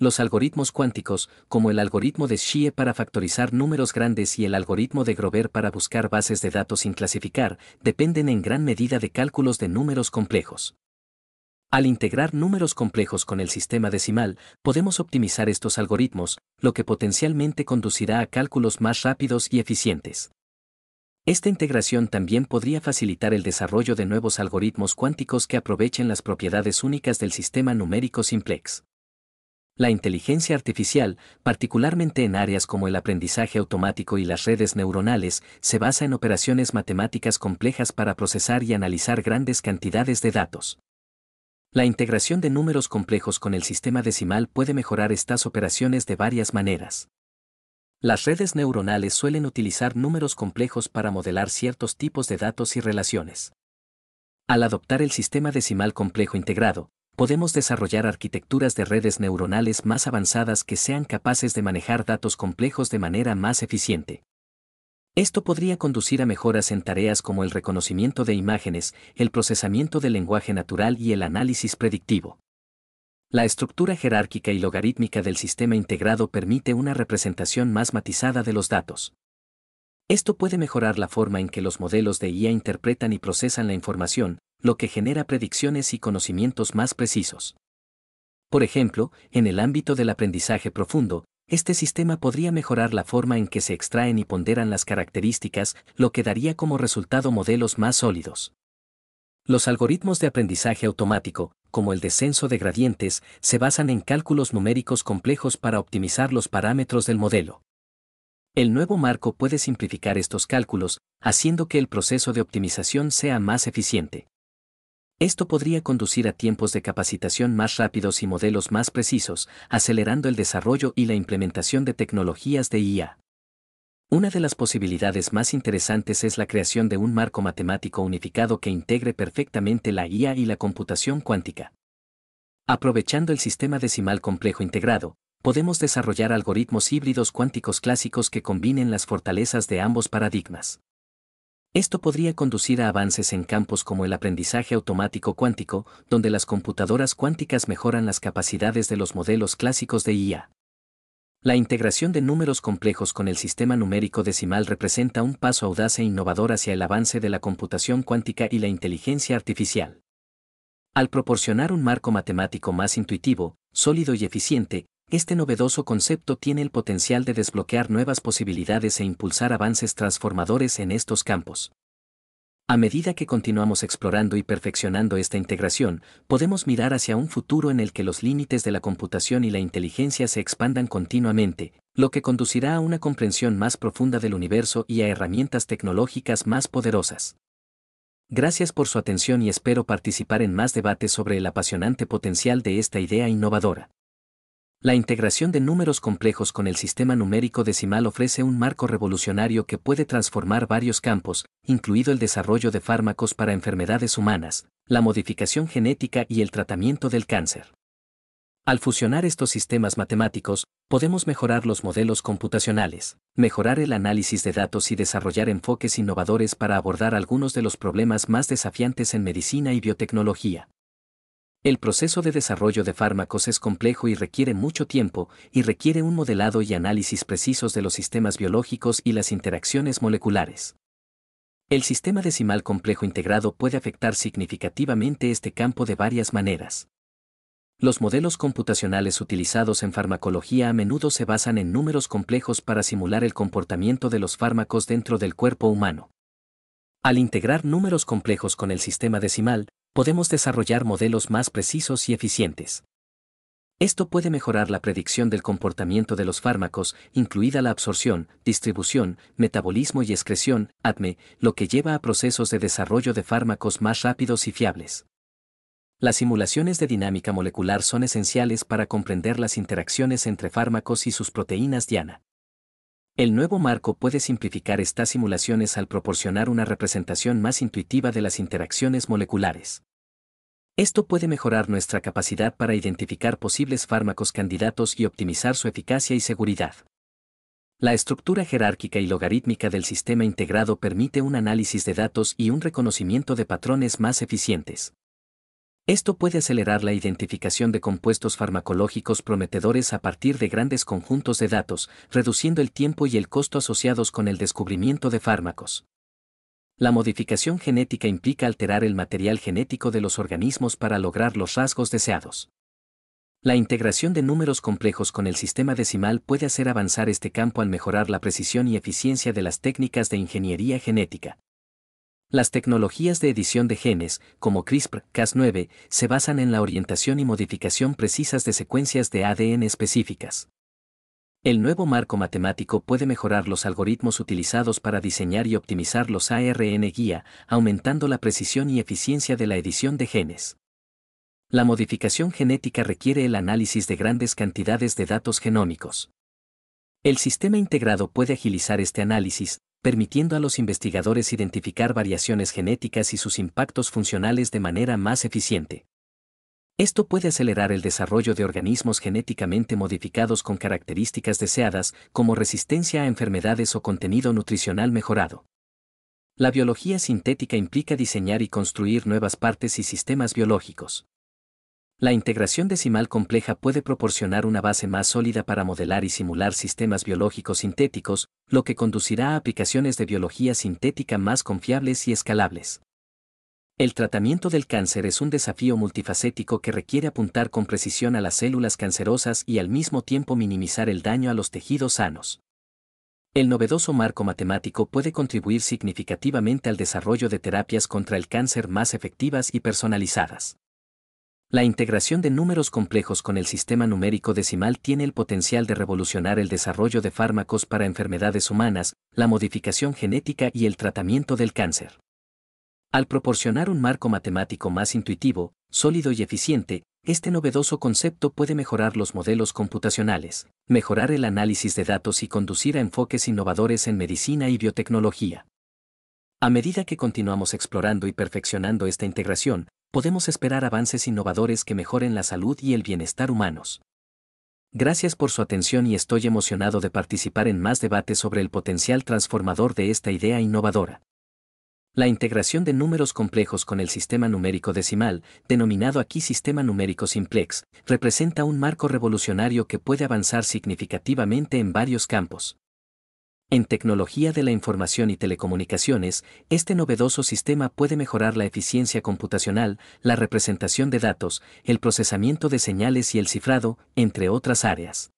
Los algoritmos cuánticos, como el algoritmo de Schie para factorizar números grandes y el algoritmo de Grover para buscar bases de datos sin clasificar, dependen en gran medida de cálculos de números complejos. Al integrar números complejos con el sistema decimal, podemos optimizar estos algoritmos, lo que potencialmente conducirá a cálculos más rápidos y eficientes. Esta integración también podría facilitar el desarrollo de nuevos algoritmos cuánticos que aprovechen las propiedades únicas del sistema numérico simplex. La inteligencia artificial, particularmente en áreas como el aprendizaje automático y las redes neuronales, se basa en operaciones matemáticas complejas para procesar y analizar grandes cantidades de datos. La integración de números complejos con el sistema decimal puede mejorar estas operaciones de varias maneras. Las redes neuronales suelen utilizar números complejos para modelar ciertos tipos de datos y relaciones. Al adoptar el sistema decimal complejo integrado, podemos desarrollar arquitecturas de redes neuronales más avanzadas que sean capaces de manejar datos complejos de manera más eficiente. Esto podría conducir a mejoras en tareas como el reconocimiento de imágenes, el procesamiento del lenguaje natural y el análisis predictivo. La estructura jerárquica y logarítmica del sistema integrado permite una representación más matizada de los datos. Esto puede mejorar la forma en que los modelos de IA interpretan y procesan la información, lo que genera predicciones y conocimientos más precisos. Por ejemplo, en el ámbito del aprendizaje profundo, este sistema podría mejorar la forma en que se extraen y ponderan las características, lo que daría como resultado modelos más sólidos. Los algoritmos de aprendizaje automático, como el descenso de gradientes, se basan en cálculos numéricos complejos para optimizar los parámetros del modelo. El nuevo marco puede simplificar estos cálculos, haciendo que el proceso de optimización sea más eficiente. Esto podría conducir a tiempos de capacitación más rápidos y modelos más precisos, acelerando el desarrollo y la implementación de tecnologías de IA. Una de las posibilidades más interesantes es la creación de un marco matemático unificado que integre perfectamente la IA y la computación cuántica. Aprovechando el sistema decimal complejo integrado, podemos desarrollar algoritmos híbridos cuánticos clásicos que combinen las fortalezas de ambos paradigmas. Esto podría conducir a avances en campos como el aprendizaje automático cuántico, donde las computadoras cuánticas mejoran las capacidades de los modelos clásicos de IA. La integración de números complejos con el sistema numérico decimal representa un paso audaz e innovador hacia el avance de la computación cuántica y la inteligencia artificial. Al proporcionar un marco matemático más intuitivo, sólido y eficiente, este novedoso concepto tiene el potencial de desbloquear nuevas posibilidades e impulsar avances transformadores en estos campos. A medida que continuamos explorando y perfeccionando esta integración, podemos mirar hacia un futuro en el que los límites de la computación y la inteligencia se expandan continuamente, lo que conducirá a una comprensión más profunda del universo y a herramientas tecnológicas más poderosas. Gracias por su atención y espero participar en más debates sobre el apasionante potencial de esta idea innovadora. La integración de números complejos con el sistema numérico decimal ofrece un marco revolucionario que puede transformar varios campos, incluido el desarrollo de fármacos para enfermedades humanas, la modificación genética y el tratamiento del cáncer. Al fusionar estos sistemas matemáticos, podemos mejorar los modelos computacionales, mejorar el análisis de datos y desarrollar enfoques innovadores para abordar algunos de los problemas más desafiantes en medicina y biotecnología. El proceso de desarrollo de fármacos es complejo y requiere mucho tiempo, y requiere un modelado y análisis precisos de los sistemas biológicos y las interacciones moleculares. El sistema decimal complejo integrado puede afectar significativamente este campo de varias maneras. Los modelos computacionales utilizados en farmacología a menudo se basan en números complejos para simular el comportamiento de los fármacos dentro del cuerpo humano. Al integrar números complejos con el sistema decimal, podemos desarrollar modelos más precisos y eficientes. Esto puede mejorar la predicción del comportamiento de los fármacos, incluida la absorción, distribución, metabolismo y excreción, ADME, lo que lleva a procesos de desarrollo de fármacos más rápidos y fiables. Las simulaciones de dinámica molecular son esenciales para comprender las interacciones entre fármacos y sus proteínas diana. El nuevo marco puede simplificar estas simulaciones al proporcionar una representación más intuitiva de las interacciones moleculares. Esto puede mejorar nuestra capacidad para identificar posibles fármacos candidatos y optimizar su eficacia y seguridad. La estructura jerárquica y logarítmica del sistema integrado permite un análisis de datos y un reconocimiento de patrones más eficientes. Esto puede acelerar la identificación de compuestos farmacológicos prometedores a partir de grandes conjuntos de datos, reduciendo el tiempo y el costo asociados con el descubrimiento de fármacos. La modificación genética implica alterar el material genético de los organismos para lograr los rasgos deseados. La integración de números complejos con el sistema decimal puede hacer avanzar este campo al mejorar la precisión y eficiencia de las técnicas de ingeniería genética. Las tecnologías de edición de genes, como CRISPR-Cas9, se basan en la orientación y modificación precisas de secuencias de ADN específicas. El nuevo marco matemático puede mejorar los algoritmos utilizados para diseñar y optimizar los ARN guía, aumentando la precisión y eficiencia de la edición de genes. La modificación genética requiere el análisis de grandes cantidades de datos genómicos. El sistema integrado puede agilizar este análisis, permitiendo a los investigadores identificar variaciones genéticas y sus impactos funcionales de manera más eficiente. Esto puede acelerar el desarrollo de organismos genéticamente modificados con características deseadas como resistencia a enfermedades o contenido nutricional mejorado. La biología sintética implica diseñar y construir nuevas partes y sistemas biológicos. La integración decimal compleja puede proporcionar una base más sólida para modelar y simular sistemas biológicos sintéticos, lo que conducirá a aplicaciones de biología sintética más confiables y escalables. El tratamiento del cáncer es un desafío multifacético que requiere apuntar con precisión a las células cancerosas y al mismo tiempo minimizar el daño a los tejidos sanos. El novedoso marco matemático puede contribuir significativamente al desarrollo de terapias contra el cáncer más efectivas y personalizadas. La integración de números complejos con el sistema numérico decimal tiene el potencial de revolucionar el desarrollo de fármacos para enfermedades humanas, la modificación genética y el tratamiento del cáncer. Al proporcionar un marco matemático más intuitivo, sólido y eficiente, este novedoso concepto puede mejorar los modelos computacionales, mejorar el análisis de datos y conducir a enfoques innovadores en medicina y biotecnología. A medida que continuamos explorando y perfeccionando esta integración, podemos esperar avances innovadores que mejoren la salud y el bienestar humanos. Gracias por su atención y estoy emocionado de participar en más debates sobre el potencial transformador de esta idea innovadora. La integración de números complejos con el sistema numérico decimal, denominado aquí sistema numérico simplex, representa un marco revolucionario que puede avanzar significativamente en varios campos. En tecnología de la información y telecomunicaciones, este novedoso sistema puede mejorar la eficiencia computacional, la representación de datos, el procesamiento de señales y el cifrado, entre otras áreas.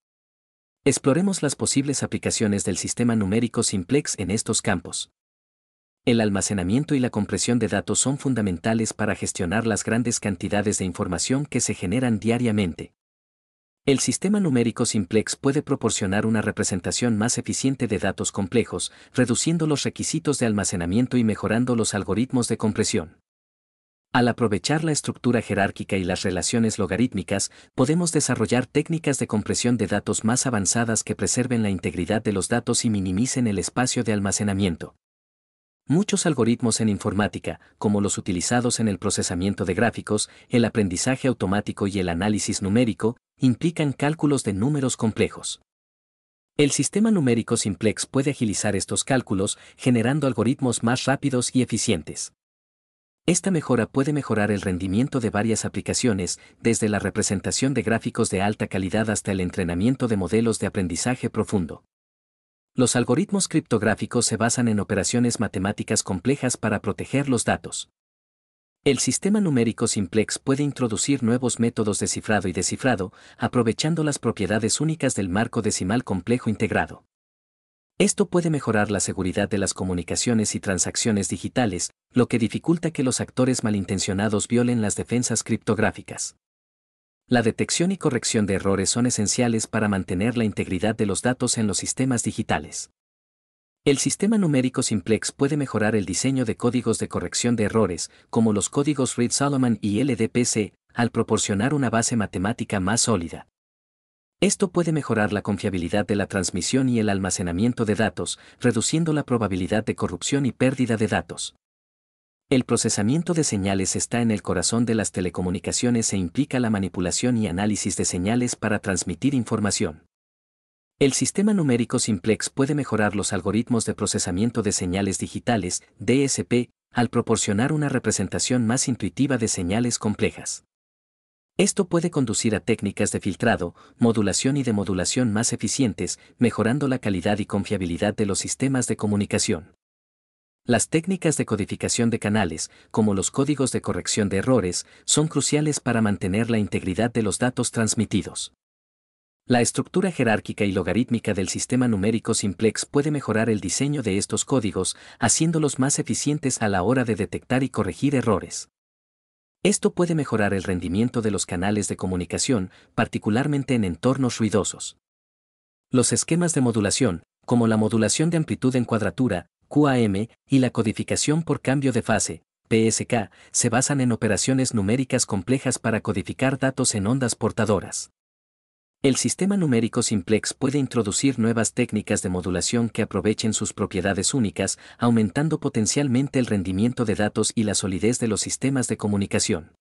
Exploremos las posibles aplicaciones del sistema numérico simplex en estos campos. El almacenamiento y la compresión de datos son fundamentales para gestionar las grandes cantidades de información que se generan diariamente. El sistema numérico simplex puede proporcionar una representación más eficiente de datos complejos, reduciendo los requisitos de almacenamiento y mejorando los algoritmos de compresión. Al aprovechar la estructura jerárquica y las relaciones logarítmicas, podemos desarrollar técnicas de compresión de datos más avanzadas que preserven la integridad de los datos y minimicen el espacio de almacenamiento muchos algoritmos en informática, como los utilizados en el procesamiento de gráficos, el aprendizaje automático y el análisis numérico, implican cálculos de números complejos. El sistema numérico simplex puede agilizar estos cálculos, generando algoritmos más rápidos y eficientes. Esta mejora puede mejorar el rendimiento de varias aplicaciones, desde la representación de gráficos de alta calidad hasta el entrenamiento de modelos de aprendizaje profundo. Los algoritmos criptográficos se basan en operaciones matemáticas complejas para proteger los datos. El sistema numérico simplex puede introducir nuevos métodos de cifrado y descifrado, aprovechando las propiedades únicas del marco decimal complejo integrado. Esto puede mejorar la seguridad de las comunicaciones y transacciones digitales, lo que dificulta que los actores malintencionados violen las defensas criptográficas. La detección y corrección de errores son esenciales para mantener la integridad de los datos en los sistemas digitales. El sistema numérico simplex puede mejorar el diseño de códigos de corrección de errores, como los códigos Reed-Solomon y LDPC, al proporcionar una base matemática más sólida. Esto puede mejorar la confiabilidad de la transmisión y el almacenamiento de datos, reduciendo la probabilidad de corrupción y pérdida de datos. El procesamiento de señales está en el corazón de las telecomunicaciones e implica la manipulación y análisis de señales para transmitir información. El sistema numérico simplex puede mejorar los algoritmos de procesamiento de señales digitales, DSP, al proporcionar una representación más intuitiva de señales complejas. Esto puede conducir a técnicas de filtrado, modulación y demodulación más eficientes, mejorando la calidad y confiabilidad de los sistemas de comunicación. Las técnicas de codificación de canales, como los códigos de corrección de errores, son cruciales para mantener la integridad de los datos transmitidos. La estructura jerárquica y logarítmica del sistema numérico simplex puede mejorar el diseño de estos códigos, haciéndolos más eficientes a la hora de detectar y corregir errores. Esto puede mejorar el rendimiento de los canales de comunicación, particularmente en entornos ruidosos. Los esquemas de modulación, como la modulación de amplitud en cuadratura, QAM, y la codificación por cambio de fase, PSK, se basan en operaciones numéricas complejas para codificar datos en ondas portadoras. El sistema numérico simplex puede introducir nuevas técnicas de modulación que aprovechen sus propiedades únicas, aumentando potencialmente el rendimiento de datos y la solidez de los sistemas de comunicación.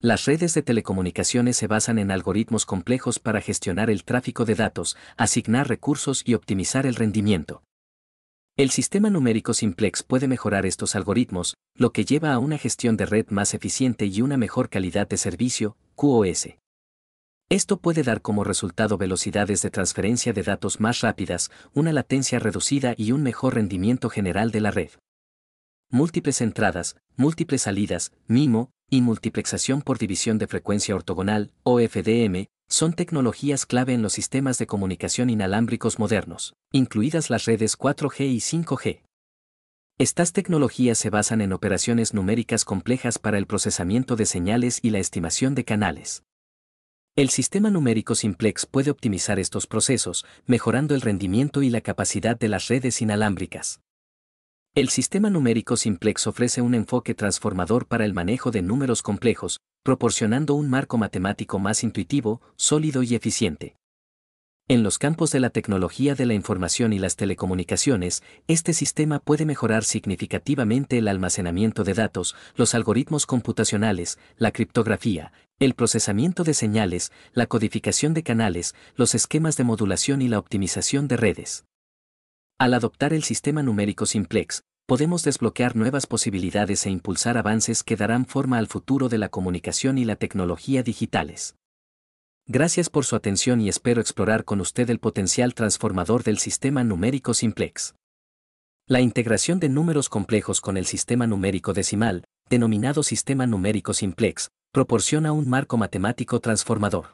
Las redes de telecomunicaciones se basan en algoritmos complejos para gestionar el tráfico de datos, asignar recursos y optimizar el rendimiento. El sistema numérico simplex puede mejorar estos algoritmos, lo que lleva a una gestión de red más eficiente y una mejor calidad de servicio, QoS. Esto puede dar como resultado velocidades de transferencia de datos más rápidas, una latencia reducida y un mejor rendimiento general de la red. Múltiples entradas, múltiples salidas, MIMO, y multiplexación por división de frecuencia ortogonal, OFDM, son tecnologías clave en los sistemas de comunicación inalámbricos modernos, incluidas las redes 4G y 5G. Estas tecnologías se basan en operaciones numéricas complejas para el procesamiento de señales y la estimación de canales. El sistema numérico simplex puede optimizar estos procesos, mejorando el rendimiento y la capacidad de las redes inalámbricas. El sistema numérico simplex ofrece un enfoque transformador para el manejo de números complejos, proporcionando un marco matemático más intuitivo, sólido y eficiente. En los campos de la tecnología de la información y las telecomunicaciones, este sistema puede mejorar significativamente el almacenamiento de datos, los algoritmos computacionales, la criptografía, el procesamiento de señales, la codificación de canales, los esquemas de modulación y la optimización de redes. Al adoptar el sistema numérico simplex, podemos desbloquear nuevas posibilidades e impulsar avances que darán forma al futuro de la comunicación y la tecnología digitales. Gracias por su atención y espero explorar con usted el potencial transformador del sistema numérico simplex. La integración de números complejos con el sistema numérico decimal, denominado sistema numérico simplex, proporciona un marco matemático transformador.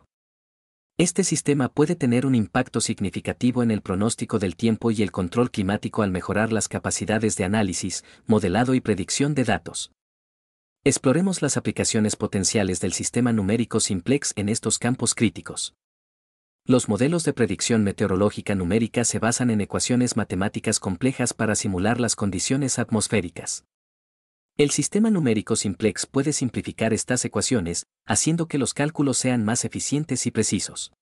Este sistema puede tener un impacto significativo en el pronóstico del tiempo y el control climático al mejorar las capacidades de análisis, modelado y predicción de datos. Exploremos las aplicaciones potenciales del sistema numérico simplex en estos campos críticos. Los modelos de predicción meteorológica numérica se basan en ecuaciones matemáticas complejas para simular las condiciones atmosféricas. El sistema numérico simplex puede simplificar estas ecuaciones, haciendo que los cálculos sean más eficientes y precisos.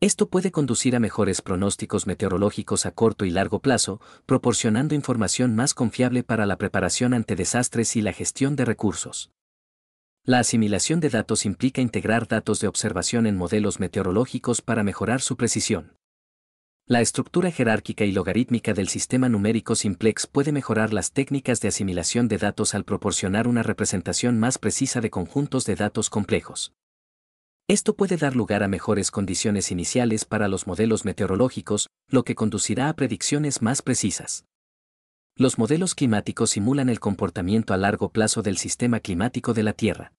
Esto puede conducir a mejores pronósticos meteorológicos a corto y largo plazo, proporcionando información más confiable para la preparación ante desastres y la gestión de recursos. La asimilación de datos implica integrar datos de observación en modelos meteorológicos para mejorar su precisión. La estructura jerárquica y logarítmica del sistema numérico simplex puede mejorar las técnicas de asimilación de datos al proporcionar una representación más precisa de conjuntos de datos complejos. Esto puede dar lugar a mejores condiciones iniciales para los modelos meteorológicos, lo que conducirá a predicciones más precisas. Los modelos climáticos simulan el comportamiento a largo plazo del sistema climático de la Tierra.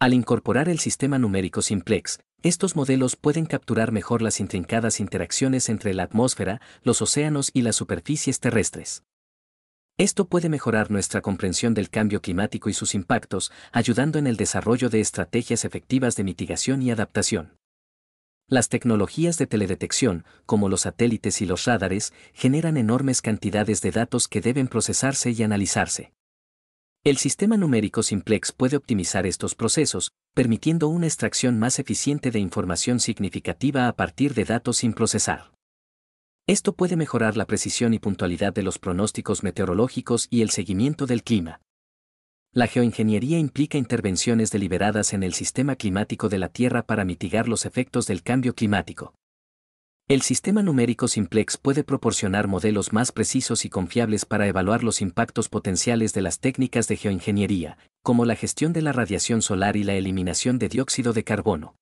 Al incorporar el sistema numérico simplex, estos modelos pueden capturar mejor las intrincadas interacciones entre la atmósfera, los océanos y las superficies terrestres. Esto puede mejorar nuestra comprensión del cambio climático y sus impactos, ayudando en el desarrollo de estrategias efectivas de mitigación y adaptación. Las tecnologías de teledetección, como los satélites y los radares, generan enormes cantidades de datos que deben procesarse y analizarse. El sistema numérico simplex puede optimizar estos procesos, permitiendo una extracción más eficiente de información significativa a partir de datos sin procesar. Esto puede mejorar la precisión y puntualidad de los pronósticos meteorológicos y el seguimiento del clima. La geoingeniería implica intervenciones deliberadas en el sistema climático de la Tierra para mitigar los efectos del cambio climático. El sistema numérico simplex puede proporcionar modelos más precisos y confiables para evaluar los impactos potenciales de las técnicas de geoingeniería, como la gestión de la radiación solar y la eliminación de dióxido de carbono.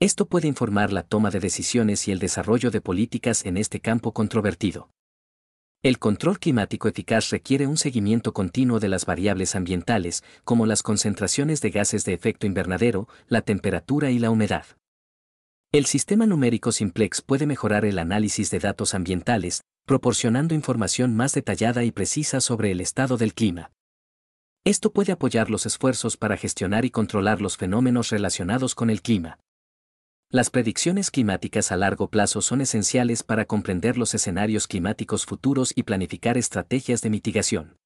Esto puede informar la toma de decisiones y el desarrollo de políticas en este campo controvertido. El control climático eficaz requiere un seguimiento continuo de las variables ambientales, como las concentraciones de gases de efecto invernadero, la temperatura y la humedad. El sistema numérico simplex puede mejorar el análisis de datos ambientales, proporcionando información más detallada y precisa sobre el estado del clima. Esto puede apoyar los esfuerzos para gestionar y controlar los fenómenos relacionados con el clima. Las predicciones climáticas a largo plazo son esenciales para comprender los escenarios climáticos futuros y planificar estrategias de mitigación.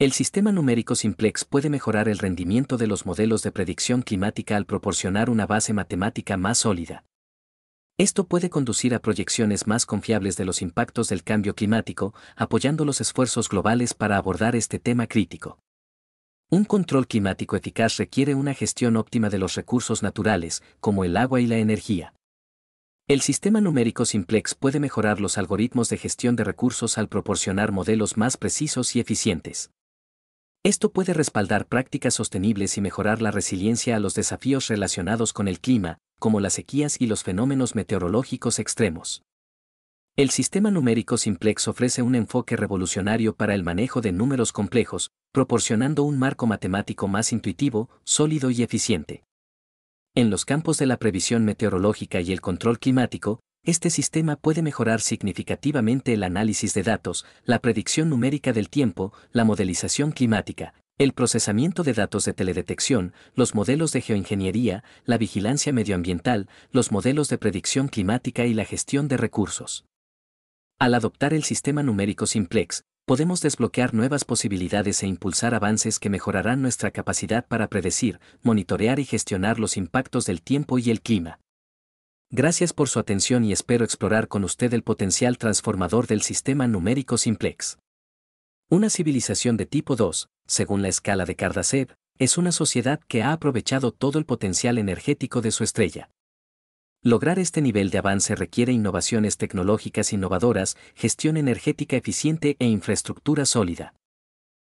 El sistema numérico simplex puede mejorar el rendimiento de los modelos de predicción climática al proporcionar una base matemática más sólida. Esto puede conducir a proyecciones más confiables de los impactos del cambio climático, apoyando los esfuerzos globales para abordar este tema crítico. Un control climático eficaz requiere una gestión óptima de los recursos naturales, como el agua y la energía. El sistema numérico simplex puede mejorar los algoritmos de gestión de recursos al proporcionar modelos más precisos y eficientes. Esto puede respaldar prácticas sostenibles y mejorar la resiliencia a los desafíos relacionados con el clima, como las sequías y los fenómenos meteorológicos extremos. El sistema numérico simplex ofrece un enfoque revolucionario para el manejo de números complejos, proporcionando un marco matemático más intuitivo, sólido y eficiente. En los campos de la previsión meteorológica y el control climático, este sistema puede mejorar significativamente el análisis de datos, la predicción numérica del tiempo, la modelización climática, el procesamiento de datos de teledetección, los modelos de geoingeniería, la vigilancia medioambiental, los modelos de predicción climática y la gestión de recursos. Al adoptar el sistema numérico simplex, podemos desbloquear nuevas posibilidades e impulsar avances que mejorarán nuestra capacidad para predecir, monitorear y gestionar los impactos del tiempo y el clima. Gracias por su atención y espero explorar con usted el potencial transformador del sistema numérico simplex. Una civilización de tipo 2, según la escala de Kardashev, es una sociedad que ha aprovechado todo el potencial energético de su estrella. Lograr este nivel de avance requiere innovaciones tecnológicas innovadoras, gestión energética eficiente e infraestructura sólida.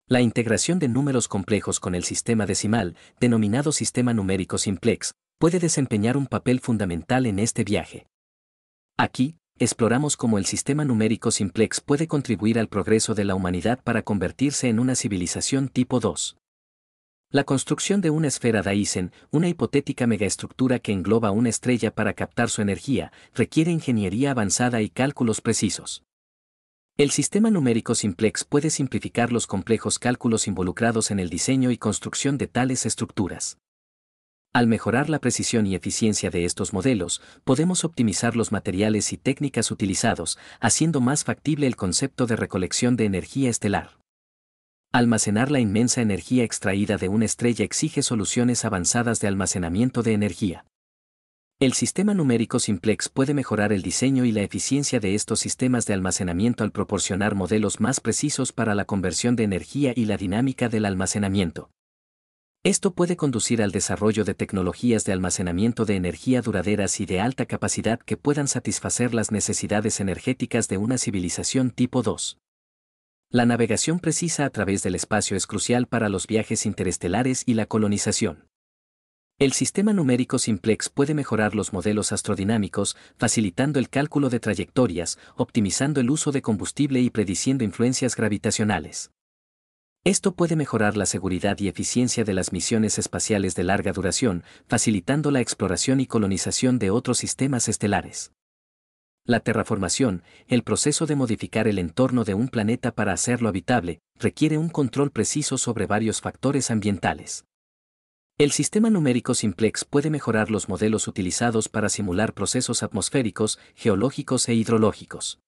La integración de números complejos con el sistema decimal, denominado sistema numérico simplex, puede desempeñar un papel fundamental en este viaje. Aquí, exploramos cómo el sistema numérico simplex puede contribuir al progreso de la humanidad para convertirse en una civilización tipo 2. La construcción de una esfera Dyson, una hipotética megaestructura que engloba una estrella para captar su energía, requiere ingeniería avanzada y cálculos precisos. El sistema numérico simplex puede simplificar los complejos cálculos involucrados en el diseño y construcción de tales estructuras. Al mejorar la precisión y eficiencia de estos modelos, podemos optimizar los materiales y técnicas utilizados, haciendo más factible el concepto de recolección de energía estelar. Almacenar la inmensa energía extraída de una estrella exige soluciones avanzadas de almacenamiento de energía. El sistema numérico simplex puede mejorar el diseño y la eficiencia de estos sistemas de almacenamiento al proporcionar modelos más precisos para la conversión de energía y la dinámica del almacenamiento. Esto puede conducir al desarrollo de tecnologías de almacenamiento de energía duraderas y de alta capacidad que puedan satisfacer las necesidades energéticas de una civilización tipo 2. La navegación precisa a través del espacio es crucial para los viajes interestelares y la colonización. El sistema numérico simplex puede mejorar los modelos astrodinámicos, facilitando el cálculo de trayectorias, optimizando el uso de combustible y prediciendo influencias gravitacionales. Esto puede mejorar la seguridad y eficiencia de las misiones espaciales de larga duración, facilitando la exploración y colonización de otros sistemas estelares. La terraformación, el proceso de modificar el entorno de un planeta para hacerlo habitable, requiere un control preciso sobre varios factores ambientales. El sistema numérico simplex puede mejorar los modelos utilizados para simular procesos atmosféricos, geológicos e hidrológicos.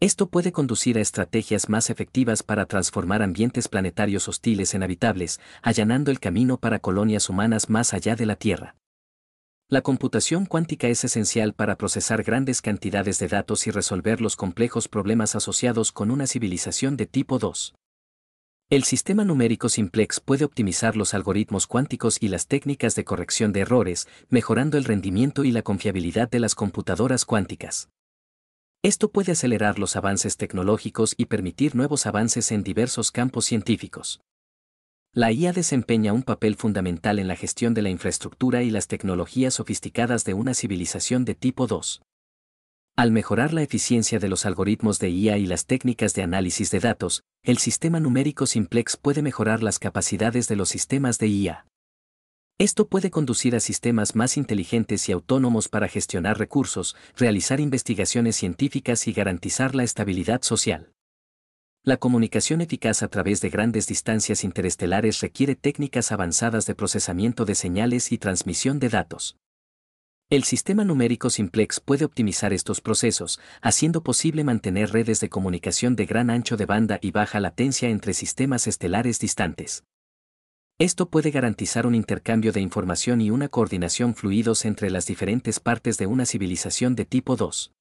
Esto puede conducir a estrategias más efectivas para transformar ambientes planetarios hostiles en habitables, allanando el camino para colonias humanas más allá de la Tierra. La computación cuántica es esencial para procesar grandes cantidades de datos y resolver los complejos problemas asociados con una civilización de tipo 2. El sistema numérico simplex puede optimizar los algoritmos cuánticos y las técnicas de corrección de errores, mejorando el rendimiento y la confiabilidad de las computadoras cuánticas. Esto puede acelerar los avances tecnológicos y permitir nuevos avances en diversos campos científicos. La IA desempeña un papel fundamental en la gestión de la infraestructura y las tecnologías sofisticadas de una civilización de tipo 2. Al mejorar la eficiencia de los algoritmos de IA y las técnicas de análisis de datos, el sistema numérico simplex puede mejorar las capacidades de los sistemas de IA. Esto puede conducir a sistemas más inteligentes y autónomos para gestionar recursos, realizar investigaciones científicas y garantizar la estabilidad social. La comunicación eficaz a través de grandes distancias interestelares requiere técnicas avanzadas de procesamiento de señales y transmisión de datos. El sistema numérico simplex puede optimizar estos procesos, haciendo posible mantener redes de comunicación de gran ancho de banda y baja latencia entre sistemas estelares distantes. Esto puede garantizar un intercambio de información y una coordinación fluidos entre las diferentes partes de una civilización de tipo 2.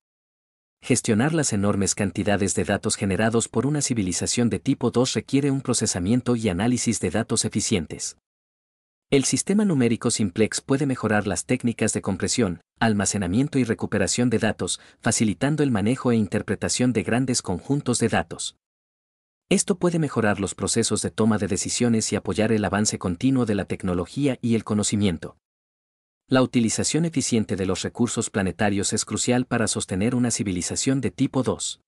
Gestionar las enormes cantidades de datos generados por una civilización de tipo 2 requiere un procesamiento y análisis de datos eficientes. El sistema numérico simplex puede mejorar las técnicas de compresión, almacenamiento y recuperación de datos, facilitando el manejo e interpretación de grandes conjuntos de datos. Esto puede mejorar los procesos de toma de decisiones y apoyar el avance continuo de la tecnología y el conocimiento. La utilización eficiente de los recursos planetarios es crucial para sostener una civilización de tipo 2.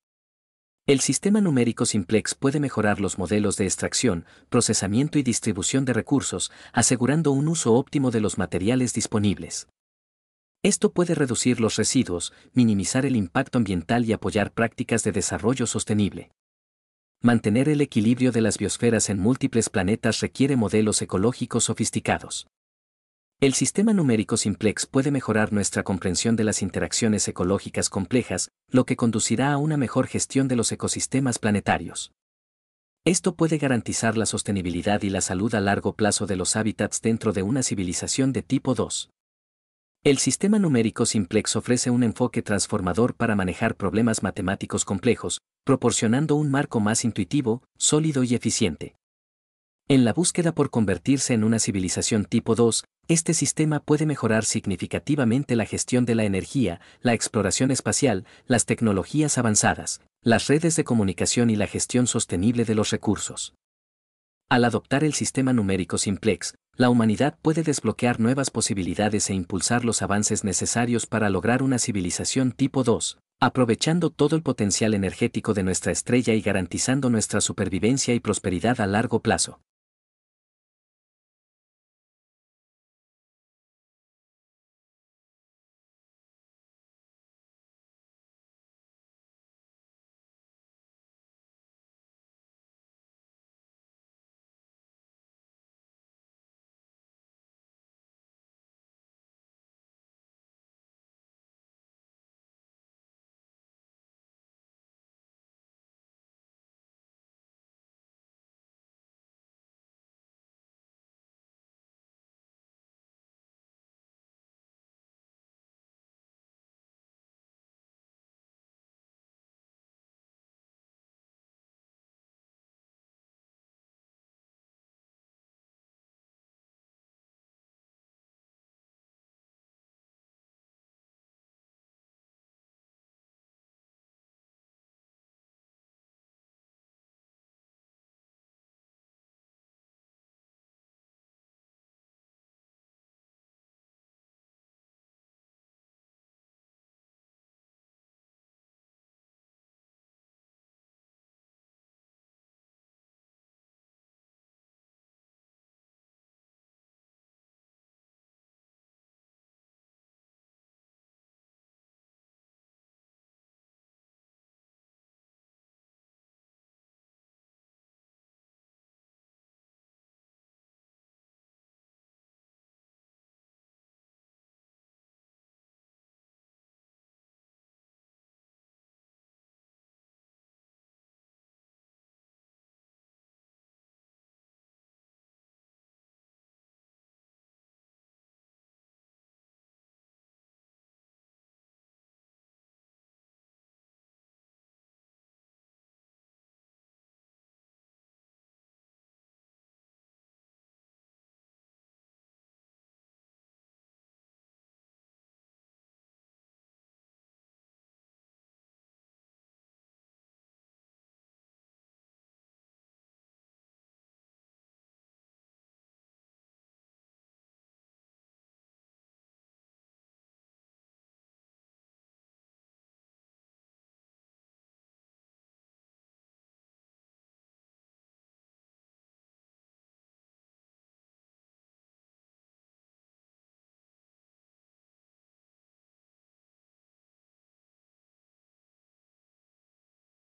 El sistema numérico simplex puede mejorar los modelos de extracción, procesamiento y distribución de recursos, asegurando un uso óptimo de los materiales disponibles. Esto puede reducir los residuos, minimizar el impacto ambiental y apoyar prácticas de desarrollo sostenible. Mantener el equilibrio de las biosferas en múltiples planetas requiere modelos ecológicos sofisticados. El sistema numérico simplex puede mejorar nuestra comprensión de las interacciones ecológicas complejas, lo que conducirá a una mejor gestión de los ecosistemas planetarios. Esto puede garantizar la sostenibilidad y la salud a largo plazo de los hábitats dentro de una civilización de tipo 2. El sistema numérico simplex ofrece un enfoque transformador para manejar problemas matemáticos complejos, proporcionando un marco más intuitivo, sólido y eficiente. En la búsqueda por convertirse en una civilización tipo 2, este sistema puede mejorar significativamente la gestión de la energía, la exploración espacial, las tecnologías avanzadas, las redes de comunicación y la gestión sostenible de los recursos. Al adoptar el sistema numérico simplex, la humanidad puede desbloquear nuevas posibilidades e impulsar los avances necesarios para lograr una civilización tipo 2, aprovechando todo el potencial energético de nuestra estrella y garantizando nuestra supervivencia y prosperidad a largo plazo.